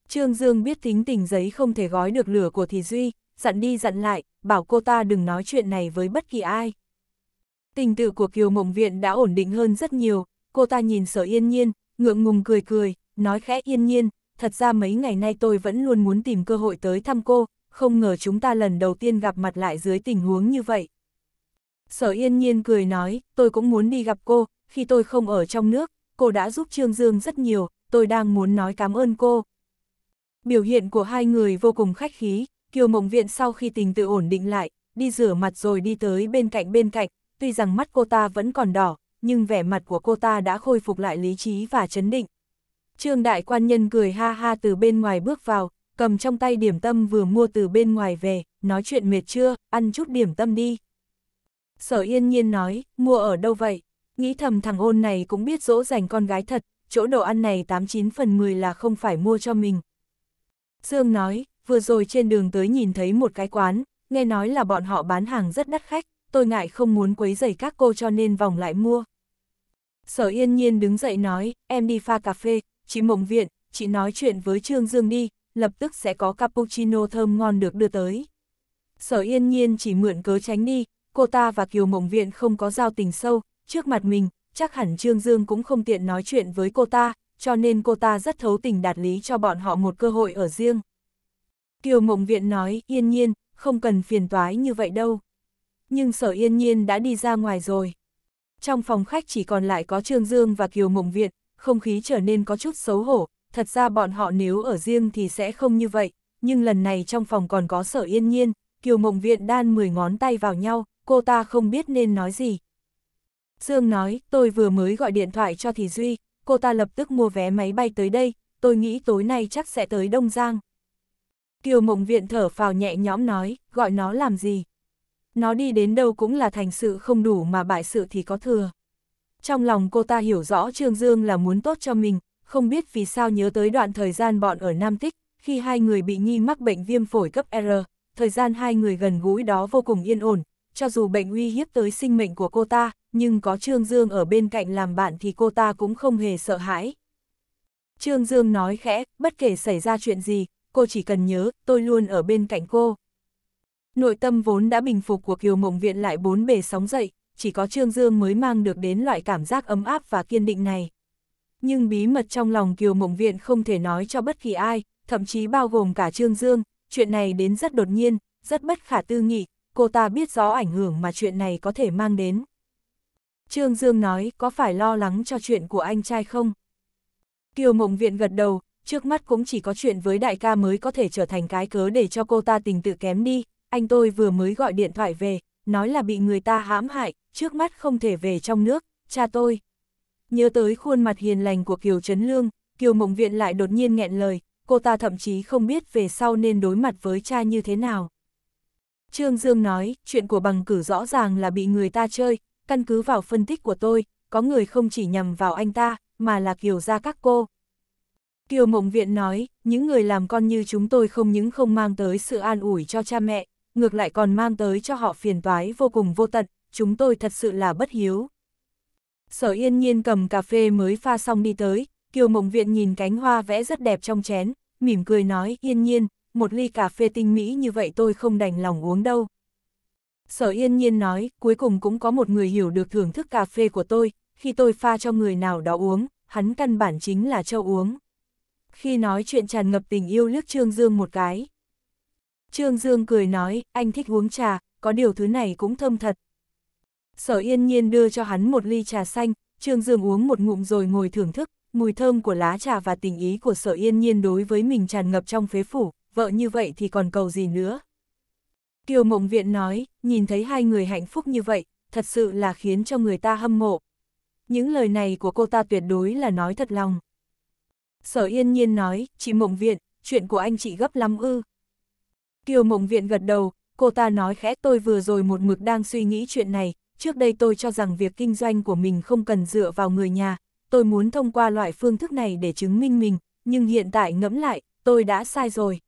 Trương Dương biết tính tình giấy không thể gói được lửa của Thì Duy, dặn đi dặn lại, bảo cô ta đừng nói chuyện này với bất kỳ ai. Tình tự của Kiều Mộng Viện đã ổn định hơn rất nhiều, cô ta nhìn Sở Yên Nhiên, ngượng ngùng cười cười, nói khẽ Yên Nhiên, thật ra mấy ngày nay tôi vẫn luôn muốn tìm cơ hội tới thăm cô, không ngờ chúng ta lần đầu tiên gặp mặt lại dưới tình huống như vậy. Sở yên nhiên cười nói, tôi cũng muốn đi gặp cô, khi tôi không ở trong nước, cô đã giúp Trương Dương rất nhiều, tôi đang muốn nói cảm ơn cô. Biểu hiện của hai người vô cùng khách khí, Kiều Mộng Viện sau khi tình tự ổn định lại, đi rửa mặt rồi đi tới bên cạnh bên cạnh, tuy rằng mắt cô ta vẫn còn đỏ, nhưng vẻ mặt của cô ta đã khôi phục lại lý trí và chấn định. Trương đại quan nhân cười ha ha từ bên ngoài bước vào, cầm trong tay điểm tâm vừa mua từ bên ngoài về, nói chuyện mệt chưa, ăn chút điểm tâm đi. Sở yên nhiên nói, mua ở đâu vậy? Nghĩ thầm thằng ôn này cũng biết dỗ dành con gái thật, chỗ đồ ăn này 89 phần 10 là không phải mua cho mình. Dương nói, vừa rồi trên đường tới nhìn thấy một cái quán, nghe nói là bọn họ bán hàng rất đắt khách, tôi ngại không muốn quấy rầy các cô cho nên vòng lại mua. Sở yên nhiên đứng dậy nói, em đi pha cà phê, Chị Mộng Viện, chị nói chuyện với Trương Dương đi, lập tức sẽ có cappuccino thơm ngon được đưa tới. Sở yên nhiên chỉ mượn cớ tránh đi, cô ta và Kiều Mộng Viện không có giao tình sâu, trước mặt mình, chắc hẳn Trương Dương cũng không tiện nói chuyện với cô ta, cho nên cô ta rất thấu tình đạt lý cho bọn họ một cơ hội ở riêng. Kiều Mộng Viện nói, yên nhiên, không cần phiền toái như vậy đâu. Nhưng sở yên nhiên đã đi ra ngoài rồi. Trong phòng khách chỉ còn lại có Trương Dương và Kiều Mộng Viện, không khí trở nên có chút xấu hổ, thật ra bọn họ nếu ở riêng thì sẽ không như vậy, nhưng lần này trong phòng còn có sở yên nhiên, kiều mộng viện đan 10 ngón tay vào nhau, cô ta không biết nên nói gì. Dương nói, tôi vừa mới gọi điện thoại cho Thì Duy, cô ta lập tức mua vé máy bay tới đây, tôi nghĩ tối nay chắc sẽ tới Đông Giang. Kiều mộng viện thở phào nhẹ nhõm nói, gọi nó làm gì? Nó đi đến đâu cũng là thành sự không đủ mà bại sự thì có thừa. Trong lòng cô ta hiểu rõ Trương Dương là muốn tốt cho mình, không biết vì sao nhớ tới đoạn thời gian bọn ở Nam Tích, khi hai người bị nghi mắc bệnh viêm phổi cấp R, thời gian hai người gần gũi đó vô cùng yên ổn, cho dù bệnh uy hiếp tới sinh mệnh của cô ta, nhưng có Trương Dương ở bên cạnh làm bạn thì cô ta cũng không hề sợ hãi. Trương Dương nói khẽ, bất kể xảy ra chuyện gì, cô chỉ cần nhớ, tôi luôn ở bên cạnh cô. Nội tâm vốn đã bình phục của Kiều Mộng Viện lại bốn bề sóng dậy, chỉ có Trương Dương mới mang được đến loại cảm giác ấm áp và kiên định này. Nhưng bí mật trong lòng Kiều Mộng Viện không thể nói cho bất kỳ ai, thậm chí bao gồm cả Trương Dương, chuyện này đến rất đột nhiên, rất bất khả tư nghị, cô ta biết rõ ảnh hưởng mà chuyện này có thể mang đến. Trương Dương nói có phải lo lắng cho chuyện của anh trai không? Kiều Mộng Viện gật đầu, trước mắt cũng chỉ có chuyện với đại ca mới có thể trở thành cái cớ để cho cô ta tình tự kém đi, anh tôi vừa mới gọi điện thoại về, nói là bị người ta hãm hại, trước mắt không thể về trong nước, cha tôi. Nhớ tới khuôn mặt hiền lành của Kiều Trấn Lương, Kiều Mộng Viện lại đột nhiên nghẹn lời, cô ta thậm chí không biết về sau nên đối mặt với cha như thế nào. Trương Dương nói, chuyện của bằng cử rõ ràng là bị người ta chơi, căn cứ vào phân tích của tôi, có người không chỉ nhầm vào anh ta, mà là Kiều gia các cô. Kiều Mộng Viện nói, những người làm con như chúng tôi không những không mang tới sự an ủi cho cha mẹ, ngược lại còn mang tới cho họ phiền toái vô cùng vô tận, chúng tôi thật sự là bất hiếu. Sở yên nhiên cầm cà phê mới pha xong đi tới, Kiều Mộng Viện nhìn cánh hoa vẽ rất đẹp trong chén, mỉm cười nói, yên nhiên, một ly cà phê tinh mỹ như vậy tôi không đành lòng uống đâu. Sở yên nhiên nói, cuối cùng cũng có một người hiểu được thưởng thức cà phê của tôi, khi tôi pha cho người nào đó uống, hắn căn bản chính là châu uống. Khi nói chuyện tràn ngập tình yêu lướt Trương Dương một cái. Trương Dương cười nói, anh thích uống trà, có điều thứ này cũng thơm thật, sở yên nhiên đưa cho hắn một ly trà xanh, Trương Dương uống một ngụm rồi ngồi thưởng thức, mùi thơm của lá trà và tình ý của sở yên nhiên đối với mình tràn ngập trong phế phủ, vợ như vậy thì còn cầu gì nữa. Kiều Mộng Viện nói, nhìn thấy hai người hạnh phúc như vậy, thật sự là khiến cho người ta hâm mộ. Những lời này của cô ta tuyệt đối là nói thật lòng. Sở yên nhiên nói, chị Mộng Viện, chuyện của anh chị gấp lắm ư. Kiều Mộng Viện gật đầu, cô ta nói khẽ tôi vừa rồi một mực đang suy nghĩ chuyện này, trước đây tôi cho rằng việc kinh doanh của mình không cần dựa vào người nhà, tôi muốn thông qua loại phương thức này để chứng minh mình, nhưng hiện tại ngẫm lại, tôi đã sai rồi.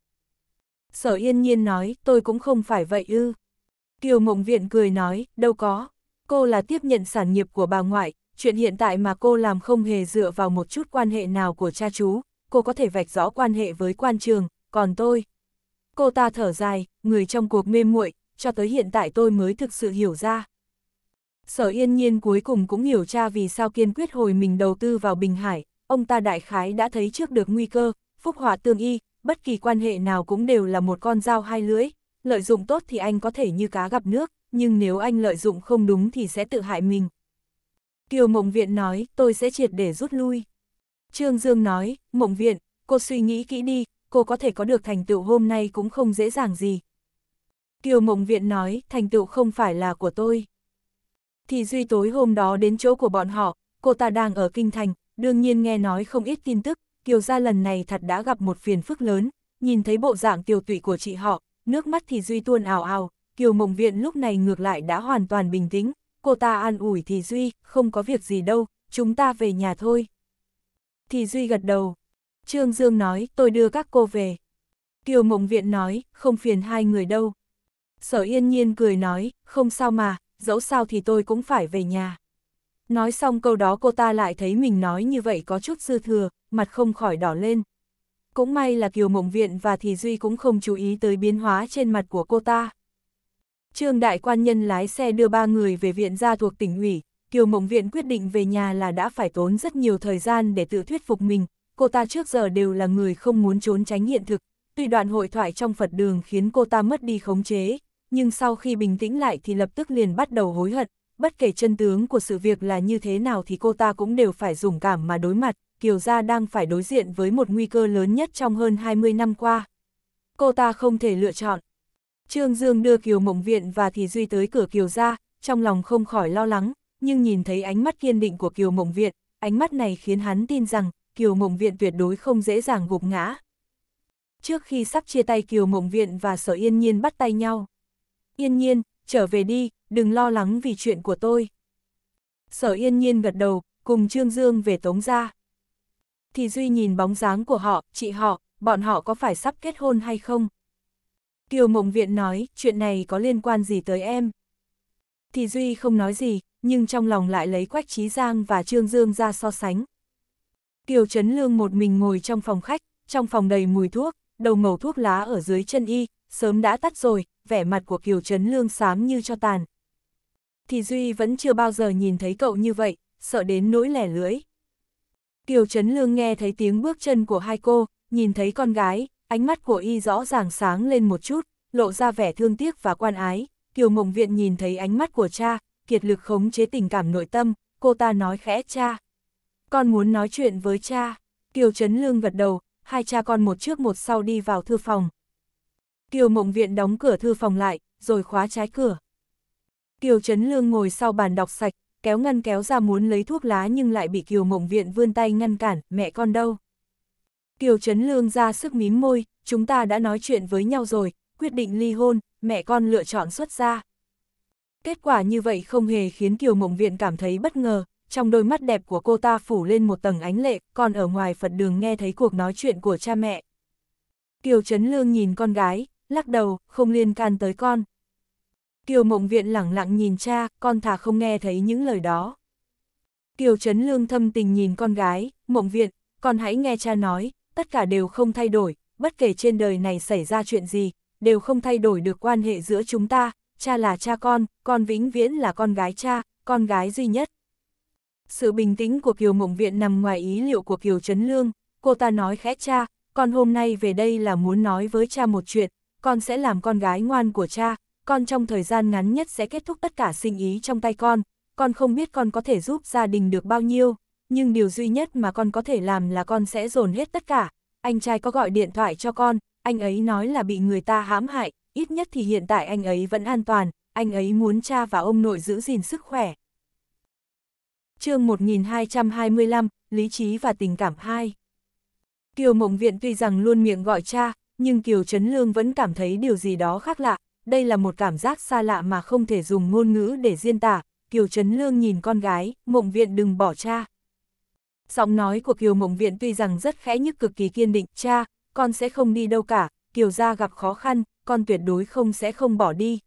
Sở yên nhiên nói, tôi cũng không phải vậy ư. Kiều Mộng Viện cười nói, đâu có, cô là tiếp nhận sản nghiệp của bà ngoại, chuyện hiện tại mà cô làm không hề dựa vào một chút quan hệ nào của cha chú, cô có thể vạch rõ quan hệ với quan trường, còn tôi. Cô ta thở dài, người trong cuộc mê muội, cho tới hiện tại tôi mới thực sự hiểu ra, Sở yên nhiên cuối cùng cũng hiểu cha vì sao kiên quyết hồi mình đầu tư vào Bình Hải, ông ta đại khái đã thấy trước được nguy cơ, phúc họa tương y, bất kỳ quan hệ nào cũng đều là một con dao hai lưỡi, lợi dụng tốt thì anh có thể như cá gặp nước, nhưng nếu anh lợi dụng không đúng thì sẽ tự hại mình. Kiều Mộng Viện nói, tôi sẽ triệt để rút lui. Trương Dương nói, Mộng Viện, cô suy nghĩ kỹ đi, cô có thể có được thành tựu hôm nay cũng không dễ dàng gì. Kiều Mộng Viện nói, thành tựu không phải là của tôi thì Duy tối hôm đó đến chỗ của bọn họ, cô ta đang ở Kinh Thành, đương nhiên nghe nói không ít tin tức, Kiều Gia lần này thật đã gặp một phiền phức lớn, nhìn thấy bộ dạng tiều tụy của chị họ, nước mắt thì Duy tuôn ào ào, Kiều Mộng Viện lúc này ngược lại đã hoàn toàn bình tĩnh, cô ta an ủi thì Duy, không có việc gì đâu, chúng ta về nhà thôi. Thì Duy gật đầu. Trương Dương nói, tôi đưa các cô về. Kiều Mộng Viện nói, không phiền hai người đâu. Sở Yên Nhiên cười nói, không sao mà, dẫu sao thì tôi cũng phải về nhà. Nói xong câu đó cô ta lại thấy mình nói như vậy có chút dư thừa, mặt không khỏi đỏ lên. Cũng may là Kiều Mộng Viện và Thì Duy cũng không chú ý tới biến hóa trên mặt của cô ta. Trương Đại Quan Nhân lái xe đưa ba người về viện ra thuộc tỉnh ủy, Kiều Mộng Viện quyết định về nhà là đã phải tốn rất nhiều thời gian để tự thuyết phục mình, cô ta trước giờ đều là người không muốn trốn tránh hiện thực, tuy đoạn hội thoại trong Phật đường khiến cô ta mất đi khống chế, nhưng sau khi bình tĩnh lại thì lập tức liền bắt đầu hối hận, bất kể chân tướng của sự việc là như thế nào thì cô ta cũng đều phải dùng cảm mà đối mặt, Kiều Gia đang phải đối diện với một nguy cơ lớn nhất trong hơn 20 năm qua. Cô ta không thể lựa chọn. Trương Dương đưa Kiều Mộng Viện và Thì Duy tới cửa Kiều Gia, trong lòng không khỏi lo lắng, nhưng nhìn thấy ánh mắt kiên định của Kiều Mộng Viện, ánh mắt này khiến hắn tin rằng Kiều Mộng Viện tuyệt đối không dễ dàng gục ngã. Trước khi sắp chia tay Kiều Mộng Viện và Sở Yên Nhiên bắt tay nhau, Yên nhiên, trở về đi, đừng lo lắng vì chuyện của tôi. Sở yên nhiên gật đầu, cùng Trương Dương về Tống ra. Thì Duy nhìn bóng dáng của họ, chị họ, bọn họ có phải sắp kết hôn hay không? Kiều Mộng Viện nói, chuyện này có liên quan gì tới em? Thì Duy không nói gì, nhưng trong lòng lại lấy Quách Trí Giang và Trương Dương ra so sánh. Kiều Trấn Lương một mình ngồi trong phòng khách, trong phòng đầy mùi thuốc, đầu ngầu thuốc lá ở dưới chân y, sớm đã tắt rồi, vẻ mặt của Kiều Trấn Lương xám như cho tàn. Thì Duy vẫn chưa bao giờ nhìn thấy cậu như vậy, sợ đến nỗi lẻ lưỡi. Kiều Trấn Lương nghe thấy tiếng bước chân của hai cô, nhìn thấy con gái, ánh mắt của y rõ ràng sáng lên một chút, lộ ra vẻ thương tiếc và quan ái. Kiều Mộng Viện nhìn thấy ánh mắt của cha, kiệt lực khống chế tình cảm nội tâm, cô ta nói khẽ cha. Con muốn nói chuyện với cha. Kiều Trấn Lương gật đầu, hai cha con một trước một sau đi vào thư phòng, Kiều Mộng Viện đóng cửa thư phòng lại, rồi khóa trái cửa. Kiều Trấn Lương ngồi sau bàn đọc sạch, kéo ngăn kéo ra muốn lấy thuốc lá nhưng lại bị Kiều Mộng Viện vươn tay ngăn cản, mẹ con đâu. Kiều Trấn Lương ra sức mím môi, chúng ta đã nói chuyện với nhau rồi, quyết định ly hôn, mẹ con lựa chọn xuất ra. Kết quả như vậy không hề khiến Kiều Mộng Viện cảm thấy bất ngờ, trong đôi mắt đẹp của cô ta phủ lên một tầng ánh lệ, còn ở ngoài Phật đường nghe thấy cuộc nói chuyện của cha mẹ. Kiều Trấn Lương nhìn con gái, lắc đầu, không liên can tới con. Kiều Mộng Viện lẳng lặng nhìn cha, con thà không nghe thấy những lời đó. Kiều Trấn Lương thâm tình nhìn con gái, Mộng Viện, con hãy nghe cha nói, tất cả đều không thay đổi, bất kể trên đời này xảy ra chuyện gì, đều không thay đổi được quan hệ giữa chúng ta, cha là cha con, con vĩnh viễn là con gái cha, con gái duy nhất. Sự bình tĩnh của Kiều Mộng Viện nằm ngoài ý liệu của Kiều Trấn Lương, cô ta nói khẽ cha, con hôm nay về đây là muốn nói với cha một chuyện, con sẽ làm con gái ngoan của cha, con trong thời gian ngắn nhất sẽ kết thúc tất cả sinh ý trong tay con, con không biết con có thể giúp gia đình được bao nhiêu, nhưng điều duy nhất mà con có thể làm là con sẽ dồn hết tất cả. Anh trai có gọi điện thoại cho con, anh ấy nói là bị người ta hãm hại, ít nhất thì hiện tại anh ấy vẫn an toàn, anh ấy muốn cha và ông nội giữ gìn sức khỏe. chương 1225, Lý trí và tình cảm 2 Kiều Mộng Viện tuy rằng luôn miệng gọi cha, nhưng Kiều Trấn Lương vẫn cảm thấy điều gì đó khác lạ, đây là một cảm giác xa lạ mà không thể dùng ngôn ngữ để diễn tả, Kiều Trấn Lương nhìn con gái, mộng viện đừng bỏ cha. Giọng nói của Kiều mộng viện tuy rằng rất khẽ nhưng cực kỳ kiên định, cha, con sẽ không đi đâu cả, Kiều gia gặp khó khăn, con tuyệt đối không sẽ không bỏ đi.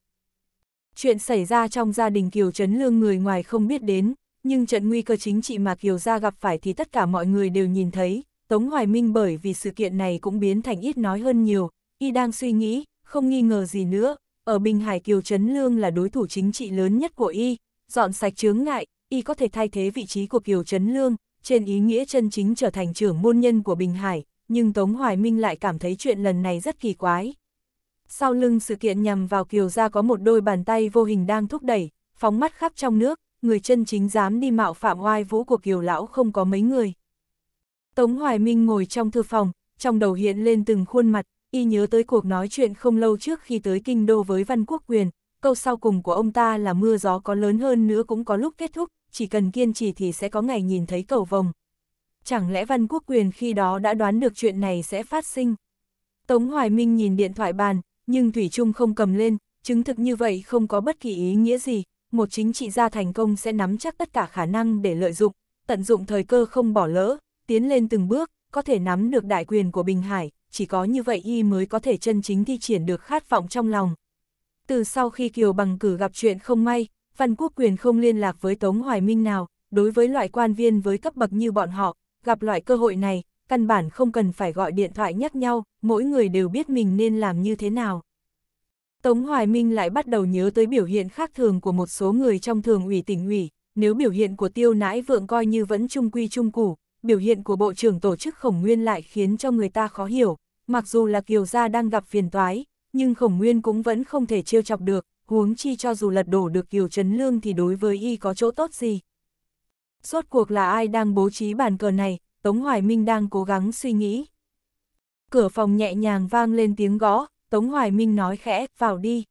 Chuyện xảy ra trong gia đình Kiều Trấn Lương người ngoài không biết đến, nhưng trận nguy cơ chính trị mà Kiều gia gặp phải thì tất cả mọi người đều nhìn thấy, Tống Hoài Minh bởi vì sự kiện này cũng biến thành ít nói hơn nhiều, y đang suy nghĩ, không nghi ngờ gì nữa, ở Bình Hải Kiều Trấn Lương là đối thủ chính trị lớn nhất của y, dọn sạch chướng ngại, y có thể thay thế vị trí của Kiều Trấn Lương, trên ý nghĩa chân chính trở thành trưởng môn nhân của Bình Hải, nhưng Tống Hoài Minh lại cảm thấy chuyện lần này rất kỳ quái. Sau lưng sự kiện nhằm vào Kiều ra có một đôi bàn tay vô hình đang thúc đẩy, phóng mắt khắp trong nước, người chân chính dám đi mạo phạm oai vũ của Kiều Lão không có mấy người. Tống Hoài Minh ngồi trong thư phòng, trong đầu hiện lên từng khuôn mặt, y nhớ tới cuộc nói chuyện không lâu trước khi tới kinh đô với Văn Quốc Quyền, câu sau cùng của ông ta là mưa gió có lớn hơn nữa cũng có lúc kết thúc, chỉ cần kiên trì thì sẽ có ngày nhìn thấy cầu vồng. Chẳng lẽ Văn Quốc Quyền khi đó đã đoán được chuyện này sẽ phát sinh? Tống Hoài Minh nhìn điện thoại bàn, nhưng Thủy Trung không cầm lên, chứng thực như vậy không có bất kỳ ý nghĩa gì, một chính trị gia thành công sẽ nắm chắc tất cả khả năng để lợi dụng, tận dụng thời cơ không bỏ lỡ, tiến lên từng bước, có thể nắm được đại quyền của Bình Hải, chỉ có như vậy y mới có thể chân chính thi triển được khát vọng trong lòng. Từ sau khi Kiều Bằng cử gặp chuyện không may, Văn Quốc Quyền không liên lạc với Tống Hoài Minh nào, đối với loại quan viên với cấp bậc như bọn họ, gặp loại cơ hội này, căn bản không cần phải gọi điện thoại nhắc nhau, mỗi người đều biết mình nên làm như thế nào. Tống Hoài Minh lại bắt đầu nhớ tới biểu hiện khác thường của một số người trong thường ủy tỉnh ủy, nếu biểu hiện của tiêu nãi vượng coi như vẫn trung quy trung củ, biểu hiện của Bộ trưởng Tổ chức Khổng Nguyên lại khiến cho người ta khó hiểu, mặc dù là Kiều Gia đang gặp phiền toái, nhưng Khổng Nguyên cũng vẫn không thể trêu chọc được, huống chi cho dù lật đổ được Kiều Trấn Lương thì đối với y có chỗ tốt gì. Rốt cuộc là ai đang bố trí bàn cờ này, Tống Hoài Minh đang cố gắng suy nghĩ. Cửa phòng nhẹ nhàng vang lên tiếng gõ, Tống Hoài Minh nói khẽ, vào đi.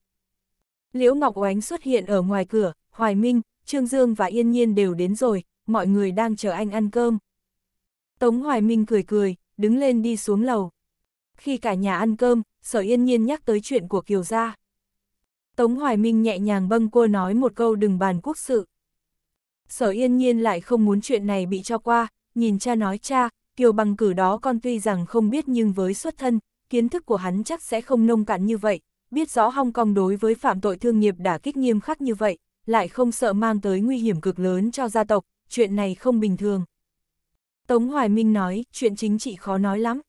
Liễu Ngọc Oánh xuất hiện ở ngoài cửa, Hoài Minh, Trương Dương và Yên Nhiên đều đến rồi, mọi người đang chờ anh ăn cơm. Tống Hoài Minh cười cười, đứng lên đi xuống lầu. Khi cả nhà ăn cơm, Sở Yên Nhiên nhắc tới chuyện của Kiều Gia. Tống Hoài Minh nhẹ nhàng bâng cô nói một câu đừng bàn quốc sự. Sở Yên Nhiên lại không muốn chuyện này bị cho qua, nhìn cha nói cha, Kiều bằng cử đó con tuy rằng không biết nhưng với xuất thân, kiến thức của hắn chắc sẽ không nông cạn như vậy, biết rõ Hong Kong đối với phạm tội thương nghiệp đã kích nghiêm khắc như vậy, lại không sợ mang tới nguy hiểm cực lớn cho gia tộc, chuyện này không bình thường. Tống Hoài Minh nói, chuyện chính trị khó nói lắm.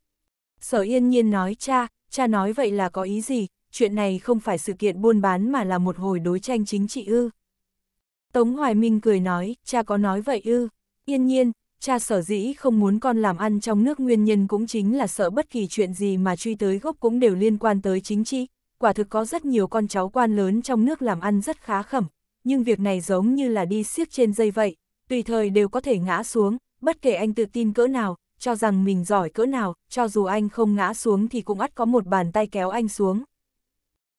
Sở Yên Nhiên nói, cha, cha nói vậy là có ý gì, chuyện này không phải sự kiện buôn bán mà là một hồi đối tranh chính trị ư. Tống Hoài Minh cười nói, cha có nói vậy ư. Yên nhiên, cha sở dĩ không muốn con làm ăn trong nước nguyên nhân cũng chính là sợ bất kỳ chuyện gì mà truy tới gốc cũng đều liên quan tới chính trị. Quả thực có rất nhiều con cháu quan lớn trong nước làm ăn rất khá khẩm, nhưng việc này giống như là đi siếc trên dây vậy, tùy thời đều có thể ngã xuống, bất kể anh tự tin cỡ nào, cho rằng mình giỏi cỡ nào, cho dù anh không ngã xuống thì cũng ắt có một bàn tay kéo anh xuống.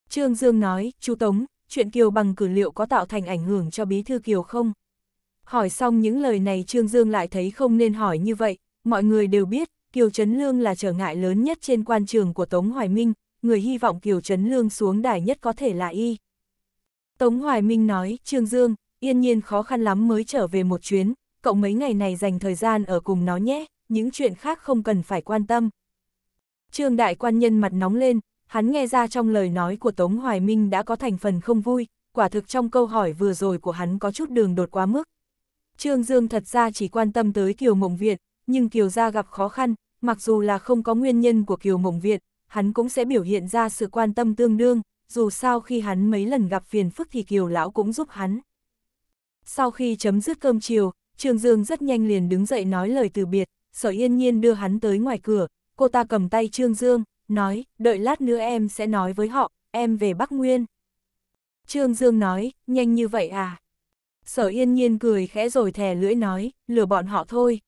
Trương Dương nói, chú Tống, chuyện Kiều bằng cử liệu có tạo thành ảnh hưởng cho bí thư Kiều không? Hỏi xong những lời này Trương Dương lại thấy không nên hỏi như vậy, mọi người đều biết, Kiều Trấn Lương là trở ngại lớn nhất trên quan trường của Tống Hoài Minh, người hy vọng Kiều Trấn Lương xuống đài nhất có thể là y. Tống Hoài Minh nói, Trương Dương, yên nhiên khó khăn lắm mới trở về một chuyến, cậu mấy ngày này dành thời gian ở cùng nó nhé, những chuyện khác không cần phải quan tâm. Trương đại quan nhân mặt nóng lên, hắn nghe ra trong lời nói của Tống Hoài Minh đã có thành phần không vui, quả thực trong câu hỏi vừa rồi của hắn có chút đường đột quá mức. Trương Dương thật ra chỉ quan tâm tới Kiều Mộng Việt, nhưng Kiều gia gặp khó khăn, mặc dù là không có nguyên nhân của Kiều Mộng Việt, hắn cũng sẽ biểu hiện ra sự quan tâm tương đương, dù sao khi hắn mấy lần gặp phiền phức thì Kiều lão cũng giúp hắn. Sau khi chấm dứt cơm chiều, Trương Dương rất nhanh liền đứng dậy nói lời từ biệt, sở yên nhiên đưa hắn tới ngoài cửa, cô ta cầm tay Trương Dương, nói, đợi lát nữa em sẽ nói với họ, em về Bắc Nguyên. Trương Dương nói, nhanh như vậy à? Sở yên nhiên cười khẽ rồi thè lưỡi nói, lừa bọn họ thôi.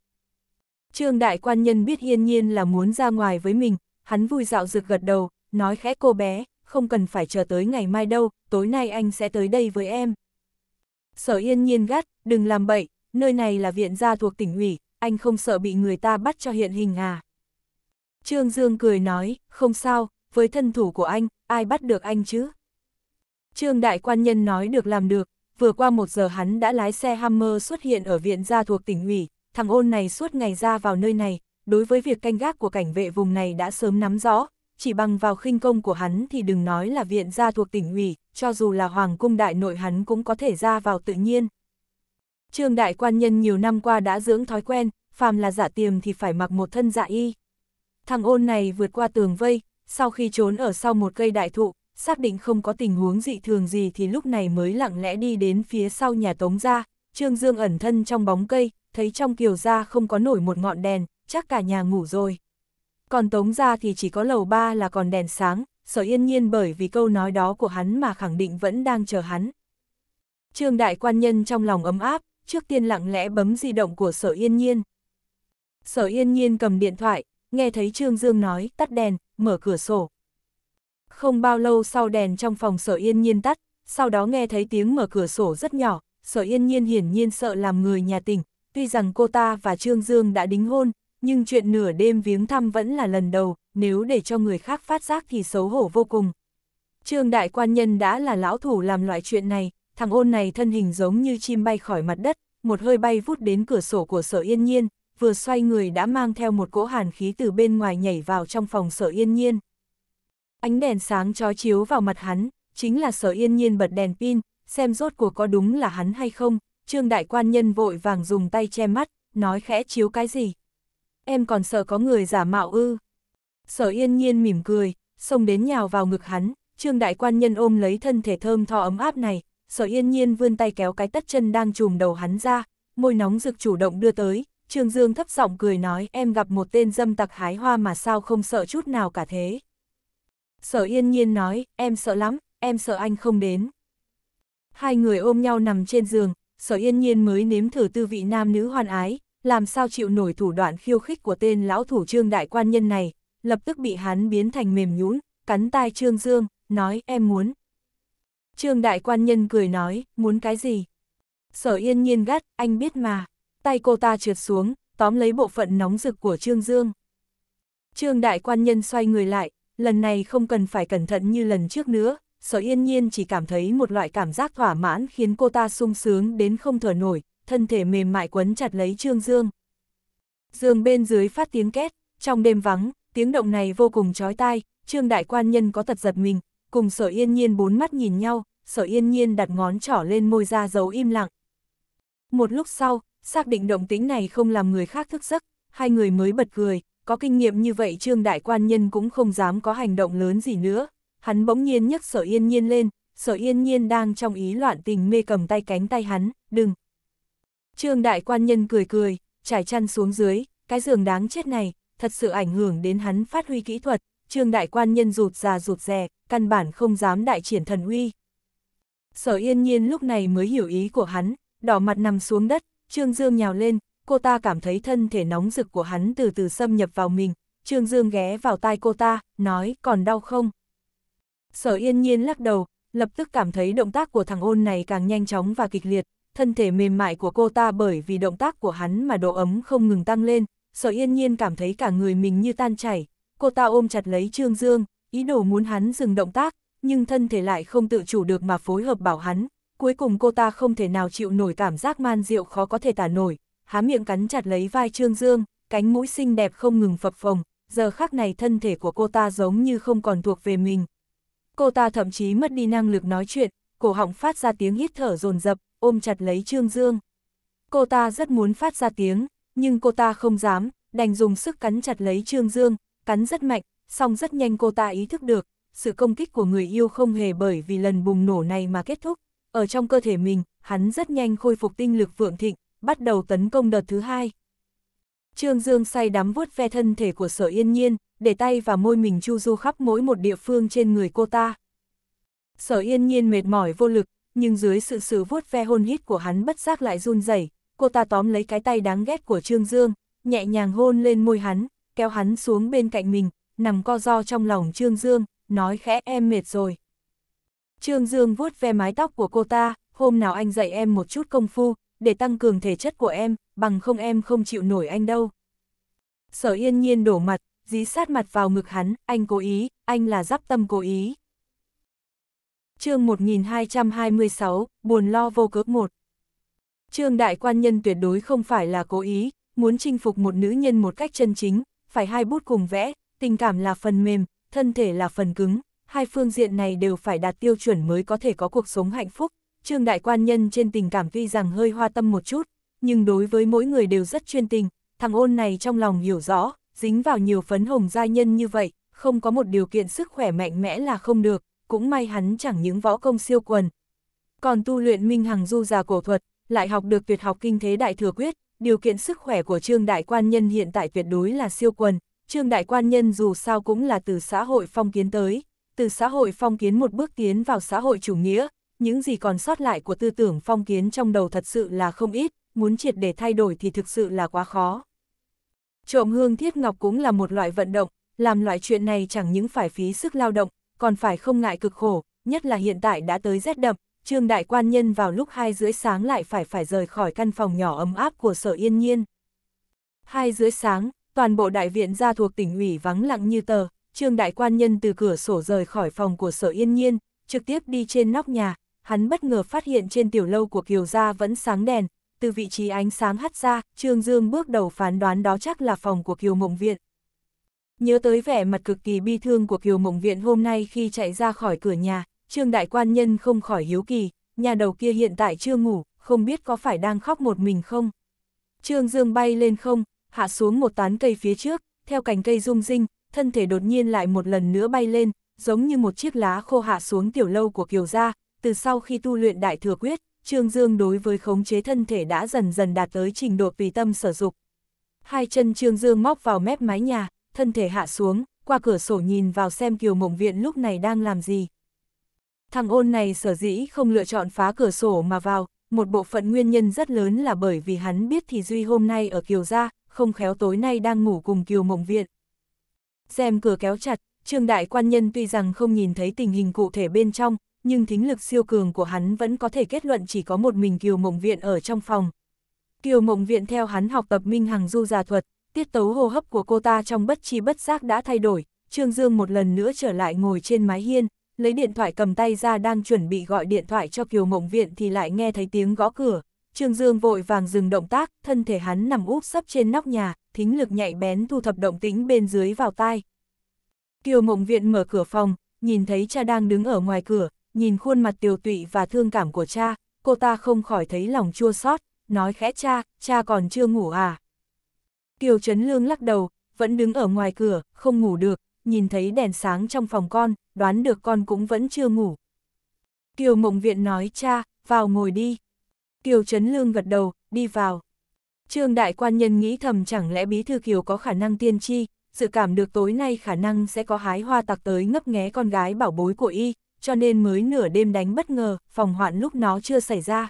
Trương đại quan nhân biết yên nhiên là muốn ra ngoài với mình, hắn vui dạo rực gật đầu, nói khẽ cô bé, không cần phải chờ tới ngày mai đâu, tối nay anh sẽ tới đây với em. Sở yên nhiên gắt, đừng làm bậy, nơi này là viện gia thuộc tỉnh ủy, anh không sợ bị người ta bắt cho hiện hình à? Trương Dương cười nói, không sao, với thân thủ của anh, ai bắt được anh chứ? Trương Đại Quan Nhân nói được làm được, vừa qua một giờ hắn đã lái xe Hammer xuất hiện ở viện gia thuộc tỉnh ủy, thằng ôn này suốt ngày ra vào nơi này, đối với việc canh gác của cảnh vệ vùng này đã sớm nắm rõ, chỉ bằng vào khinh công của hắn thì đừng nói là viện gia thuộc tỉnh ủy, cho dù là hoàng cung đại nội hắn cũng có thể ra vào tự nhiên. Trương đại quan nhân nhiều năm qua đã dưỡng thói quen, phàm là giả tiềm thì phải mặc một thân dạ y. Thằng ôn này vượt qua tường vây, sau khi trốn ở sau một cây đại thụ, xác định không có tình huống dị thường gì thì lúc này mới lặng lẽ đi đến phía sau nhà tống ra, Trương Dương ẩn thân trong bóng cây, thấy trong kiều ra không có nổi một ngọn đèn, chắc cả nhà ngủ rồi. Còn tống ra thì chỉ có lầu ba là còn đèn sáng, sở yên nhiên bởi vì câu nói đó của hắn mà khẳng định vẫn đang chờ hắn. Trương đại quan nhân trong lòng ấm áp, trước tiên lặng lẽ bấm di động của Sở Yên Nhiên. Sở Yên Nhiên cầm điện thoại, nghe thấy Trương Dương nói, tắt đèn, mở cửa sổ. Không bao lâu sau đèn trong phòng Sở Yên Nhiên tắt, sau đó nghe thấy tiếng mở cửa sổ rất nhỏ, Sở Yên Nhiên hiển nhiên sợ làm người nhà tỉnh, tuy rằng cô ta và Trương Dương đã đính hôn, nhưng chuyện nửa đêm viếng thăm vẫn là lần đầu, nếu để cho người khác phát giác thì xấu hổ vô cùng. Trương Đại Quan Nhân đã là lão thủ làm loại chuyện này, thằng ôn này thân hình giống như chim bay khỏi mặt đất, một hơi bay vút đến cửa sổ của sở yên nhiên, vừa xoay người đã mang theo một cỗ hàn khí từ bên ngoài nhảy vào trong phòng sở yên nhiên. Ánh đèn sáng chói chiếu vào mặt hắn, chính là sở yên nhiên bật đèn pin, xem rốt cuộc có đúng là hắn hay không, trương đại quan nhân vội vàng dùng tay che mắt, nói khẽ chiếu cái gì. Em còn sợ có người giả mạo ư. Sở yên nhiên mỉm cười, xông đến nhào vào ngực hắn, trương đại quan nhân ôm lấy thân thể thơm tho ấm áp này, sở yên nhiên vươn tay kéo cái tất chân đang chùm đầu hắn ra, môi nóng rực chủ động đưa tới, Trương Dương thấp giọng cười nói em gặp một tên dâm tặc hái hoa mà sao không sợ chút nào cả thế. Sở yên nhiên nói, em sợ lắm, em sợ anh không đến. Hai người ôm nhau nằm trên giường, sở yên nhiên mới nếm thử tư vị nam nữ hoan ái, làm sao chịu nổi thủ đoạn khiêu khích của tên lão thủ trương đại quan nhân này, lập tức bị hắn biến thành mềm nhũn, cắn tai Trương Dương, nói em muốn, Trương đại quan nhân cười nói, muốn cái gì? Sở yên nhiên gắt, anh biết mà. Tay cô ta trượt xuống, tóm lấy bộ phận nóng rực của Trương Dương. Trương đại quan nhân xoay người lại, lần này không cần phải cẩn thận như lần trước nữa, sở yên nhiên chỉ cảm thấy một loại cảm giác thỏa mãn khiến cô ta sung sướng đến không thở nổi, thân thể mềm mại quấn chặt lấy Trương Dương. Dương bên dưới phát tiếng két, trong đêm vắng, tiếng động này vô cùng chói tai, Trương đại quan nhân có tật giật mình, cùng sở yên nhiên bốn mắt nhìn nhau, sở yên nhiên đặt ngón trỏ lên môi ra dấu im lặng. Một lúc sau, xác định động tính này không làm người khác thức giấc, hai người mới bật cười, có kinh nghiệm như vậy trương đại quan nhân cũng không dám có hành động lớn gì nữa. Hắn bỗng nhiên nhấc sở yên nhiên lên, sở yên nhiên đang trong ý loạn tình mê cầm tay cánh tay hắn, đừng. Trương đại quan nhân cười cười, trải chăn xuống dưới, cái giường đáng chết này, thật sự ảnh hưởng đến hắn phát huy kỹ thuật, trương đại quan nhân rụt già rụt rè, căn bản không dám đại triển thần uy. Sở yên nhiên lúc này mới hiểu ý của hắn, đỏ mặt nằm xuống đất, trương dương nhào lên, cô ta cảm thấy thân thể nóng rực của hắn từ từ xâm nhập vào mình, trương dương ghé vào tai cô ta, nói còn đau không? Sở yên nhiên lắc đầu, lập tức cảm thấy động tác của thằng ôn này càng nhanh chóng và kịch liệt, thân thể mềm mại của cô ta bởi vì động tác của hắn mà độ ấm không ngừng tăng lên, sở yên nhiên cảm thấy cả người mình như tan chảy, cô ta ôm chặt lấy Trương Dương, ý đồ muốn hắn dừng động tác, nhưng thân thể lại không tự chủ được mà phối hợp bảo hắn. Cuối cùng cô ta không thể nào chịu nổi cảm giác man rượu khó có thể tả nổi, há miệng cắn chặt lấy vai Trương Dương, cánh mũi xinh đẹp không ngừng phập phồng, giờ khắc này thân thể của cô ta giống như không còn thuộc về mình. Cô ta thậm chí mất đi năng lực nói chuyện, cổ họng phát ra tiếng hít thở dồn dập, ôm chặt lấy Trương Dương. Cô ta rất muốn phát ra tiếng, nhưng cô ta không dám, đành dùng sức cắn chặt lấy Trương Dương, cắn rất mạnh, song rất nhanh cô ta ý thức được, sự công kích của người yêu không hề bởi vì lần bùng nổ này mà kết thúc. Ở trong cơ thể mình, hắn rất nhanh khôi phục tinh lực vượng thịnh, bắt đầu tấn công đợt thứ hai. Trương Dương say đắm vuốt ve thân thể của sở yên nhiên, để tay và môi mình chu du khắp mỗi một địa phương trên người cô ta. Sở yên nhiên mệt mỏi vô lực, nhưng dưới sự sự vuốt ve hôn hít của hắn bất giác lại run rẩy cô ta tóm lấy cái tay đáng ghét của Trương Dương, nhẹ nhàng hôn lên môi hắn, kéo hắn xuống bên cạnh mình, nằm co do trong lòng Trương Dương, nói khẽ em mệt rồi. Trương Dương vuốt ve mái tóc của cô ta, hôm nào anh dạy em một chút công phu, để tăng cường thể chất của em, bằng không em không chịu nổi anh đâu. Sở yên nhiên đổ mặt, dí sát mặt vào ngực hắn, anh cố ý, anh là giáp tâm cố ý. chương 1226, buồn lo vô cớ một. Trương đại quan nhân tuyệt đối không phải là cố ý, muốn chinh phục một nữ nhân một cách chân chính, phải hai bút cùng vẽ, tình cảm là phần mềm, thân thể là phần cứng, hai phương diện này đều phải đạt tiêu chuẩn mới có thể có cuộc sống hạnh phúc. Trương Đại Quan Nhân trên tình cảm tuy rằng hơi hoa tâm một chút, nhưng đối với mỗi người đều rất chuyên tình, thằng ôn này trong lòng hiểu rõ, dính vào nhiều phấn hồng gia nhân như vậy, không có một điều kiện sức khỏe mạnh mẽ là không được, cũng may hắn chẳng những võ công siêu quần. Còn tu luyện minh hằng du già cổ thuật, lại học được tuyệt học kinh thế đại thừa quyết, điều kiện sức khỏe của Trương Đại Quan Nhân hiện tại tuyệt đối là siêu quần, Trương Đại Quan Nhân dù sao cũng là từ xã hội phong kiến tới, từ xã hội phong kiến một bước tiến vào xã hội chủ nghĩa, những gì còn sót lại của tư tưởng phong kiến trong đầu thật sự là không ít, muốn triệt để thay đổi thì thực sự là quá khó. Trộm hương thiết ngọc cũng là một loại vận động, làm loại chuyện này chẳng những phải phí sức lao động, còn phải không ngại cực khổ, nhất là hiện tại đã tới rét đậm, Trương Đại Quan Nhân vào lúc hai rưỡi sáng lại phải phải rời khỏi căn phòng nhỏ ấm áp của sở yên nhiên. Hai rưỡi sáng, toàn bộ đại viện gia thuộc tỉnh ủy vắng lặng như tờ, Trương Đại Quan Nhân từ cửa sổ rời khỏi phòng của sở yên nhiên, trực tiếp đi trên nóc nhà, hắn bất ngờ phát hiện trên tiểu lâu của Kiều Gia vẫn sáng đèn, từ vị trí ánh sáng hắt ra, Trương Dương bước đầu phán đoán đó chắc là phòng của Kiều Mộng Viện. Nhớ tới vẻ mặt cực kỳ bi thương của Kiều Mộng Viện hôm nay khi chạy ra khỏi cửa nhà, trương đại quan nhân không khỏi hiếu kỳ, nhà đầu kia hiện tại chưa ngủ, không biết có phải đang khóc một mình không. Trương Dương bay lên không, hạ xuống một tán cây phía trước, theo cành cây rung rinh, thân thể đột nhiên lại một lần nữa bay lên, giống như một chiếc lá khô hạ xuống tiểu lâu của Kiều Gia, từ sau khi tu luyện đại thừa quyết, Trương Dương đối với khống chế thân thể đã dần dần đạt tới trình độ vì tâm sở dục. Hai chân Trương Dương móc vào mép mái nhà, thân thể hạ xuống, qua cửa sổ nhìn vào xem Kiều Mộng Viện lúc này đang làm gì. Thằng ôn này sở dĩ không lựa chọn phá cửa sổ mà vào, một bộ phận nguyên nhân rất lớn là bởi vì hắn biết thì Duy hôm nay ở Kiều Gia, không khéo tối nay đang ngủ cùng Kiều Mộng Viện. Xem cửa kéo chặt, Trương Đại Quan Nhân tuy rằng không nhìn thấy tình hình cụ thể bên trong, nhưng thính lực siêu cường của hắn vẫn có thể kết luận chỉ có một mình Kiều Mộng Viện ở trong phòng. Kiều Mộng Viện theo hắn học tập Minh Hằng Du giả thuật, tiết tấu hô hấp của cô ta trong bất chi bất giác đã thay đổi, Trương Dương một lần nữa trở lại ngồi trên mái hiên, lấy điện thoại cầm tay ra đang chuẩn bị gọi điện thoại cho Kiều Mộng Viện thì lại nghe thấy tiếng gõ cửa. Trương Dương vội vàng dừng động tác, thân thể hắn nằm úp sấp trên nóc nhà, thính lực nhạy bén thu thập động tĩnh bên dưới vào tai. Kiều Mộng Viện mở cửa phòng, nhìn thấy cha đang đứng ở ngoài cửa, nhìn khuôn mặt tiều tụy và thương cảm của cha, cô ta không khỏi thấy lòng chua xót, nói khẽ cha, cha còn chưa ngủ à. Kiều Trấn Lương lắc đầu, vẫn đứng ở ngoài cửa, không ngủ được, nhìn thấy đèn sáng trong phòng con, đoán được con cũng vẫn chưa ngủ. Kiều Mộng Viện nói cha, vào ngồi đi. Kiều Trấn Lương gật đầu, đi vào. Trương Đại Quan Nhân nghĩ thầm chẳng lẽ Bí Thư Kiều có khả năng tiên tri, dự cảm được tối nay khả năng sẽ có hái hoa tặc tới ngấp nghé con gái bảo bối của y, cho nên mới nửa đêm đánh bất ngờ, phòng hoạn lúc nó chưa xảy ra.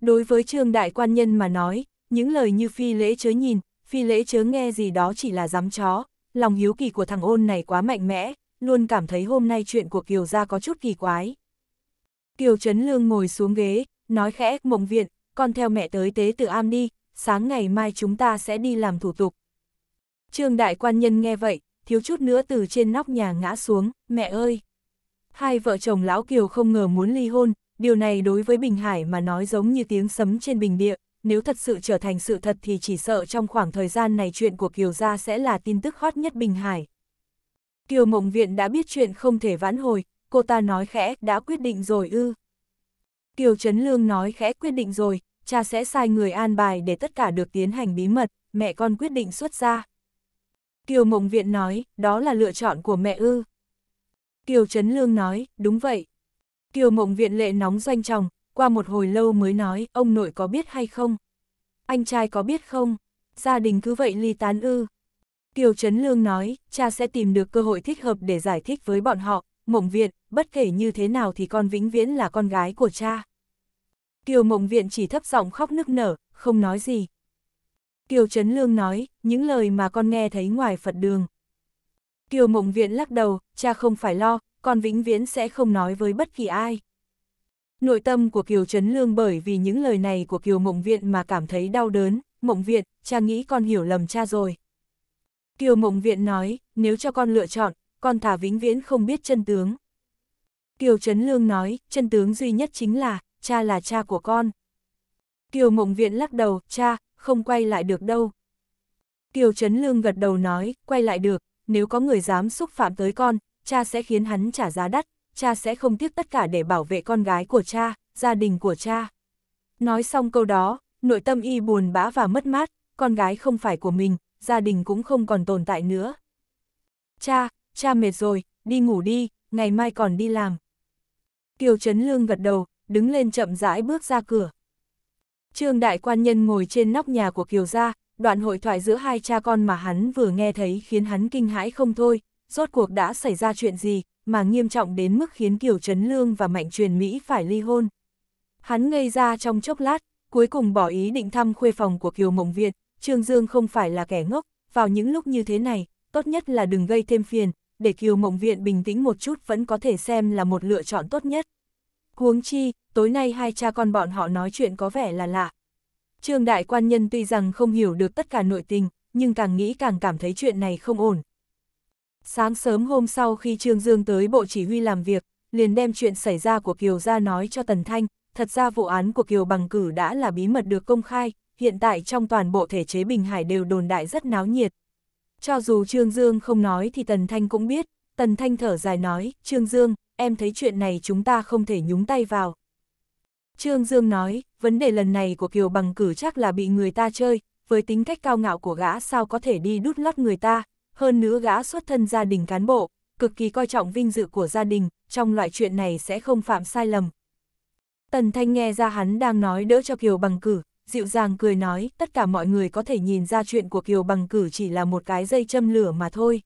Đối với Trương Đại Quan Nhân mà nói, những lời như phi lễ chớ nhìn, phi lễ chớ nghe gì đó chỉ là dám chó, lòng hiếu kỳ của thằng ôn này quá mạnh mẽ, luôn cảm thấy hôm nay chuyện của Kiều gia có chút kỳ quái. Kiều Trấn Lương ngồi xuống ghế, nói khẽ mộng viện, con theo mẹ tới tế tự am đi, sáng ngày mai chúng ta sẽ đi làm thủ tục. Trương Đại Quan Nhân nghe vậy, thiếu chút nữa từ trên nóc nhà ngã xuống, mẹ ơi! Hai vợ chồng Lão Kiều không ngờ muốn ly hôn, điều này đối với Bình Hải mà nói giống như tiếng sấm trên bình địa nếu thật sự trở thành sự thật thì chỉ sợ trong khoảng thời gian này chuyện của Kiều Gia sẽ là tin tức hot nhất Bình Hải. Kiều Mộng Viện đã biết chuyện không thể vãn hồi, cô ta nói khẽ, đã quyết định rồi ư. Kiều Trấn Lương nói khẽ quyết định rồi, cha sẽ sai người an bài để tất cả được tiến hành bí mật, mẹ con quyết định xuất ra. Kiều Mộng Viện nói, đó là lựa chọn của mẹ ư. Kiều Trấn Lương nói, đúng vậy. Kiều Mộng Viện lệ nóng doanh chồng, qua một hồi lâu mới nói, ông nội có biết hay không? Anh trai có biết không? Gia đình cứ vậy ly tán ư. Kiều Trấn Lương nói, cha sẽ tìm được cơ hội thích hợp để giải thích với bọn họ, mộng viện, bất kể như thế nào thì con vĩnh viễn là con gái của cha. Kiều mộng viện chỉ thấp giọng khóc nức nở, không nói gì. Kiều Trấn Lương nói, những lời mà con nghe thấy ngoài Phật đường. Kiều mộng viện lắc đầu, cha không phải lo, con vĩnh viễn sẽ không nói với bất kỳ ai. Nội tâm của Kiều Trấn Lương bởi vì những lời này của Kiều Mộng Viện mà cảm thấy đau đớn, Mộng Viện, cha nghĩ con hiểu lầm cha rồi. Kiều Mộng Viện nói, nếu cho con lựa chọn, con thả vĩnh viễn không biết chân tướng. Kiều Trấn Lương nói, chân tướng duy nhất chính là, cha là cha của con. Kiều Mộng Viện lắc đầu, cha, không quay lại được đâu. Kiều Trấn Lương gật đầu nói, quay lại được, nếu có người dám xúc phạm tới con, cha sẽ khiến hắn trả giá đắt, cha sẽ không tiếc tất cả để bảo vệ con gái của cha, gia đình của cha. Nói xong câu đó, nội tâm y buồn bã và mất mát, con gái không phải của mình, gia đình cũng không còn tồn tại nữa. Cha, cha mệt rồi, đi ngủ đi, ngày mai còn đi làm. Kiều Trấn Lương gật đầu, đứng lên chậm rãi bước ra cửa. Trương Đại Quan Nhân ngồi trên nóc nhà của Kiều Gia, đoạn hội thoại giữa hai cha con mà hắn vừa nghe thấy khiến hắn kinh hãi không thôi, rốt cuộc đã xảy ra chuyện gì, mà nghiêm trọng đến mức khiến Kiều Trấn Lương và Mạnh Truyền Mỹ phải ly hôn. Hắn ngây ra trong chốc lát, cuối cùng bỏ ý định thăm khuê phòng của Kiều Mộng Việt, Trương Dương không phải là kẻ ngốc, vào những lúc như thế này, tốt nhất là đừng gây thêm phiền, để Kiều Mộng Viện bình tĩnh một chút vẫn có thể xem là một lựa chọn tốt nhất. Huống chi, tối nay hai cha con bọn họ nói chuyện có vẻ là lạ. Trương Đại Quan Nhân tuy rằng không hiểu được tất cả nội tình, nhưng càng nghĩ càng cảm thấy chuyện này không ổn. Sáng sớm hôm sau khi Trương Dương tới bộ chỉ huy làm việc, liền đem chuyện xảy ra của Kiều ra nói cho Tần Thanh, thật ra vụ án của Kiều Bằng Cử đã là bí mật được công khai, hiện tại trong toàn bộ thể chế Bình Hải đều đồn đại rất náo nhiệt. Cho dù Trương Dương không nói thì Tần Thanh cũng biết, Tần Thanh thở dài nói, Trương Dương, em thấy chuyện này chúng ta không thể nhúng tay vào. Trương Dương nói, vấn đề lần này của Kiều Bằng Cử chắc là bị người ta chơi, với tính cách cao ngạo của gã sao có thể đi đút lót người ta, hơn nữa gã xuất thân gia đình cán bộ, cực kỳ coi trọng vinh dự của gia đình, trong loại chuyện này sẽ không phạm sai lầm. Tần Thanh nghe ra hắn đang nói đỡ cho Kiều Bằng Cử, dịu dàng cười nói, tất cả mọi người có thể nhìn ra chuyện của Kiều Bằng Cử chỉ là một cái dây châm lửa mà thôi.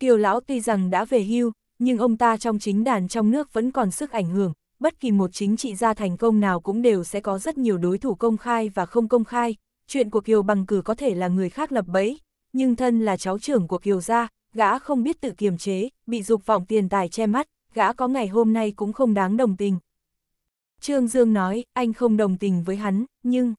Kiều Lão tuy rằng đã về hưu, nhưng ông ta trong chính đàn trong nước vẫn còn sức ảnh hưởng, bất kỳ một chính trị gia thành công nào cũng đều sẽ có rất nhiều đối thủ công khai và không công khai, chuyện của Kiều Bằng Cử có thể là người khác lập bẫy, nhưng thân là cháu trưởng của Kiều Gia, gã không biết tự kiềm chế, bị dục vọng tiền tài che mắt, gã có ngày hôm nay cũng không đáng đồng tình. Trương Dương nói, anh không đồng tình với hắn, nhưng...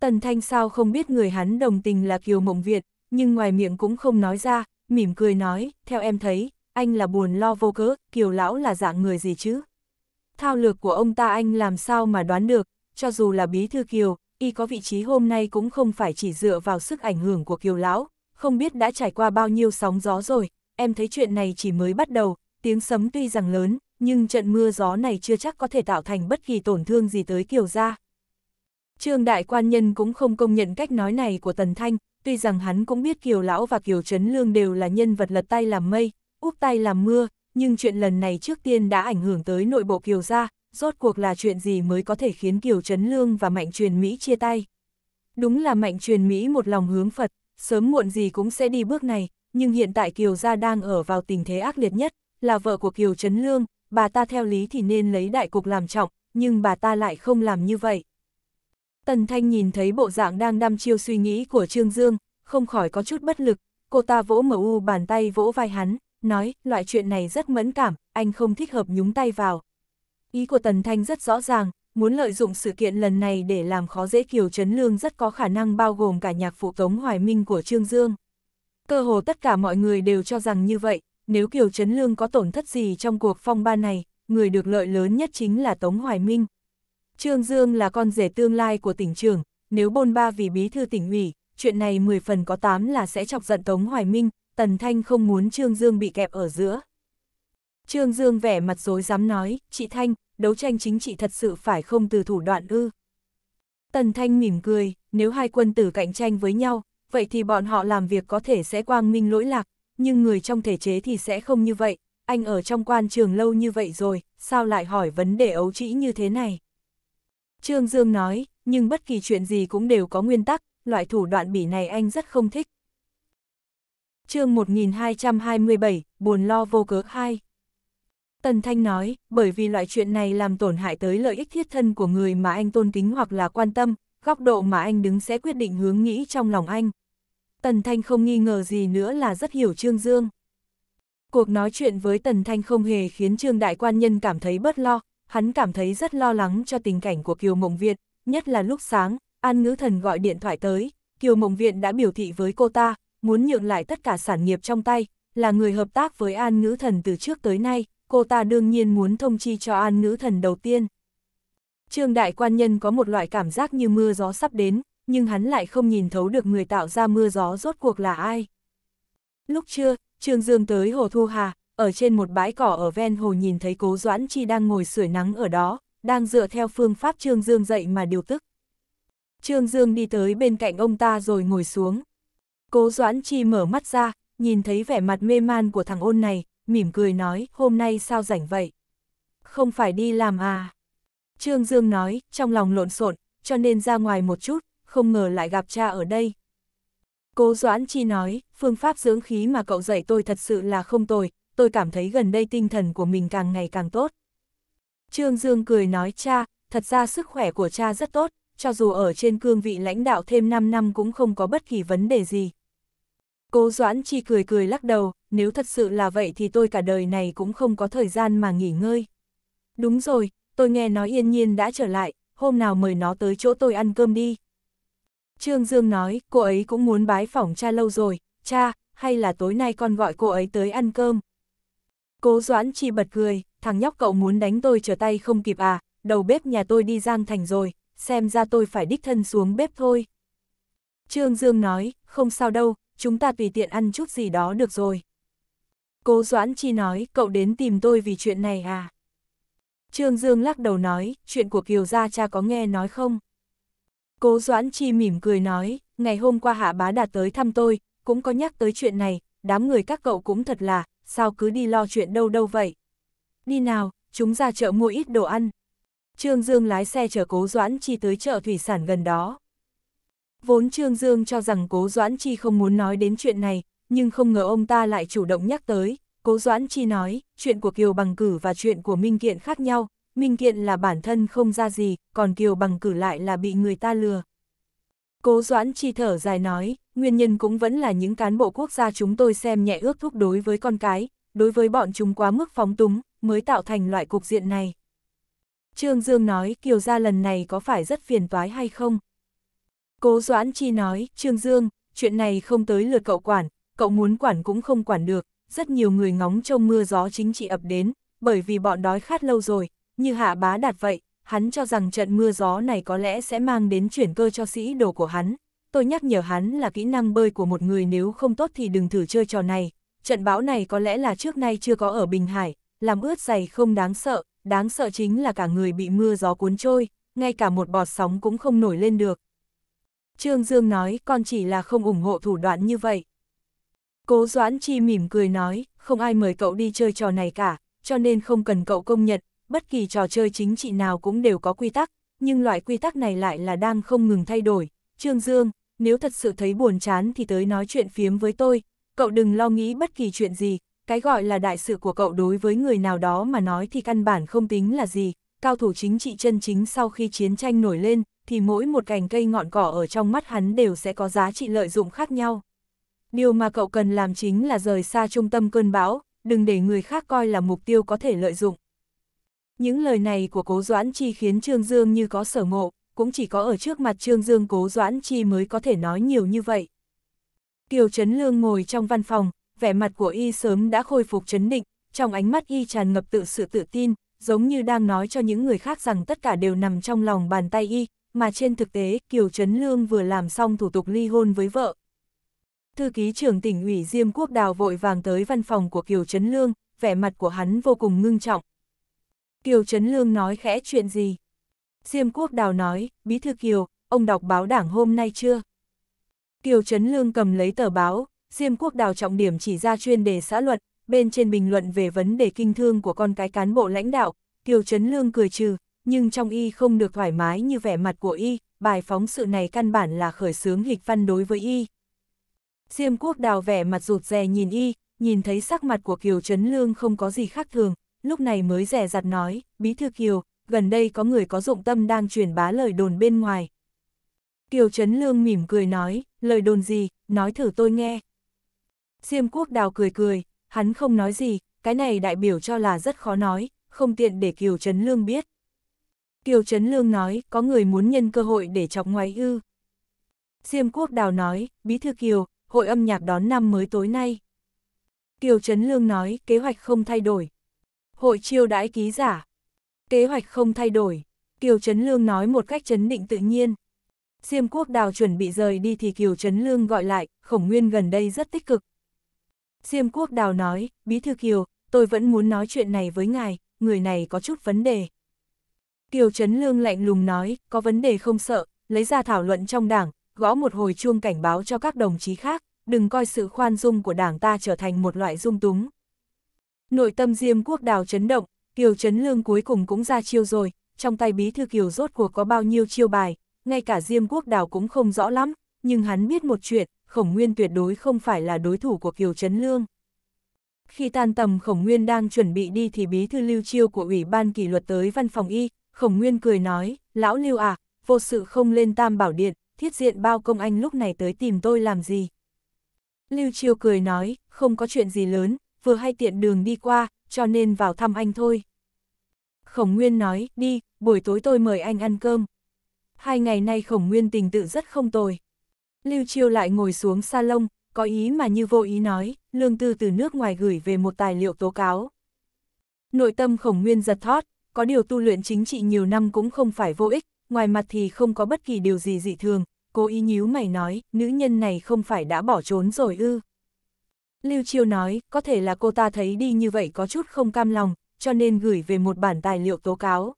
Tần Thanh sao không biết người hắn đồng tình là Kiều Mộng Việt, nhưng ngoài miệng cũng không nói ra, mỉm cười nói, theo em thấy, anh là buồn lo vô cớ, Kiều Lão là dạng người gì chứ? Thao lược của ông ta anh làm sao mà đoán được, cho dù là bí thư Kiều, y có vị trí hôm nay cũng không phải chỉ dựa vào sức ảnh hưởng của kiều lão, không biết đã trải qua bao nhiêu sóng gió rồi, em thấy chuyện này chỉ mới bắt đầu, tiếng sấm tuy rằng lớn, nhưng trận mưa gió này chưa chắc có thể tạo thành bất kỳ tổn thương gì tới kiều gia. Trương đại quan nhân cũng không công nhận cách nói này của Tần Thanh, tuy rằng hắn cũng biết Kiều Lão và Kiều Trấn Lương đều là nhân vật lật tay làm mây, úp tay làm mưa, nhưng chuyện lần này trước tiên đã ảnh hưởng tới nội bộ Kiều gia, rốt cuộc là chuyện gì mới có thể khiến Kiều Trấn Lương và Mạnh Truyền Mỹ chia tay. Đúng là Mạnh Truyền Mỹ một lòng hướng Phật, sớm muộn gì cũng sẽ đi bước này, nhưng hiện tại Kiều Gia đang ở vào tình thế ác liệt nhất, là vợ của Kiều Trấn Lương, bà ta theo lý thì nên lấy đại cục làm trọng, nhưng bà ta lại không làm như vậy. Tần Thanh nhìn thấy bộ dạng đang đăm chiêu suy nghĩ của Trương Dương, không khỏi có chút bất lực, cô ta vỗ mu bàn tay vỗ vai hắn, nói, loại chuyện này rất mẫn cảm, anh không thích hợp nhúng tay vào. Ý của Tần Thanh rất rõ ràng, muốn lợi dụng sự kiện lần này để làm khó dễ Kiều Trấn Lương rất có khả năng bao gồm cả nhạc phụ Tống Hoài Minh của Trương Dương. Cơ hồ tất cả mọi người đều cho rằng như vậy, nếu Kiều Trấn Lương có tổn thất gì trong cuộc phong ba này, người được lợi lớn nhất chính là Tống Hoài Minh. Trương Dương là con rể tương lai của tỉnh trưởng, nếu bôn ba vì bí thư tỉnh ủy, chuyện này 10 phần có 8 là sẽ chọc giận Tống Hoài Minh, Tần Thanh không muốn Trương Dương bị kẹp ở giữa. Trương Dương vẻ mặt dối dám nói, chị Thanh, đấu tranh chính trị thật sự phải không từ thủ đoạn ư. Tần Thanh mỉm cười, nếu hai quân tử cạnh tranh với nhau, vậy thì bọn họ làm việc có thể sẽ quang minh lỗi lạc, nhưng người trong thể chế thì sẽ không như vậy, anh ở trong quan trường lâu như vậy rồi, sao lại hỏi vấn đề ấu trĩ như thế này. Trương Dương nói, nhưng bất kỳ chuyện gì cũng đều có nguyên tắc, loại thủ đoạn bỉ này anh rất không thích. chương 1227, buồn lo vô cớ 2 Tần Thanh nói, bởi vì loại chuyện này làm tổn hại tới lợi ích thiết thân của người mà anh tôn kính hoặc là quan tâm, góc độ mà anh đứng sẽ quyết định hướng nghĩ trong lòng anh. Tần Thanh không nghi ngờ gì nữa là rất hiểu Trương Dương. Cuộc nói chuyện với Tần Thanh không hề khiến Trương Đại Quan Nhân cảm thấy bất lo, hắn cảm thấy rất lo lắng cho tình cảnh của Kiều Mộng Việt, nhất là lúc sáng, An Ngữ Thần gọi điện thoại tới, Kiều Mộng Viện đã biểu thị với cô ta, muốn nhượng lại tất cả sản nghiệp trong tay, là người hợp tác với An Ngữ Thần từ trước tới nay, cô ta đương nhiên muốn thông chi cho an nữ thần đầu tiên. Trương đại quan nhân có một loại cảm giác như mưa gió sắp đến, nhưng hắn lại không nhìn thấu được người tạo ra mưa gió rốt cuộc là ai. Lúc trưa, Trương Dương tới hồ Thu Hà, ở trên một bãi cỏ ở ven hồ nhìn thấy cố Doãn Chi đang ngồi sưởi nắng ở đó, đang dựa theo phương pháp Trương Dương dạy mà điều tức. Trương Dương đi tới bên cạnh ông ta rồi ngồi xuống. Cố Doãn Chi mở mắt ra, nhìn thấy vẻ mặt mê man của thằng ôn này, mỉm cười nói, hôm nay sao rảnh vậy? Không phải đi làm à? Trương Dương nói, trong lòng lộn xộn, cho nên ra ngoài một chút, không ngờ lại gặp cha ở đây. Cố Doãn Chi nói, phương pháp dưỡng khí mà cậu dạy tôi thật sự là không tồi, tôi cảm thấy gần đây tinh thần của mình càng ngày càng tốt. Trương Dương cười nói cha, thật ra sức khỏe của cha rất tốt, cho dù ở trên cương vị lãnh đạo thêm 5 năm cũng không có bất kỳ vấn đề gì. Cố Doãn Chi cười cười lắc đầu, nếu thật sự là vậy thì tôi cả đời này cũng không có thời gian mà nghỉ ngơi. Đúng rồi, tôi nghe nói yên nhiên đã trở lại, hôm nào mời nó tới chỗ tôi ăn cơm đi. Trương Dương nói, cô ấy cũng muốn bái phỏng cha lâu rồi, cha, hay là tối nay con gọi cô ấy tới ăn cơm. Cố Doãn Chi bật cười, thằng nhóc cậu muốn đánh tôi trở tay không kịp à, đầu bếp nhà tôi đi Giang Thành rồi, xem ra tôi phải đích thân xuống bếp thôi. Trương Dương nói, không sao đâu, chúng ta tùy tiện ăn chút gì đó được rồi. Cố Doãn Chi nói, cậu đến tìm tôi vì chuyện này à? Trương Dương lắc đầu nói, chuyện của Kiều Gia cha có nghe nói không? Cố Doãn Chi mỉm cười nói, ngày hôm qua Hạ Bá Đạt tới thăm tôi, cũng có nhắc tới chuyện này, đám người các cậu cũng thật là, sao cứ đi lo chuyện đâu đâu vậy? Đi nào, chúng ra chợ mua ít đồ ăn. Trương Dương lái xe chở Cố Doãn Chi tới chợ thủy sản gần đó. Vốn Trương Dương cho rằng Cố Doãn Chi không muốn nói đến chuyện này, nhưng không ngờ ông ta lại chủ động nhắc tới, cố Doãn Chi nói, chuyện của Kiều Bằng Cử và chuyện của Minh Kiện khác nhau, Minh Kiện là bản thân không ra gì, còn Kiều Bằng Cử lại là bị người ta lừa. Cố Doãn Chi thở dài nói, nguyên nhân cũng vẫn là những cán bộ quốc gia chúng tôi xem nhẹ ước thúc đối với con cái, đối với bọn chúng quá mức phóng túng, mới tạo thành loại cục diện này. Trương Dương nói Kiều gia lần này có phải rất phiền toái hay không? Cố Doãn Chi nói, Trương Dương, chuyện này không tới lượt cậu quản, cậu muốn quản cũng không quản được, rất nhiều người ngóng trông mưa gió chính trị ập đến, bởi vì bọn đói khát lâu rồi, như hạ bá đạt vậy, hắn cho rằng trận mưa gió này có lẽ sẽ mang đến chuyển cơ cho sĩ đồ của hắn. Tôi nhắc nhở hắn là kỹ năng bơi của một người nếu không tốt thì đừng thử chơi trò này, trận bão này có lẽ là trước nay chưa có ở Bình Hải, làm ướt giày không đáng sợ, đáng sợ chính là cả người bị mưa gió cuốn trôi, ngay cả một bọt sóng cũng không nổi lên được. Trương Dương nói con chỉ là không ủng hộ thủ đoạn như vậy, Cố Doãn Chi mỉm cười nói, không ai mời cậu đi chơi trò này cả, cho nên không cần cậu công nhận, bất kỳ trò chơi chính trị nào cũng đều có quy tắc, nhưng loại quy tắc này lại là đang không ngừng thay đổi. Trương Dương, nếu thật sự thấy buồn chán thì tới nói chuyện phiếm với tôi, cậu đừng lo nghĩ bất kỳ chuyện gì, cái gọi là đại sự của cậu đối với người nào đó mà nói thì căn bản không tính là gì, cao thủ chính trị chân chính sau khi chiến tranh nổi lên, thì mỗi một cành cây ngọn cỏ ở trong mắt hắn đều sẽ có giá trị lợi dụng khác nhau điều mà cậu cần làm chính là rời xa trung tâm cơn bão, đừng để người khác coi là mục tiêu có thể lợi dụng. Những lời này của Cố Doãn Chi khiến Trương Dương như có sở ngộ, cũng chỉ có ở trước mặt Trương Dương Cố Doãn Chi mới có thể nói nhiều như vậy. Kiều Trấn Lương ngồi trong văn phòng, vẻ mặt của y sớm đã khôi phục chấn định, trong ánh mắt y tràn ngập tự sự tự tin, giống như đang nói cho những người khác rằng tất cả đều nằm trong lòng bàn tay y, mà trên thực tế Kiều Trấn Lương vừa làm xong thủ tục ly hôn với vợ, Thư ký trưởng tỉnh ủy Diêm Quốc Đào vội vàng tới văn phòng của Kiều Trấn Lương, vẻ mặt của hắn vô cùng ngưng trọng. Kiều Trấn Lương nói khẽ chuyện gì? Diêm Quốc Đào nói, Bí Thư Kiều, ông đọc báo đảng hôm nay chưa? Kiều Trấn Lương cầm lấy tờ báo, Diêm Quốc Đào trọng điểm chỉ ra chuyên đề xã luận, bên trên bình luận về vấn đề kinh thương của con cái cán bộ lãnh đạo, Kiều Trấn Lương cười trừ, nhưng trong y không được thoải mái như vẻ mặt của y, bài phóng sự này căn bản là khởi xướng hịch văn đối với y, Diêm quốc đào vẻ mặt rụt rè nhìn y, nhìn thấy sắc mặt của Kiều Trấn Lương không có gì khác thường, lúc này mới rẻ rặt nói, Bí thư Kiều, gần đây có người có dụng tâm đang truyền bá lời đồn bên ngoài. Kiều Trấn Lương mỉm cười nói, lời đồn gì, nói thử tôi nghe. Diêm quốc đào cười cười, hắn không nói gì, cái này đại biểu cho là rất khó nói, không tiện để Kiều Trấn Lương biết. Kiều Trấn Lương nói, có người muốn nhân cơ hội để chọc ngoài ư. Diêm quốc đào nói, Bí thư Kiều, hội âm nhạc đón năm mới tối nay. Kiều Trấn Lương nói, kế hoạch không thay đổi. Hội chiêu đãi ký giả. Kế hoạch không thay đổi. Kiều Trấn Lương nói một cách chấn định tự nhiên. Diêm quốc đào chuẩn bị rời đi thì Kiều Trấn Lương gọi lại, khổng nguyên gần đây rất tích cực. Diêm quốc đào nói, Bí Thư Kiều, tôi vẫn muốn nói chuyện này với ngài, người này có chút vấn đề. Kiều Trấn Lương lạnh lùng nói, có vấn đề không sợ, lấy ra thảo luận trong đảng, gõ một hồi chuông cảnh báo cho các đồng chí khác, đừng coi sự khoan dung của đảng ta trở thành một loại dung túng. Nội tâm Diêm Quốc Đào chấn động, Kiều Trấn Lương cuối cùng cũng ra chiêu rồi, trong tay bí thư Kiều rốt cuộc có bao nhiêu chiêu bài, ngay cả Diêm Quốc Đào cũng không rõ lắm, nhưng hắn biết một chuyện, Khổng Nguyên tuyệt đối không phải là đối thủ của Kiều Trấn Lương. Khi tan tầm Khổng Nguyên đang chuẩn bị đi thì bí thư lưu chiêu của Ủy ban kỷ luật tới văn phòng y, Khổng Nguyên cười nói, lão lưu à, vô sự không lên tam bảo điện, thiết diện bao công anh lúc này tới tìm tôi làm gì? Lưu Chiêu cười nói, không có chuyện gì lớn, vừa hay tiện đường đi qua, cho nên vào thăm anh thôi. Khổng Nguyên nói, đi, buổi tối tôi mời anh ăn cơm. Hai ngày nay Khổng Nguyên tình tự rất không tồi. Lưu Chiêu lại ngồi xuống salon, có ý mà như vô ý nói, lương tư từ nước ngoài gửi về một tài liệu tố cáo. Nội tâm Khổng Nguyên giật thót, có điều tu luyện chính trị nhiều năm cũng không phải vô ích, ngoài mặt thì không có bất kỳ điều gì dị thường, cố ý nhíu mày nói, nữ nhân này không phải đã bỏ trốn rồi ư. Lưu Chiêu nói, có thể là cô ta thấy đi như vậy có chút không cam lòng, cho nên gửi về một bản tài liệu tố cáo.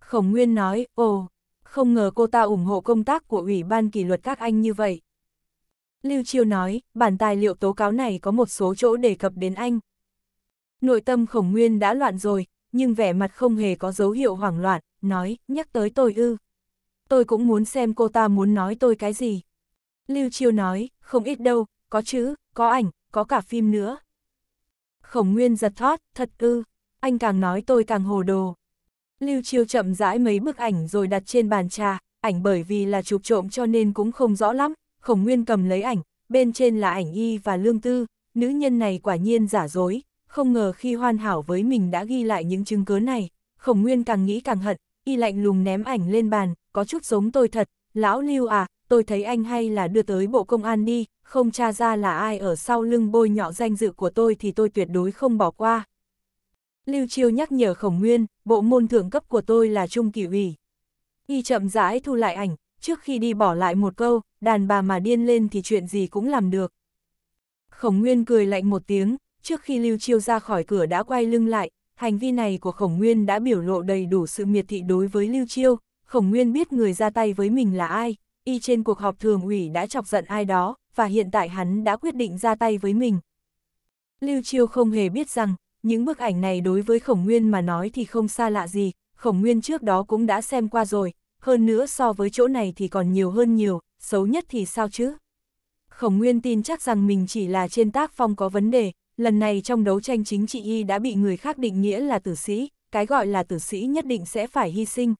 Khổng Nguyên nói, ồ, không ngờ cô ta ủng hộ công tác của Ủy ban kỷ luật các anh như vậy. Lưu Chiêu nói, bản tài liệu tố cáo này có một số chỗ đề cập đến anh. Nội tâm Khổng Nguyên đã loạn rồi, nhưng vẻ mặt không hề có dấu hiệu hoảng loạn, nói, nhắc tới tôi ư. Tôi cũng muốn xem cô ta muốn nói tôi cái gì. Lưu Chiêu nói, không ít đâu, có chữ, có ảnh, có cả phim nữa. Khổng Nguyên giật thoát thật ư, anh càng nói tôi càng hồ đồ. Lưu Chiêu chậm rãi mấy bức ảnh rồi đặt trên bàn trà, ảnh bởi vì là chụp trộm cho nên cũng không rõ lắm, Khổng Nguyên cầm lấy ảnh, bên trên là ảnh y và lương tư, nữ nhân này quả nhiên giả dối, không ngờ khi hoàn hảo với mình đã ghi lại những chứng cứ này, Khổng Nguyên càng nghĩ càng hận, y lạnh lùng ném ảnh lên bàn, có chút giống tôi thật, lão lưu à, tôi thấy anh hay là đưa tới bộ công an đi, không tra ra là ai ở sau lưng bôi nhọ danh dự của tôi thì tôi tuyệt đối không bỏ qua. Lưu Chiêu nhắc nhở Khổng Nguyên, bộ môn thượng cấp của tôi là trung kỷ ủy. Y chậm rãi thu lại ảnh, trước khi đi bỏ lại một câu, đàn bà mà điên lên thì chuyện gì cũng làm được. Khổng Nguyên cười lạnh một tiếng, trước khi Lưu Chiêu ra khỏi cửa đã quay lưng lại, hành vi này của Khổng Nguyên đã biểu lộ đầy đủ sự miệt thị đối với Lưu Chiêu, Khổng Nguyên biết người ra tay với mình là ai, y trên cuộc họp thường ủy đã chọc giận ai đó, và hiện tại hắn đã quyết định ra tay với mình. Lưu Chiêu không hề biết rằng, những bức ảnh này đối với Khổng Nguyên mà nói thì không xa lạ gì, Khổng Nguyên trước đó cũng đã xem qua rồi, hơn nữa so với chỗ này thì còn nhiều hơn nhiều, xấu nhất thì sao chứ? Khổng Nguyên tin chắc rằng mình chỉ là trên tác phong có vấn đề, lần này trong đấu tranh chính trị y đã bị người khác định nghĩa là tử sĩ, cái gọi là tử sĩ nhất định sẽ phải hy sinh.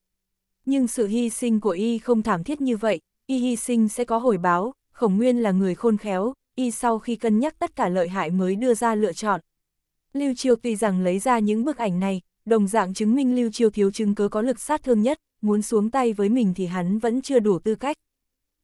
Nhưng sự hy sinh của y không thảm thiết như vậy, y hy sinh sẽ có hồi báo, khổng nguyên là người khôn khéo, y sau khi cân nhắc tất cả lợi hại mới đưa ra lựa chọn. Lưu Chiêu tuy rằng lấy ra những bức ảnh này, đồng dạng chứng minh Lưu Chiêu thiếu chứng cứ có lực sát thương nhất, muốn xuống tay với mình thì hắn vẫn chưa đủ tư cách.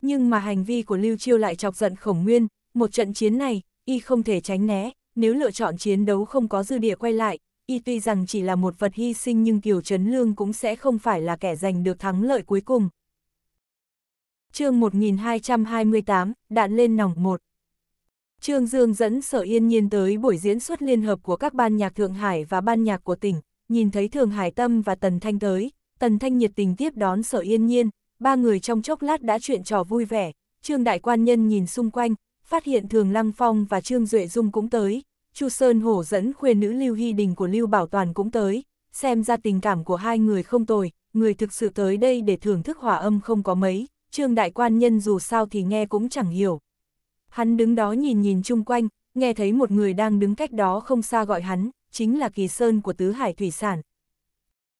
Nhưng mà hành vi của Lưu Chiêu lại chọc giận khổng nguyên, một trận chiến này, y không thể tránh né, nếu lựa chọn chiến đấu không có dư địa quay lại, y tuy rằng chỉ là một vật hy sinh nhưng Kiều Trấn Lương cũng sẽ không phải là kẻ giành được thắng lợi cuối cùng. chương 1228, đạn lên nòng 1 Trương Dương dẫn Sở Yên Nhiên tới buổi diễn xuất liên hợp của các ban nhạc Thượng Hải và ban nhạc của tỉnh, nhìn thấy Thường Hải Tâm và Tần Thanh tới, Tần Thanh nhiệt tình tiếp đón Sở Yên Nhiên, ba người trong chốc lát đã chuyện trò vui vẻ, Trương Đại Quan Nhân nhìn xung quanh, phát hiện Thường Lăng Phong và Trương Duệ Dung cũng tới, Chu Sơn Hổ dẫn khuê nữ Lưu Hy Đình của Lưu Bảo Toàn cũng tới, xem ra tình cảm của hai người không tồi, người thực sự tới đây để thưởng thức hòa âm không có mấy, trương đại quan nhân dù sao thì nghe cũng chẳng hiểu. Hắn đứng đó nhìn nhìn chung quanh, nghe thấy một người đang đứng cách đó không xa gọi hắn, chính là Kỳ Sơn của Tứ Hải Thủy Sản.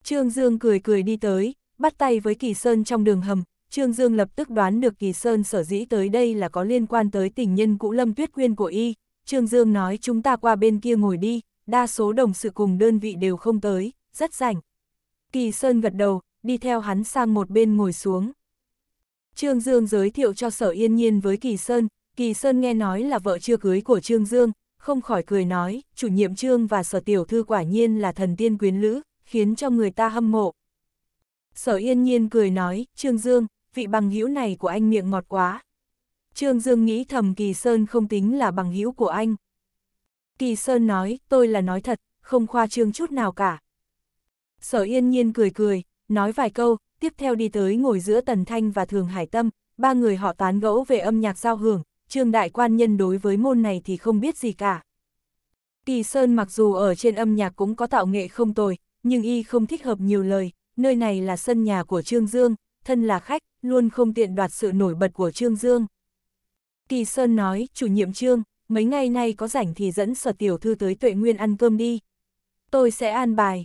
Trương Dương cười cười đi tới, bắt tay với Kỳ Sơn trong đường hầm, Trương Dương lập tức đoán được Kỳ Sơn sở dĩ tới đây là có liên quan tới tình nhân cũ Lâm Tuyết Quyên của y, Trương Dương nói chúng ta qua bên kia ngồi đi, đa số đồng sự cùng đơn vị đều không tới, rất rảnh. Kỳ Sơn gật đầu, đi theo hắn sang một bên ngồi xuống. Trương Dương giới thiệu cho Sở Yên Nhiên với Kỳ Sơn, Kỳ Sơn nghe nói là vợ chưa cưới của Trương Dương, không khỏi cười nói, chủ nhiệm Trương và Sở Tiểu Thư quả nhiên là thần tiên quyến lữ, khiến cho người ta hâm mộ. Sở Yên Nhiên cười nói, Trương Dương, vị bằng hữu này của anh miệng ngọt quá, Trương Dương nghĩ thầm Kỳ Sơn không tính là bằng hữu của anh. Kỳ Sơn nói, tôi là nói thật, không khoa trương chút nào cả. Sở yên nhiên cười cười, nói vài câu, tiếp theo đi tới ngồi giữa Tần Thanh và Thường Hải Tâm, ba người họ tán gẫu về âm nhạc giao hưởng, trương đại quan nhân đối với môn này thì không biết gì cả. Kỳ Sơn mặc dù ở trên âm nhạc cũng có tạo nghệ không tồi, nhưng y không thích hợp nhiều lời, nơi này là sân nhà của Trương Dương, thân là khách, luôn không tiện đoạt sự nổi bật của Trương Dương. Kỳ Sơn nói, chủ nhiệm trương, mấy ngày nay có rảnh thì dẫn sở tiểu thư tới tuệ nguyên ăn cơm đi. Tôi sẽ an bài.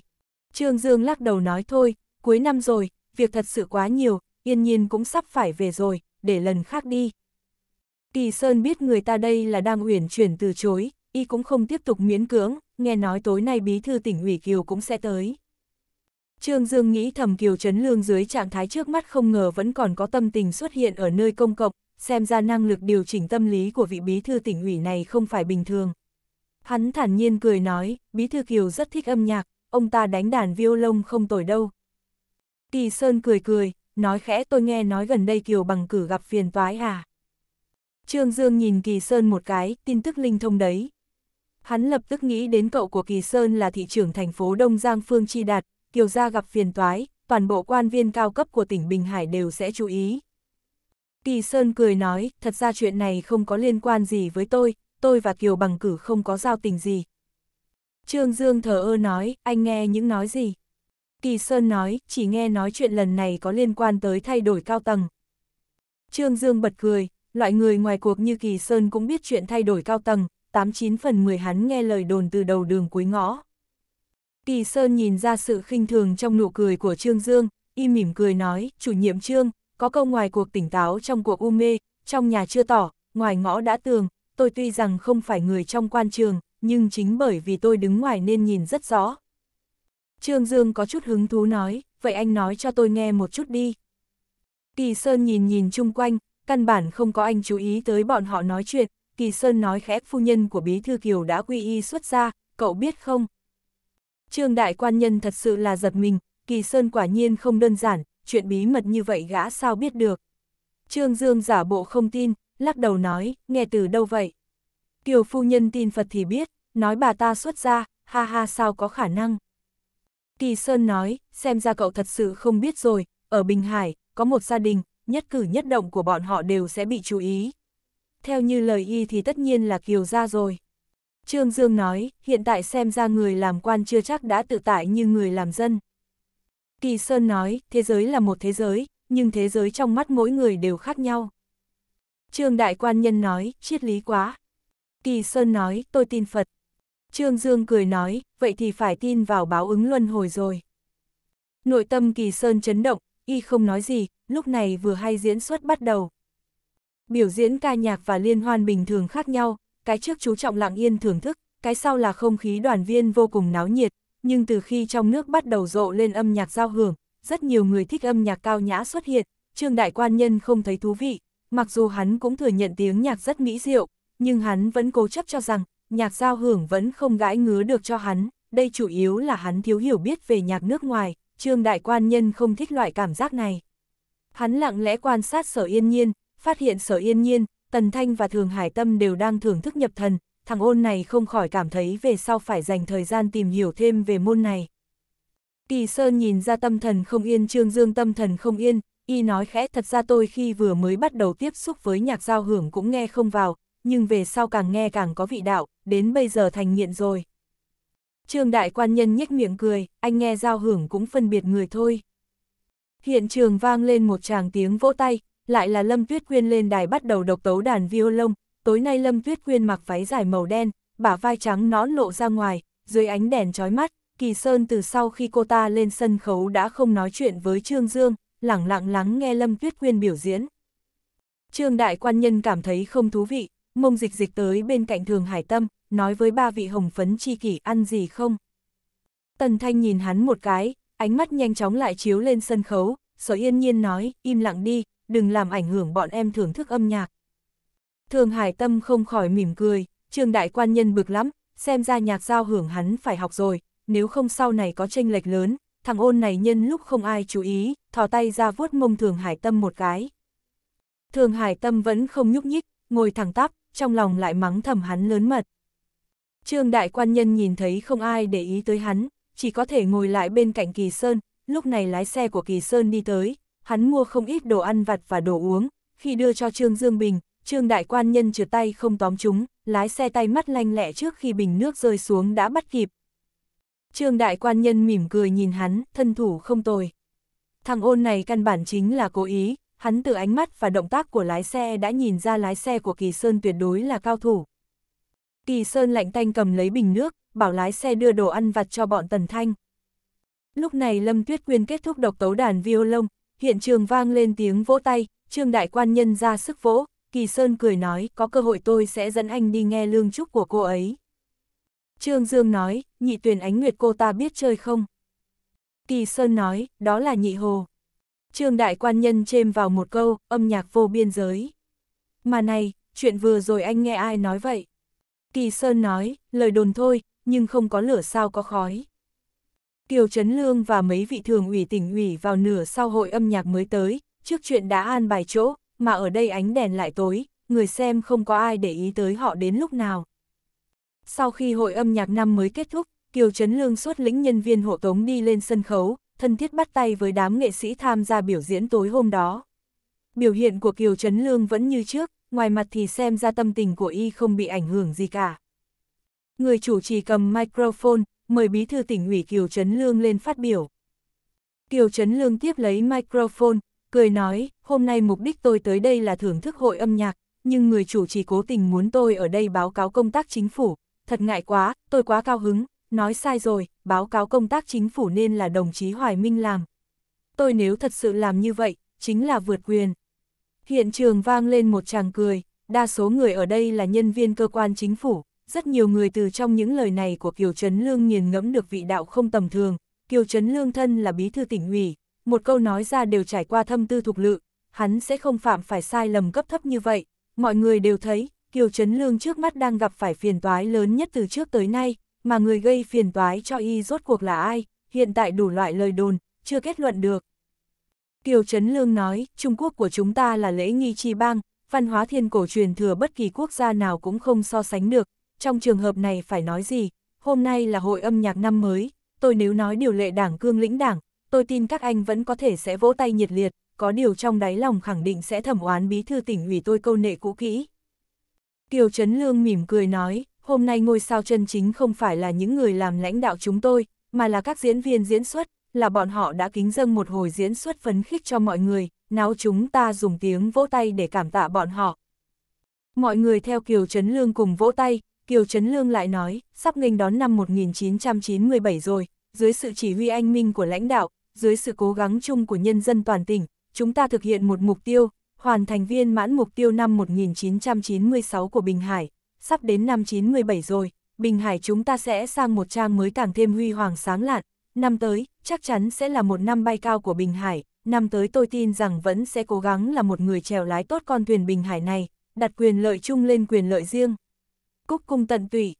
Trương Dương lắc đầu nói thôi, cuối năm rồi, việc thật sự quá nhiều, yên nhiên cũng sắp phải về rồi, để lần khác đi. Kỳ Sơn biết người ta đây là đang uyển chuyển từ chối, y cũng không tiếp tục miễn cưỡng, nghe nói tối nay bí thư tỉnh ủy Kiều cũng sẽ tới. Trương Dương nghĩ thầm Kiều Trấn Lương dưới trạng thái trước mắt không ngờ vẫn còn có tâm tình xuất hiện ở nơi công cộng, xem ra năng lực điều chỉnh tâm lý của vị bí thư tỉnh ủy này không phải bình thường. Hắn thản nhiên cười nói, bí thư Kiều rất thích âm nhạc, ông ta đánh đàn violon không tồi đâu. Kỳ Sơn cười cười, nói khẽ tôi nghe nói gần đây Kiều bằng cử gặp phiền toái à. Trương Dương nhìn Kỳ Sơn một cái, tin tức linh thông đấy. Hắn lập tức nghĩ đến cậu của Kỳ Sơn là thị trưởng thành phố Đông Giang Phương Chi Đạt, Kiều gia gặp phiền toái, toàn bộ quan viên cao cấp của tỉnh Bình Hải đều sẽ chú ý, Kỳ Sơn cười nói, thật ra chuyện này không có liên quan gì với tôi, tôi và Kiều Bằng Cử không có giao tình gì. Trương Dương thờ ơ nói, anh nghe những nói gì? Kỳ Sơn nói, chỉ nghe nói chuyện lần này có liên quan tới thay đổi cao tầng. Trương Dương bật cười, loại người ngoài cuộc như Kỳ Sơn cũng biết chuyện thay đổi cao tầng, 89 phần 10 hắn nghe lời đồn từ đầu đường cuối ngõ. Kỳ Sơn nhìn ra sự khinh thường trong nụ cười của Trương Dương, y mỉm cười nói, chủ nhiệm Trương, có câu ngoài cuộc tỉnh táo trong cuộc u mê, trong nhà chưa tỏ, ngoài ngõ đã tường, tôi tuy rằng không phải người trong quan trường, nhưng chính bởi vì tôi đứng ngoài nên nhìn rất rõ. Trương Dương có chút hứng thú nói, vậy anh nói cho tôi nghe một chút đi. Kỳ Sơn nhìn nhìn chung quanh, căn bản không có anh chú ý tới bọn họ nói chuyện, Kỳ Sơn nói khẽ phu nhân của Bí Thư Kiều đã quy y xuất ra, cậu biết không? Trương Đại Quan Nhân thật sự là giật mình, Kỳ Sơn quả nhiên không đơn giản, chuyện bí mật như vậy gã sao biết được. Trương Dương giả bộ không tin, lắc đầu nói, nghe từ đâu vậy? Kiều phu nhân tin Phật thì biết, nói bà ta xuất ra, ha ha sao có khả năng. Kỳ Sơn nói, xem ra cậu thật sự không biết rồi, ở Bình Hải, có một gia đình, nhất cử nhất động của bọn họ đều sẽ bị chú ý. Theo như lời y thì tất nhiên là Kiều ra rồi. Trương Dương nói, hiện tại xem ra người làm quan chưa chắc đã tự tại như người làm dân. Kỳ Sơn nói, thế giới là một thế giới, nhưng thế giới trong mắt mỗi người đều khác nhau. Trương Đại Quan Nhân nói, triết lý quá. Kỳ Sơn nói, tôi tin Phật. Trương Dương cười nói, vậy thì phải tin vào báo ứng luân hồi rồi. Nội tâm Kỳ Sơn chấn động, y không nói gì, lúc này vừa hay diễn xuất bắt đầu. Biểu diễn ca nhạc và liên hoan bình thường khác nhau, cái trước chú trọng lặng yên thưởng thức, cái sau là không khí đoàn viên vô cùng náo nhiệt, nhưng từ khi trong nước bắt đầu rộ lên âm nhạc giao hưởng, rất nhiều người thích âm nhạc cao nhã xuất hiện, Trương Đại Quan Nhân không thấy thú vị, mặc dù hắn cũng thừa nhận tiếng nhạc rất mỹ diệu, nhưng hắn vẫn cố chấp cho rằng, nhạc giao hưởng vẫn không gãi ngứa được cho hắn, đây chủ yếu là hắn thiếu hiểu biết về nhạc nước ngoài, Trương Đại Quan Nhân không thích loại cảm giác này. Hắn lặng lẽ quan sát sở yên nhiên, phát hiện sở yên nhiên, Tần Thanh và Thường Hải Tâm đều đang thưởng thức nhập thần, thằng ôn này không khỏi cảm thấy về sau phải dành thời gian tìm hiểu thêm về môn này. Kỳ Sơn nhìn ra tâm thần không yên Trương Dương tâm thần không yên, y nói khẽ thật ra tôi khi vừa mới bắt đầu tiếp xúc với nhạc giao hưởng cũng nghe không vào, nhưng về sau càng nghe càng có vị đạo, đến bây giờ thành nghiện rồi. Trương đại quan nhân nhếch miệng cười, anh nghe giao hưởng cũng phân biệt người thôi. Hiện trường vang lên một tràng tiếng vỗ tay, lại là Lâm Tuyết Quyên lên đài bắt đầu độc tấu đàn violon, tối nay Lâm Tuyết Quyên mặc váy dài màu đen, bả vai trắng nõn lộ ra ngoài, dưới ánh đèn chói mắt, Kỳ Sơn từ sau khi cô ta lên sân khấu đã không nói chuyện với Trương Dương, lẳng lặng lắng nghe Lâm Tuyết Quyên biểu diễn. Trương Đại Quan Nhân cảm thấy không thú vị, mông dịch dịch tới bên cạnh Thường Hải Tâm, nói với ba vị hồng phấn chi kỷ ăn gì không. Tần Thanh nhìn hắn một cái, ánh mắt nhanh chóng lại chiếu lên sân khấu, sở yên nhiên nói, im lặng đi, đừng làm ảnh hưởng bọn em thưởng thức âm nhạc. Thường Hải Tâm không khỏi mỉm cười, Trương đại quan nhân bực lắm, xem ra nhạc giao hưởng hắn phải học rồi, nếu không sau này có tranh lệch lớn, thằng ôn này nhân lúc không ai chú ý, thò tay ra vuốt mông Thường Hải Tâm một cái. Thường Hải Tâm vẫn không nhúc nhích, ngồi thẳng tắp, trong lòng lại mắng thầm hắn lớn mật. Trương đại quan nhân nhìn thấy không ai để ý tới hắn, chỉ có thể ngồi lại bên cạnh Kỳ Sơn, lúc này lái xe của Kỳ Sơn đi tới, hắn mua không ít đồ ăn vặt và đồ uống, khi đưa cho Trương Dương Bình, Trương đại quan nhân chừa tay không tóm chúng, lái xe tay mắt lanh lẹ trước khi bình nước rơi xuống đã bắt kịp. Trương đại quan nhân mỉm cười nhìn hắn, thân thủ không tồi. Thằng ôn này căn bản chính là cố ý, hắn từ ánh mắt và động tác của lái xe đã nhìn ra lái xe của Kỳ Sơn tuyệt đối là cao thủ. Kỳ Sơn lạnh tanh cầm lấy bình nước, bảo lái xe đưa đồ ăn vặt cho bọn Tần Thanh. Lúc này Lâm Tuyết Quyên kết thúc độc tấu đàn violon, hiện trường vang lên tiếng vỗ tay, Trương Đại Quan Nhân ra sức vỗ, Kỳ Sơn cười nói, có cơ hội tôi sẽ dẫn anh đi nghe lương trúc của cô ấy. Trương Dương nói, nhị tuyển ánh nguyệt cô ta biết chơi không? Kỳ Sơn nói, đó là nhị hồ. Trương Đại Quan Nhân chêm vào một câu, âm nhạc vô biên giới. Mà này, chuyện vừa rồi anh nghe ai nói vậy? Kỳ Sơn nói, lời đồn thôi, nhưng không có lửa sao có khói. Kiều Trấn Lương và mấy vị thường ủy tỉnh ủy vào nửa sau hội âm nhạc mới tới, trước chuyện đã an bài chỗ, mà ở đây ánh đèn lại tối, người xem không có ai để ý tới họ đến lúc nào. Sau khi hội âm nhạc năm mới kết thúc, Kiều Trấn Lương xuất lĩnh nhân viên hộ tống đi lên sân khấu, thân thiết bắt tay với đám nghệ sĩ tham gia biểu diễn tối hôm đó. Biểu hiện của Kiều Trấn Lương vẫn như trước, ngoài mặt thì xem ra tâm tình của y không bị ảnh hưởng gì cả. Người chủ trì cầm microphone, mời bí thư tỉnh ủy Kiều Trấn Lương lên phát biểu. Kiều Trấn Lương tiếp lấy microphone, cười nói, hôm nay mục đích tôi tới đây là thưởng thức hội âm nhạc, nhưng người chủ trì cố tình muốn tôi ở đây báo cáo công tác chính phủ, thật ngại quá, tôi quá cao hứng, nói sai rồi, báo cáo công tác chính phủ nên là đồng chí Hoài Minh làm. Tôi nếu thật sự làm như vậy, chính là vượt quyền. Hiện trường vang lên một tràng cười, đa số người ở đây là nhân viên cơ quan chính phủ, rất nhiều người từ trong những lời này của Kiều Trấn Lương nghiền ngẫm được vị đạo không tầm thường. Kiều Trấn Lương thân là bí thư tỉnh ủy, một câu nói ra đều trải qua thâm tư thục lự, hắn sẽ không phạm phải sai lầm cấp thấp như vậy. Mọi người đều thấy, Kiều Trấn Lương trước mắt đang gặp phải phiền toái lớn nhất từ trước tới nay, mà người gây phiền toái cho y rốt cuộc là ai, hiện tại đủ loại lời đồn, chưa kết luận được. Kiều Trấn Lương nói, Trung Quốc của chúng ta là lễ nghi chi bang, văn hóa thiên cổ truyền thừa bất kỳ quốc gia nào cũng không so sánh được, trong trường hợp này phải nói gì, hôm nay là hội âm nhạc năm mới, tôi nếu nói điều lệ đảng cương lĩnh đảng, tôi tin các anh vẫn có thể sẽ vỗ tay nhiệt liệt, có điều trong đáy lòng khẳng định sẽ thẩm oán bí thư tỉnh ủy tôi câu nệ cũ kỹ. Kiều Trấn Lương mỉm cười nói, hôm nay ngôi sao chân chính không phải là những người làm lãnh đạo chúng tôi, mà là các diễn viên diễn xuất, là bọn họ đã kính dâng một hồi diễn xuất phấn khích cho mọi người, náo chúng ta dùng tiếng vỗ tay để cảm tạ bọn họ. Mọi người theo Kiều Trấn Lương cùng vỗ tay, Kiều Trấn Lương lại nói, sắp nghênh đón năm 1997 rồi, dưới sự chỉ huy anh minh của lãnh đạo, dưới sự cố gắng chung của nhân dân toàn tỉnh, chúng ta thực hiện một mục tiêu, hoàn thành viên mãn mục tiêu năm 1996 của Bình Hải, sắp đến năm 97 rồi, Bình Hải chúng ta sẽ sang một trang mới càng thêm huy hoàng sáng lạn, năm tới, chắc chắn sẽ là một năm bay cao của Bình Hải, năm tới tôi tin rằng vẫn sẽ cố gắng là một người chèo lái tốt con thuyền Bình Hải này, đặt quyền lợi chung lên quyền lợi riêng. Cúc cung tận tụy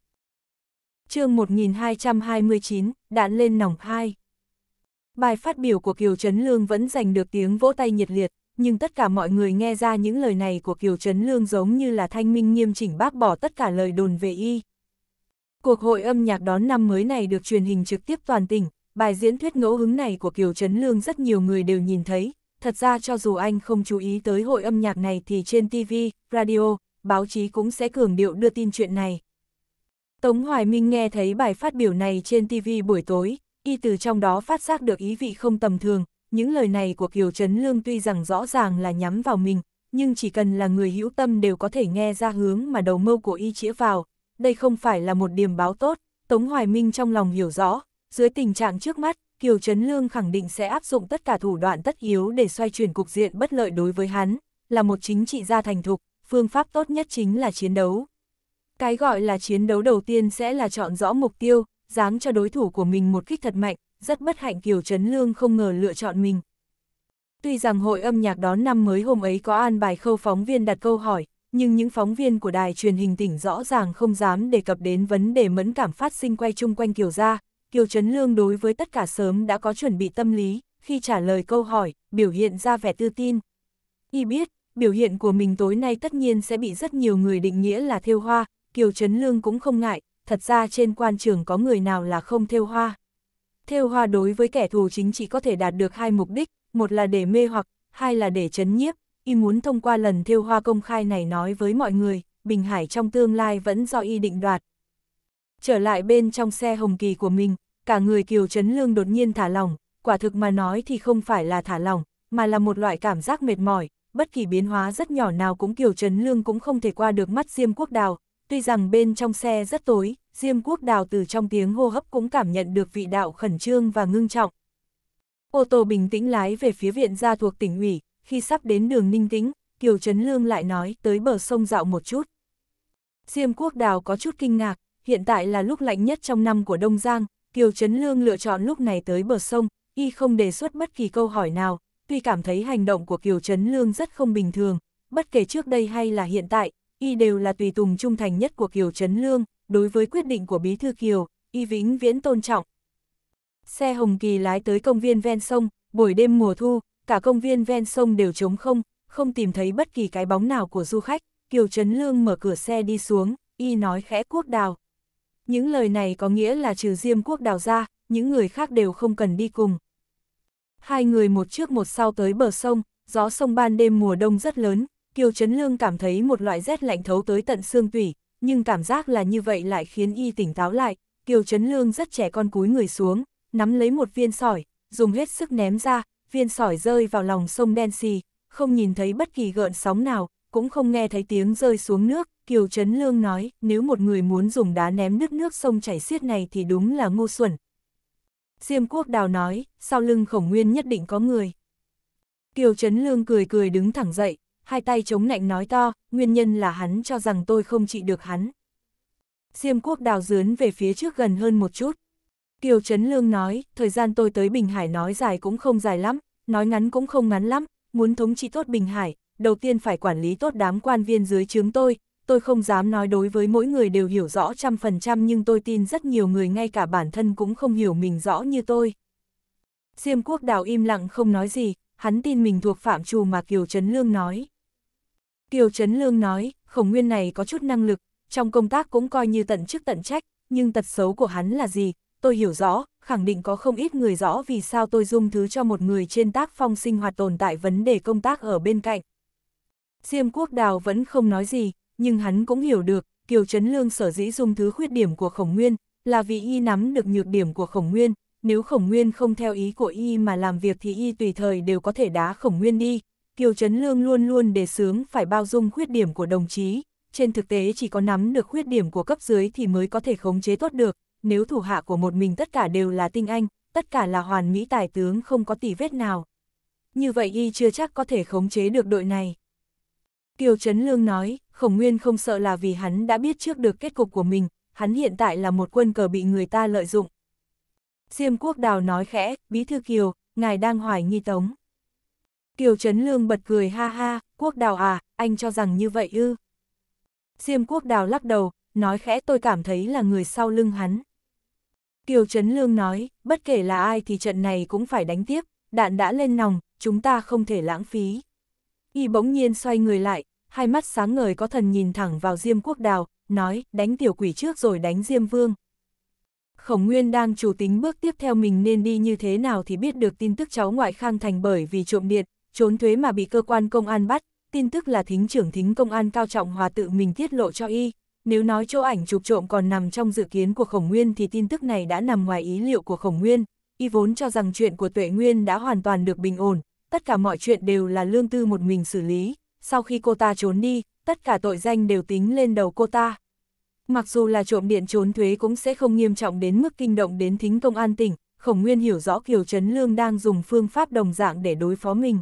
chương 1229, đạn lên nòng 2 Bài phát biểu của Kiều Trấn Lương vẫn giành được tiếng vỗ tay nhiệt liệt, nhưng tất cả mọi người nghe ra những lời này của Kiều Trấn Lương giống như là thanh minh nghiêm chỉnh bác bỏ tất cả lời đồn về y. Cuộc hội âm nhạc đón năm mới này được truyền hình trực tiếp toàn tỉnh, bài diễn thuyết ngẫu hứng này của Kiều Trấn Lương rất nhiều người đều nhìn thấy, thật ra cho dù anh không chú ý tới hội âm nhạc này thì trên TV, radio, báo chí cũng sẽ cường điệu đưa tin chuyện này. Tống Hoài Minh nghe thấy bài phát biểu này trên TV buổi tối, y từ trong đó phát giác được ý vị không tầm thường, những lời này của Kiều Trấn Lương tuy rằng rõ ràng là nhắm vào mình, nhưng chỉ cần là người hữu tâm đều có thể nghe ra hướng mà đầu mâu của y chĩa vào, đây không phải là một điểm báo tốt, Tống Hoài Minh trong lòng hiểu rõ, dưới tình trạng trước mắt, Kiều Trấn Lương khẳng định sẽ áp dụng tất cả thủ đoạn tất yếu để xoay chuyển cục diện bất lợi đối với hắn, là một chính trị gia thành thục, phương pháp tốt nhất chính là chiến đấu. Cái gọi là chiến đấu đầu tiên sẽ là chọn rõ mục tiêu, dáng cho đối thủ của mình một kích thật mạnh, rất bất hạnh Kiều Trấn Lương không ngờ lựa chọn mình. Tuy rằng hội âm nhạc đón năm mới hôm ấy có an bài khâu phóng viên đặt câu hỏi, nhưng những phóng viên của đài truyền hình tỉnh rõ ràng không dám đề cập đến vấn đề mẫn cảm phát sinh quay chung quanh Kiều Gia. Kiều Trấn Lương đối với tất cả sớm đã có chuẩn bị tâm lý, khi trả lời câu hỏi, biểu hiện ra vẻ tự tin. Y biết, biểu hiện của mình tối nay tất nhiên sẽ bị rất nhiều người định nghĩa là thiêu hoa, Kiều Trấn Lương cũng không ngại, thật ra trên quan trường có người nào là không theo hoa. Theo hoa đối với kẻ thù chính chỉ có thể đạt được hai mục đích, một là để mê hoặc, hai là để chấn nhiếp, y muốn thông qua lần theo hoa công khai này nói với mọi người, Bình Hải trong tương lai vẫn do y định đoạt. Trở lại bên trong xe hồng kỳ của mình, cả người Kiều Trấn Lương đột nhiên thả lỏng, quả thực mà nói thì không phải là thả lỏng, mà là một loại cảm giác mệt mỏi, bất kỳ biến hóa rất nhỏ nào cũng Kiều Trấn Lương cũng không thể qua được mắt Diêm Quốc Đào, Tuy rằng bên trong xe rất tối, Diêm Quốc Đào từ trong tiếng hô hấp cũng cảm nhận được vị đạo khẩn trương và ngưng trọng. Ô tô bình tĩnh lái về phía viện gia thuộc tỉnh ủy, khi sắp đến đường Ninh Tĩnh, Kiều Trấn Lương lại nói tới bờ sông dạo một chút. Diêm Quốc Đào có chút kinh ngạc, hiện tại là lúc lạnh nhất trong năm của Đông Giang, Kiều Trấn Lương lựa chọn lúc này tới bờ sông, y không đề xuất bất kỳ câu hỏi nào, tuy cảm thấy hành động của Kiều Trấn Lương rất không bình thường, bất kể trước đây hay là hiện tại, y đều là tùy tùng trung thành nhất của Kiều Trấn Lương, đối với quyết định của Bí Thư Kiều, y vĩnh viễn tôn trọng. Xe Hồng Kỳ lái tới công viên ven sông, buổi đêm mùa thu, cả công viên ven sông đều trống không, không tìm thấy bất kỳ cái bóng nào của du khách, Kiều Trấn Lương mở cửa xe đi xuống, y nói khẽ quốc đào. Những lời này có nghĩa là trừ Diêm quốc đào ra, những người khác đều không cần đi cùng. Hai người một trước một sau tới bờ sông, gió sông ban đêm mùa đông rất lớn, Kiều Trấn Lương cảm thấy một loại rét lạnh thấu tới tận xương tủy, nhưng cảm giác là như vậy lại khiến y tỉnh táo lại. Kiều Trấn Lương rất trẻ con cúi người xuống, nắm lấy một viên sỏi, dùng hết sức ném ra, viên sỏi rơi vào lòng sông đen xì, không nhìn thấy bất kỳ gợn sóng nào, cũng không nghe thấy tiếng rơi xuống nước. Kiều Trấn Lương nói, nếu một người muốn dùng đá ném nước nước sông chảy xiết này thì đúng là ngu xuẩn. Diêm Quốc Đào nói, sau lưng khổng nguyên nhất định có người. Kiều Trấn Lương cười cười đứng thẳng dậy, hai tay chống nạnh nói to, nguyên nhân là hắn cho rằng tôi không trị được hắn. Diêm quốc đào dướn về phía trước gần hơn một chút. Kiều Trấn Lương nói, thời gian tôi tới Bình Hải nói dài cũng không dài lắm, nói ngắn cũng không ngắn lắm, muốn thống trị tốt Bình Hải, đầu tiên phải quản lý tốt đám quan viên dưới chướng tôi, tôi không dám nói đối với mỗi người đều hiểu rõ trăm phần trăm nhưng tôi tin rất nhiều người ngay cả bản thân cũng không hiểu mình rõ như tôi. Diêm quốc đào im lặng không nói gì, hắn tin mình thuộc phạm trù mà Kiều Trấn Lương nói. Kiều Trấn Lương nói, khổng nguyên này có chút năng lực, trong công tác cũng coi như tận chức tận trách, nhưng tật xấu của hắn là gì, tôi hiểu rõ, khẳng định có không ít người rõ vì sao tôi dung thứ cho một người trên tác phong sinh hoạt tồn tại vấn đề công tác ở bên cạnh. Diêm quốc đào vẫn không nói gì, nhưng hắn cũng hiểu được, Kiều Trấn Lương sở dĩ dung thứ khuyết điểm của khổng nguyên, là vì y nắm được nhược điểm của khổng nguyên, nếu khổng nguyên không theo ý của y mà làm việc thì y tùy thời đều có thể đá khổng nguyên đi, Kiều Trấn Lương luôn luôn đề sướng phải bao dung khuyết điểm của đồng chí, trên thực tế chỉ có nắm được khuyết điểm của cấp dưới thì mới có thể khống chế tốt được, nếu thủ hạ của một mình tất cả đều là tinh anh, tất cả là hoàn mỹ tài tướng không có tỉ vết nào. Như vậy y chưa chắc có thể khống chế được đội này. Kiều Trấn Lương nói, Khổng Nguyên không sợ là vì hắn đã biết trước được kết cục của mình, hắn hiện tại là một quân cờ bị người ta lợi dụng. Diêm Quốc Đào nói khẽ, Bí Thư Kiều, ngài đang hoài nghi Tống. Kiều Trấn Lương bật cười ha ha, quốc đào à, anh cho rằng như vậy ư. Diêm quốc đào lắc đầu, nói khẽ tôi cảm thấy là người sau lưng hắn. Kiều Trấn Lương nói, bất kể là ai thì trận này cũng phải đánh tiếp, đạn đã lên nòng, chúng ta không thể lãng phí. Y bỗng nhiên xoay người lại, hai mắt sáng ngời có thần nhìn thẳng vào Diêm Quốc Đào, nói, đánh tiểu quỷ trước rồi đánh Diêm Vương. Khổng Nguyên đang chủ tính bước tiếp theo mình nên đi như thế nào thì biết được tin tức cháu ngoại Khang Thành bởi vì trộm điện, trốn thuế mà bị cơ quan công an bắt, tin tức là thính trưởng thính công an Cao Trọng Hòa tự mình tiết lộ cho y. Nếu nói chỗ ảnh chụp trộm còn nằm trong dự kiến của Khổng Nguyên thì tin tức này đã nằm ngoài ý liệu của Khổng Nguyên. Y vốn cho rằng chuyện của Tuệ Nguyên đã hoàn toàn được bình ổn, tất cả mọi chuyện đều là lương tư một mình xử lý. Sau khi cô ta trốn đi, tất cả tội danh đều tính lên đầu cô ta. Mặc dù là trộm điện trốn thuế cũng sẽ không nghiêm trọng đến mức kinh động đến thính công an tỉnh, Khổng Nguyên hiểu rõ Kiều Trấn Lương đang dùng phương pháp đồng dạng để đối phó mình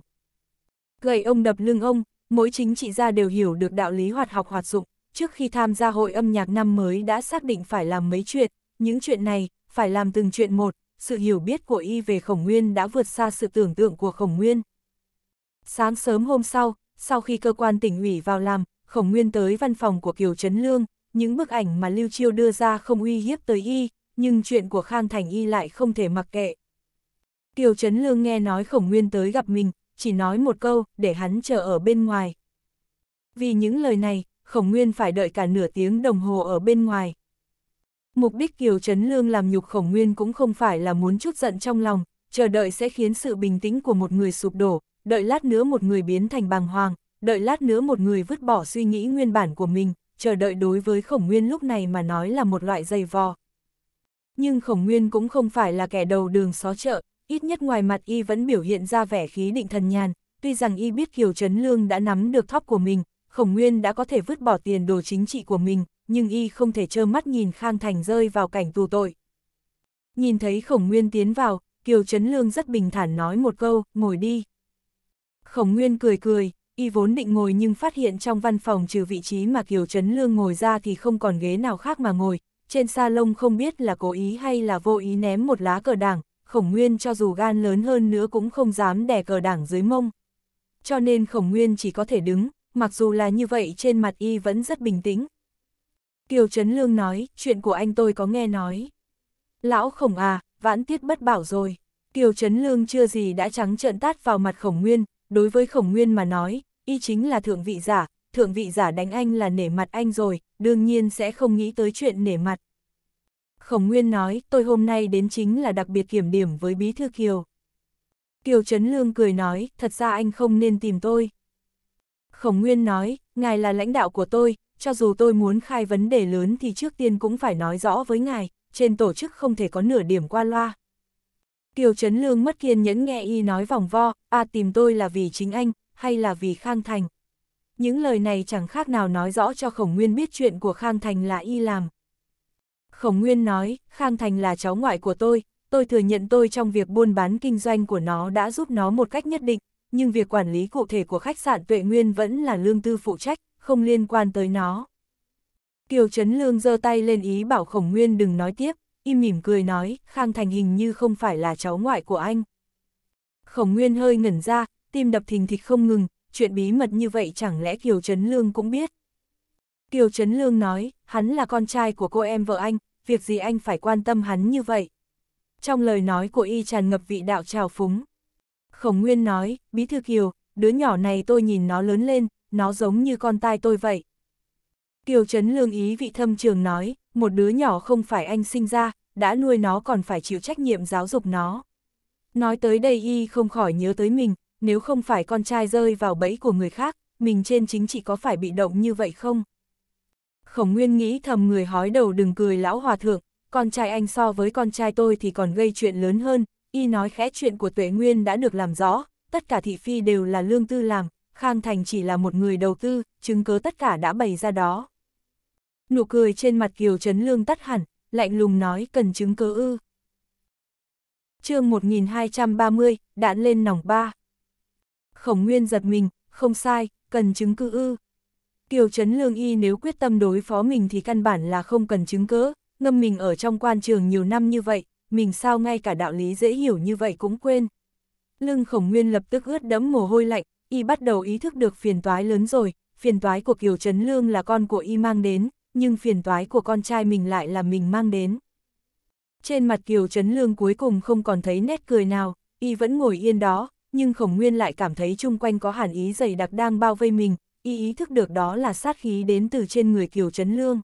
gầy ông đập lưng ông, mỗi chính trị gia đều hiểu được đạo lý hoạt học hoạt dụng, trước khi tham gia hội âm nhạc năm mới đã xác định phải làm mấy chuyện, những chuyện này, phải làm từng chuyện một, sự hiểu biết của y về khổng nguyên đã vượt xa sự tưởng tượng của khổng nguyên. Sáng sớm hôm sau, sau khi cơ quan tỉnh ủy vào làm, khổng nguyên tới văn phòng của Kiều Trấn Lương, những bức ảnh mà Lưu Chiêu đưa ra không uy hiếp tới y, nhưng chuyện của Khang Thành y lại không thể mặc kệ. Kiều Trấn Lương nghe nói khổng nguyên tới gặp mình, chỉ nói một câu, để hắn chờ ở bên ngoài. Vì những lời này, Khổng Nguyên phải đợi cả nửa tiếng đồng hồ ở bên ngoài. Mục đích Kiều Trấn Lương làm nhục Khổng Nguyên cũng không phải là muốn chút giận trong lòng, chờ đợi sẽ khiến sự bình tĩnh của một người sụp đổ, đợi lát nữa một người biến thành bàng hoàng, đợi lát nữa một người vứt bỏ suy nghĩ nguyên bản của mình, chờ đợi đối với Khổng Nguyên lúc này mà nói là một loại dày vò. Nhưng Khổng Nguyên cũng không phải là kẻ đầu đường xó chợ, ít nhất ngoài mặt y vẫn biểu hiện ra vẻ khí định thần nhàn, tuy rằng y biết Kiều Trấn Lương đã nắm được thóp của mình, Khổng Nguyên đã có thể vứt bỏ tiền đồ chính trị của mình, nhưng y không thể trơ mắt nhìn Khang Thành rơi vào cảnh tù tội. Nhìn thấy Khổng Nguyên tiến vào, Kiều Trấn Lương rất bình thản nói một câu, ngồi đi. Khổng Nguyên cười cười, y vốn định ngồi nhưng phát hiện trong văn phòng trừ vị trí mà Kiều Trấn Lương ngồi ra thì không còn ghế nào khác mà ngồi, trên sa lông không biết là cố ý hay là vô ý ném một lá cờ đảng, khổng nguyên cho dù gan lớn hơn nữa cũng không dám đè cờ đảng dưới mông. Cho nên khổng nguyên chỉ có thể đứng, mặc dù là như vậy trên mặt y vẫn rất bình tĩnh. Kiều Trấn Lương nói, chuyện của anh tôi có nghe nói. Lão khổng à, vãn tiết bất bảo rồi. Kiều Trấn Lương chưa gì đã trắng trợn tát vào mặt khổng nguyên, đối với khổng nguyên mà nói, y chính là thượng vị giả, thượng vị giả đánh anh là nể mặt anh rồi, đương nhiên sẽ không nghĩ tới chuyện nể mặt. Khổng Nguyên nói, tôi hôm nay đến chính là đặc biệt kiểm điểm với Bí Thư Kiều. Kiều Trấn Lương cười nói, thật ra anh không nên tìm tôi. Khổng Nguyên nói, ngài là lãnh đạo của tôi, cho dù tôi muốn khai vấn đề lớn thì trước tiên cũng phải nói rõ với ngài, trên tổ chức không thể có nửa điểm qua loa. Kiều Trấn Lương mất kiên nhẫn nghe y nói vòng vo, à tìm tôi là vì chính anh, hay là vì Khang Thành. Những lời này chẳng khác nào nói rõ cho Khổng Nguyên biết chuyện của Khang Thành là y làm. Khổng Nguyên nói, Khang Thành là cháu ngoại của tôi, tôi thừa nhận tôi trong việc buôn bán kinh doanh của nó đã giúp nó một cách nhất định, nhưng việc quản lý cụ thể của khách sạn Tuệ Nguyên vẫn là lương tư phụ trách, không liên quan tới nó. Kiều Trấn Lương giơ tay lên ý bảo Khổng Nguyên đừng nói tiếp, im mỉm cười nói, Khang Thành hình như không phải là cháu ngoại của anh. Khổng Nguyên hơi ngẩn ra, tim đập thình thịch không ngừng, chuyện bí mật như vậy chẳng lẽ Kiều Trấn Lương cũng biết. Kiều Trấn Lương nói, hắn là con trai của cô em vợ anh, việc gì anh phải quan tâm hắn như vậy? Trong lời nói của y tràn ngập vị đạo trào phúng. Khổng Nguyên nói, Bí Thư Kiều, đứa nhỏ này tôi nhìn nó lớn lên, nó giống như con tai tôi vậy. Kiều Trấn Lương ý vị thâm trường nói, một đứa nhỏ không phải anh sinh ra, đã nuôi nó còn phải chịu trách nhiệm giáo dục nó. Nói tới đây y không khỏi nhớ tới mình, nếu không phải con trai rơi vào bẫy của người khác, mình trên chính trị có phải bị động như vậy không? khổng nguyên nghĩ thầm người hói đầu đừng cười lão hòa thượng, con trai anh so với con trai tôi thì còn gây chuyện lớn hơn, y nói khẽ chuyện của tuệ nguyên đã được làm rõ, tất cả thị phi đều là lương tư làm, Khang Thành chỉ là một người đầu tư, chứng cứ tất cả đã bày ra đó. Nụ cười trên mặt Kiều Trấn Lương tắt hẳn, lạnh lùng nói cần chứng cứ ư. chương 1230, đạn lên nòng ba. Khổng Nguyên giật mình, không sai, cần chứng cứ ư. Kiều Trấn Lương Y nếu quyết tâm đối phó mình thì căn bản là không cần chứng cớ, ngâm mình ở trong quan trường nhiều năm như vậy, mình sao ngay cả đạo lý dễ hiểu như vậy cũng quên. Lưng khổng nguyên lập tức ướt đẫm mồ hôi lạnh, y bắt đầu ý thức được phiền toái lớn rồi, phiền toái của Kiều Trấn Lương là con của y mang đến, nhưng phiền toái của con trai mình lại là mình mang đến. Trên mặt Kiều Trấn Lương cuối cùng không còn thấy nét cười nào, y vẫn ngồi yên đó, nhưng khổng nguyên lại cảm thấy chung quanh có hàn ý dày đặc đang bao vây mình, y ý thức được đó là sát khí đến từ trên người Kiều Trấn Lương.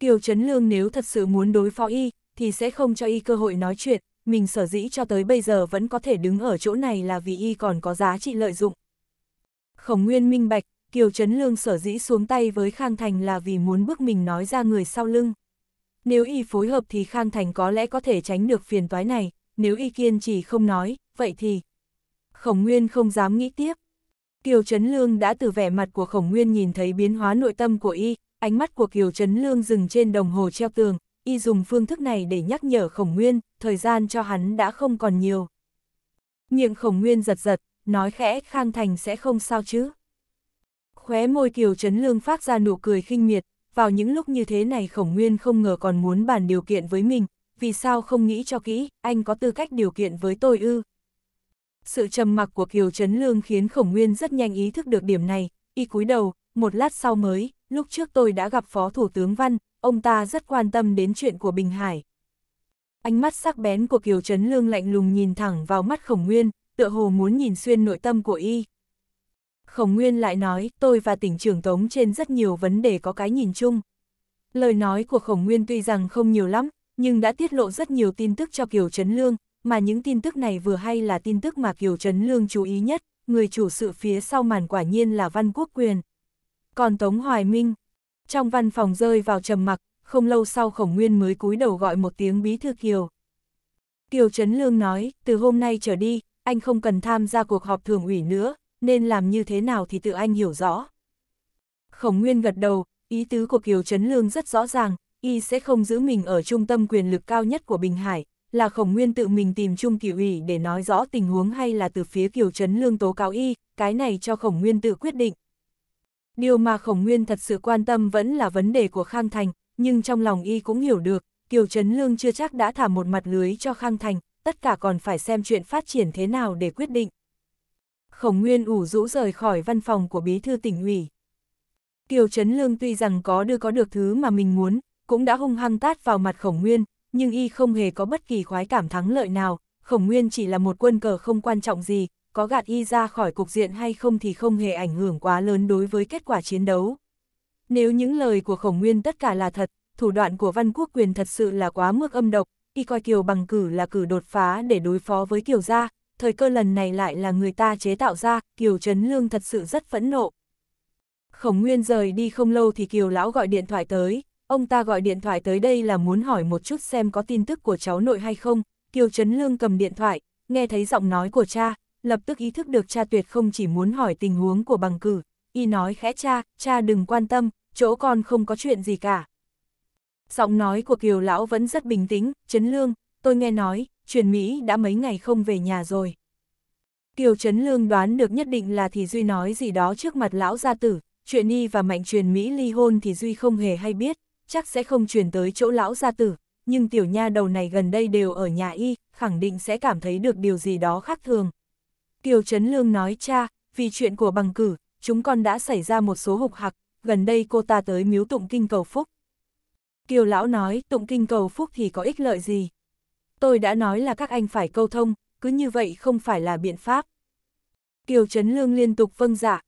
Kiều Trấn Lương nếu thật sự muốn đối phó y, thì sẽ không cho y cơ hội nói chuyện, mình sở dĩ cho tới bây giờ vẫn có thể đứng ở chỗ này là vì y còn có giá trị lợi dụng. Khổng Nguyên minh bạch, Kiều Trấn Lương sở dĩ xuống tay với Khang Thành là vì muốn bước mình nói ra người sau lưng. Nếu y phối hợp thì Khang Thành có lẽ có thể tránh được phiền toái này, nếu y kiên trì không nói, vậy thì... Khổng Nguyên không dám nghĩ tiếp, Kiều Trấn Lương đã từ vẻ mặt của khổng nguyên nhìn thấy biến hóa nội tâm của y, ánh mắt của Kiều Trấn Lương dừng trên đồng hồ treo tường, y dùng phương thức này để nhắc nhở khổng nguyên, thời gian cho hắn đã không còn nhiều. Miệng khổng nguyên giật giật, nói khẽ Khang Thành sẽ không sao chứ. Khóe môi Kiều Trấn Lương phát ra nụ cười khinh miệt, vào những lúc như thế này khổng nguyên không ngờ còn muốn bàn điều kiện với mình, vì sao không nghĩ cho kỹ, anh có tư cách điều kiện với tôi ư, sự trầm mặc của Kiều Trấn Lương khiến Khổng Nguyên rất nhanh ý thức được điểm này, y cúi đầu, một lát sau mới, lúc trước tôi đã gặp Phó Thủ tướng Văn, ông ta rất quan tâm đến chuyện của Bình Hải. Ánh mắt sắc bén của Kiều Trấn Lương lạnh lùng nhìn thẳng vào mắt Khổng Nguyên, tựa hồ muốn nhìn xuyên nội tâm của y. Khổng Nguyên lại nói, tôi và tỉnh trưởng Tống trên rất nhiều vấn đề có cái nhìn chung. Lời nói của Khổng Nguyên tuy rằng không nhiều lắm, nhưng đã tiết lộ rất nhiều tin tức cho Kiều Trấn Lương, mà những tin tức này vừa hay là tin tức mà Kiều Trấn Lương chú ý nhất, người chủ sự phía sau màn quả nhiên là Văn Quốc Quyền. Còn Tống Hoài Minh, trong văn phòng rơi vào trầm mặc, không lâu sau Khổng Nguyên mới cúi đầu gọi một tiếng bí thư Kiều. Kiều Trấn Lương nói, từ hôm nay trở đi, anh không cần tham gia cuộc họp thường ủy nữa, nên làm như thế nào thì tự anh hiểu rõ. Khổng Nguyên gật đầu, ý tứ của Kiều Trấn Lương rất rõ ràng, y sẽ không giữ mình ở trung tâm quyền lực cao nhất của Bình Hải, là khổng nguyên tự mình tìm Trung kỳ ủy để nói rõ tình huống hay là từ phía Kiều Trấn Lương tố cáo y, cái này cho khổng nguyên tự quyết định. Điều mà khổng nguyên thật sự quan tâm vẫn là vấn đề của Khang Thành, nhưng trong lòng y cũng hiểu được, Kiều Trấn Lương chưa chắc đã thả một mặt lưới cho Khang Thành, tất cả còn phải xem chuyện phát triển thế nào để quyết định. Khổng Nguyên ủ rũ rời khỏi văn phòng của bí thư tỉnh ủy. Kiều Trấn Lương tuy rằng có đưa có được thứ mà mình muốn, cũng đã hung hăng tát vào mặt Khổng Nguyên, nhưng y không hề có bất kỳ khoái cảm thắng lợi nào, khổng nguyên chỉ là một quân cờ không quan trọng gì, có gạt y ra khỏi cục diện hay không thì không hề ảnh hưởng quá lớn đối với kết quả chiến đấu. Nếu những lời của khổng nguyên tất cả là thật, thủ đoạn của văn quốc quyền thật sự là quá mức âm độc, y coi kiều bằng cử là cử đột phá để đối phó với kiều gia, thời cơ lần này lại là người ta chế tạo ra, kiều trấn lương thật sự rất phẫn nộ. Khổng nguyên rời đi không lâu thì kiều lão gọi điện thoại tới, ông ta gọi điện thoại tới đây là muốn hỏi một chút xem có tin tức của cháu nội hay không, Kiều Trấn Lương cầm điện thoại, nghe thấy giọng nói của cha, lập tức ý thức được cha tuyệt không chỉ muốn hỏi tình huống của bằng cử, y nói khẽ cha, cha đừng quan tâm, chỗ con không có chuyện gì cả. Giọng nói của Kiều Lão vẫn rất bình tĩnh, Trấn Lương, tôi nghe nói, truyền Mỹ đã mấy ngày không về nhà rồi. Kiều Trấn Lương đoán được nhất định là thì Duy nói gì đó trước mặt Lão gia tử, chuyện y và mạnh truyền Mỹ ly hôn thì Duy không hề hay biết, chắc sẽ không truyền tới chỗ lão gia tử, nhưng tiểu nha đầu này gần đây đều ở nhà y, khẳng định sẽ cảm thấy được điều gì đó khác thường. Kiều Trấn Lương nói cha, vì chuyện của bằng cử, chúng con đã xảy ra một số hục hặc, gần đây cô ta tới miếu tụng kinh cầu phúc. Kiều Lão nói tụng kinh cầu phúc thì có ích lợi gì? Tôi đã nói là các anh phải câu thông, cứ như vậy không phải là biện pháp. Kiều Trấn Lương liên tục vâng dạ.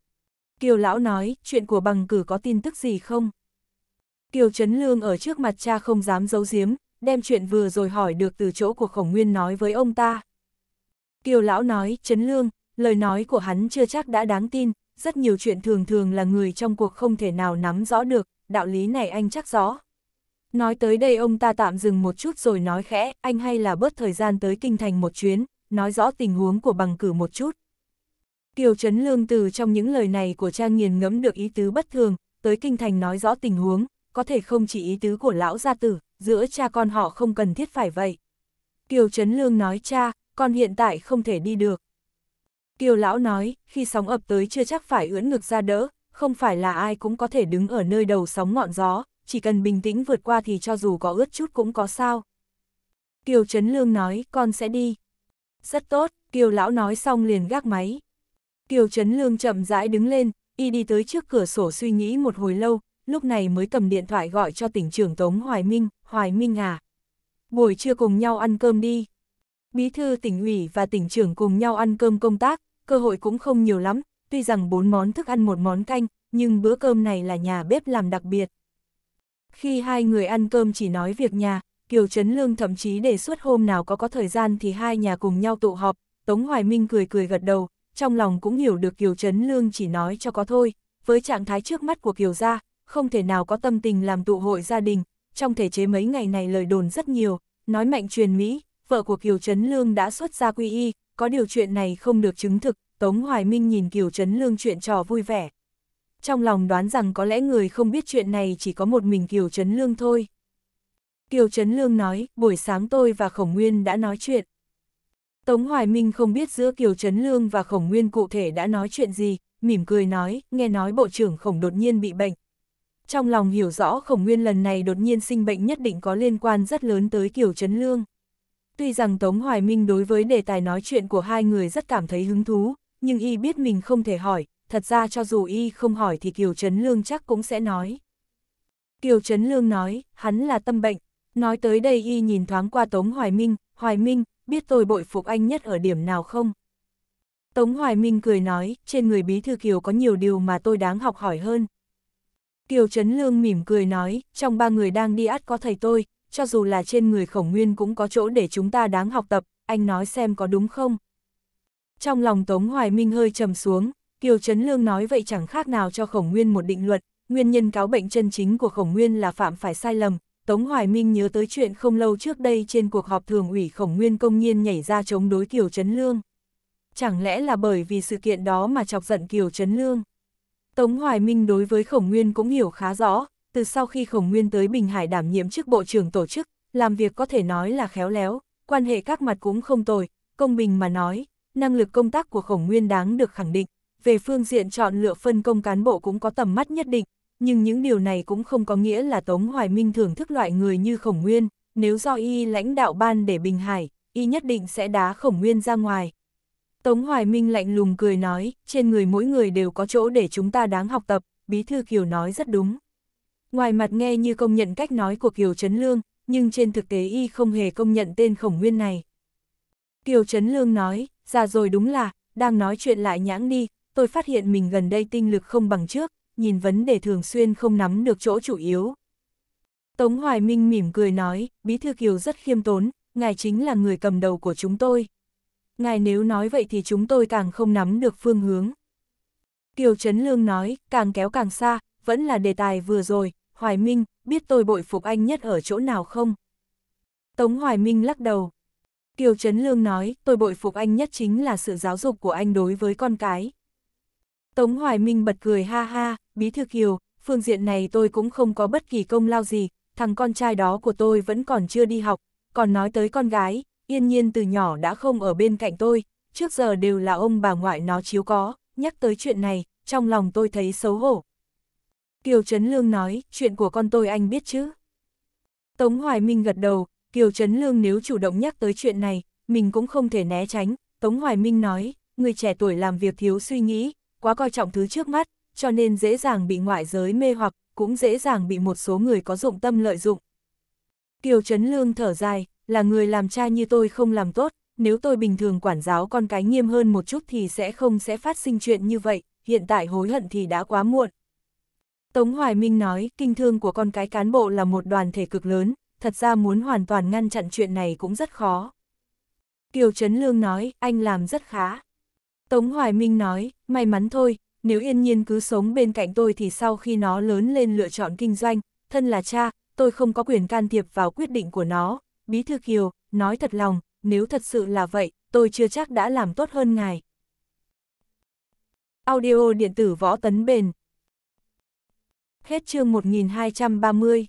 Kiều Lão nói chuyện của bằng cử có tin tức gì không? Kiều Trấn Lương ở trước mặt cha không dám giấu giếm, đem chuyện vừa rồi hỏi được từ chỗ của Khổng Nguyên nói với ông ta. Kiều Lão nói, Trấn Lương, lời nói của hắn chưa chắc đã đáng tin, rất nhiều chuyện thường thường là người trong cuộc không thể nào nắm rõ được, đạo lý này anh chắc rõ. Nói tới đây ông ta tạm dừng một chút rồi nói khẽ, anh hay là bớt thời gian tới kinh thành một chuyến, nói rõ tình huống của bằng cử một chút. Kiều Trấn Lương từ trong những lời này của cha nghiền ngẫm được ý tứ bất thường, tới kinh thành nói rõ tình huống, có thể không chỉ ý tứ của lão gia tử, giữa cha con họ không cần thiết phải vậy. Kiều Trấn Lương nói cha, con hiện tại không thể đi được. Kiều Lão nói, khi sóng ập tới chưa chắc phải ưỡn ngực ra đỡ, không phải là ai cũng có thể đứng ở nơi đầu sóng ngọn gió, chỉ cần bình tĩnh vượt qua thì cho dù có ướt chút cũng có sao. Kiều Trấn Lương nói, con sẽ đi. Rất tốt, Kiều Lão nói xong liền gác máy. Kiều Trấn Lương chậm rãi đứng lên, y đi tới trước cửa sổ suy nghĩ một hồi lâu, lúc này mới cầm điện thoại gọi cho tỉnh trưởng Tống Hoài Minh, Hoài Minh à. Buổi trưa cùng nhau ăn cơm đi. Bí thư tỉnh ủy và tỉnh trưởng cùng nhau ăn cơm công tác, cơ hội cũng không nhiều lắm, tuy rằng bốn món thức ăn một món canh, nhưng bữa cơm này là nhà bếp làm đặc biệt. Khi hai người ăn cơm chỉ nói việc nhà, Kiều Trấn Lương thậm chí đề xuất hôm nào có có thời gian thì hai nhà cùng nhau tụ họp, Tống Hoài Minh cười cười gật đầu, trong lòng cũng hiểu được Kiều Trấn Lương chỉ nói cho có thôi, với trạng thái trước mắt của Kiều Gia, không thể nào có tâm tình làm tụ hội gia đình, trong thể chế mấy ngày này lời đồn rất nhiều, nói mạnh truyền Mỹ, vợ của Kiều Trấn Lương đã xuất ra quy y, có điều chuyện này không được chứng thực, Tống Hoài Minh nhìn Kiều Trấn Lương chuyện trò vui vẻ. Trong lòng đoán rằng có lẽ người không biết chuyện này chỉ có một mình Kiều Trấn Lương thôi. Kiều Trấn Lương nói, buổi sáng tôi và Khổng Nguyên đã nói chuyện. Tống Hoài Minh không biết giữa Kiều Trấn Lương và Khổng Nguyên cụ thể đã nói chuyện gì, mỉm cười nói, nghe nói Bộ trưởng Khổng đột nhiên bị bệnh, trong lòng hiểu rõ khổng nguyên lần này đột nhiên sinh bệnh nhất định có liên quan rất lớn tới kiểu chấn lương. Tuy rằng Tống Hoài Minh đối với đề tài nói chuyện của hai người rất cảm thấy hứng thú, nhưng y biết mình không thể hỏi, thật ra cho dù y không hỏi thì Kiều Trấn Lương chắc cũng sẽ nói. Kiều Trấn Lương nói, hắn là tâm bệnh, nói tới đây y nhìn thoáng qua Tống Hoài Minh, Hoài Minh, biết tôi bội phục anh nhất ở điểm nào không? Tống Hoài Minh cười nói, trên người Bí Thư Kiều có nhiều điều mà tôi đáng học hỏi hơn, Kiều Trấn Lương mỉm cười nói, trong ba người đang đi ắt có thầy tôi, cho dù là trên người khổng nguyên cũng có chỗ để chúng ta đáng học tập, anh nói xem có đúng không? Trong lòng Tống Hoài Minh hơi trầm xuống, Kiều Trấn Lương nói vậy chẳng khác nào cho khổng nguyên một định luật, nguyên nhân cáo bệnh chân chính của khổng nguyên là phạm phải sai lầm. Tống Hoài Minh nhớ tới chuyện không lâu trước đây trên cuộc họp thường ủy khổng nguyên công nhiên nhảy ra chống đối Kiều Trấn Lương. Chẳng lẽ là bởi vì sự kiện đó mà chọc giận Kiều Trấn Lương? Tống Hoài Minh đối với Khổng Nguyên cũng hiểu khá rõ, từ sau khi Khổng Nguyên tới Bình Hải đảm nhiệm chức bộ trưởng tổ chức, làm việc có thể nói là khéo léo, quan hệ các mặt cũng không tồi, công bình mà nói, năng lực công tác của Khổng Nguyên đáng được khẳng định, về phương diện chọn lựa phân công cán bộ cũng có tầm mắt nhất định, nhưng những điều này cũng không có nghĩa là Tống Hoài Minh thưởng thức loại người như Khổng Nguyên, nếu do y lãnh đạo ban để Bình Hải, y nhất định sẽ đá Khổng Nguyên ra ngoài. Tống Hoài Minh lạnh lùng cười nói, trên người mỗi người đều có chỗ để chúng ta đáng học tập, Bí Thư Kiều nói rất đúng. Ngoài mặt nghe như công nhận cách nói của Kiều Trấn Lương, nhưng trên thực tế y không hề công nhận tên khổng nguyên này. Kiều Trấn Lương nói, ra dạ rồi đúng là, đang nói chuyện lại nhãng đi, tôi phát hiện mình gần đây tinh lực không bằng trước, nhìn vấn đề thường xuyên không nắm được chỗ chủ yếu. Tống Hoài Minh mỉm cười nói, Bí Thư Kiều rất khiêm tốn, ngài chính là người cầm đầu của chúng tôi, ngài nếu nói vậy thì chúng tôi càng không nắm được phương hướng. Kiều Trấn Lương nói, càng kéo càng xa, vẫn là đề tài vừa rồi, Hoài Minh, biết tôi bội phục anh nhất ở chỗ nào không? Tống Hoài Minh lắc đầu. Kiều Trấn Lương nói, tôi bội phục anh nhất chính là sự giáo dục của anh đối với con cái. Tống Hoài Minh bật cười ha ha, bí thư Kiều, phương diện này tôi cũng không có bất kỳ công lao gì, thằng con trai đó của tôi vẫn còn chưa đi học, còn nói tới con gái, yên nhiên từ nhỏ đã không ở bên cạnh tôi, trước giờ đều là ông bà ngoại nó chiếu có, nhắc tới chuyện này, trong lòng tôi thấy xấu hổ. Kiều Trấn Lương nói, chuyện của con tôi anh biết chứ. Tống Hoài Minh gật đầu, Kiều Trấn Lương nếu chủ động nhắc tới chuyện này, mình cũng không thể né tránh. Tống Hoài Minh nói, người trẻ tuổi làm việc thiếu suy nghĩ, quá coi trọng thứ trước mắt, cho nên dễ dàng bị ngoại giới mê hoặc, cũng dễ dàng bị một số người có dụng tâm lợi dụng. Kiều Trấn Lương thở dài, là người làm cha như tôi không làm tốt, nếu tôi bình thường quản giáo con cái nghiêm hơn một chút thì sẽ không sẽ phát sinh chuyện như vậy, hiện tại hối hận thì đã quá muộn. Tống Hoài Minh nói, kinh thương của con cái cán bộ là một đoàn thể cực lớn, thật ra muốn hoàn toàn ngăn chặn chuyện này cũng rất khó. Kiều Trấn Lương nói, anh làm rất khá. Tống Hoài Minh nói, may mắn thôi, nếu yên nhiên cứ sống bên cạnh tôi thì sau khi nó lớn lên lựa chọn kinh doanh, thân là cha, tôi không có quyền can thiệp vào quyết định của nó, Bí thư Kiều, nói thật lòng, nếu thật sự là vậy, tôi chưa chắc đã làm tốt hơn ngài. Audio điện tử võ tấn bền. Hết chương 1230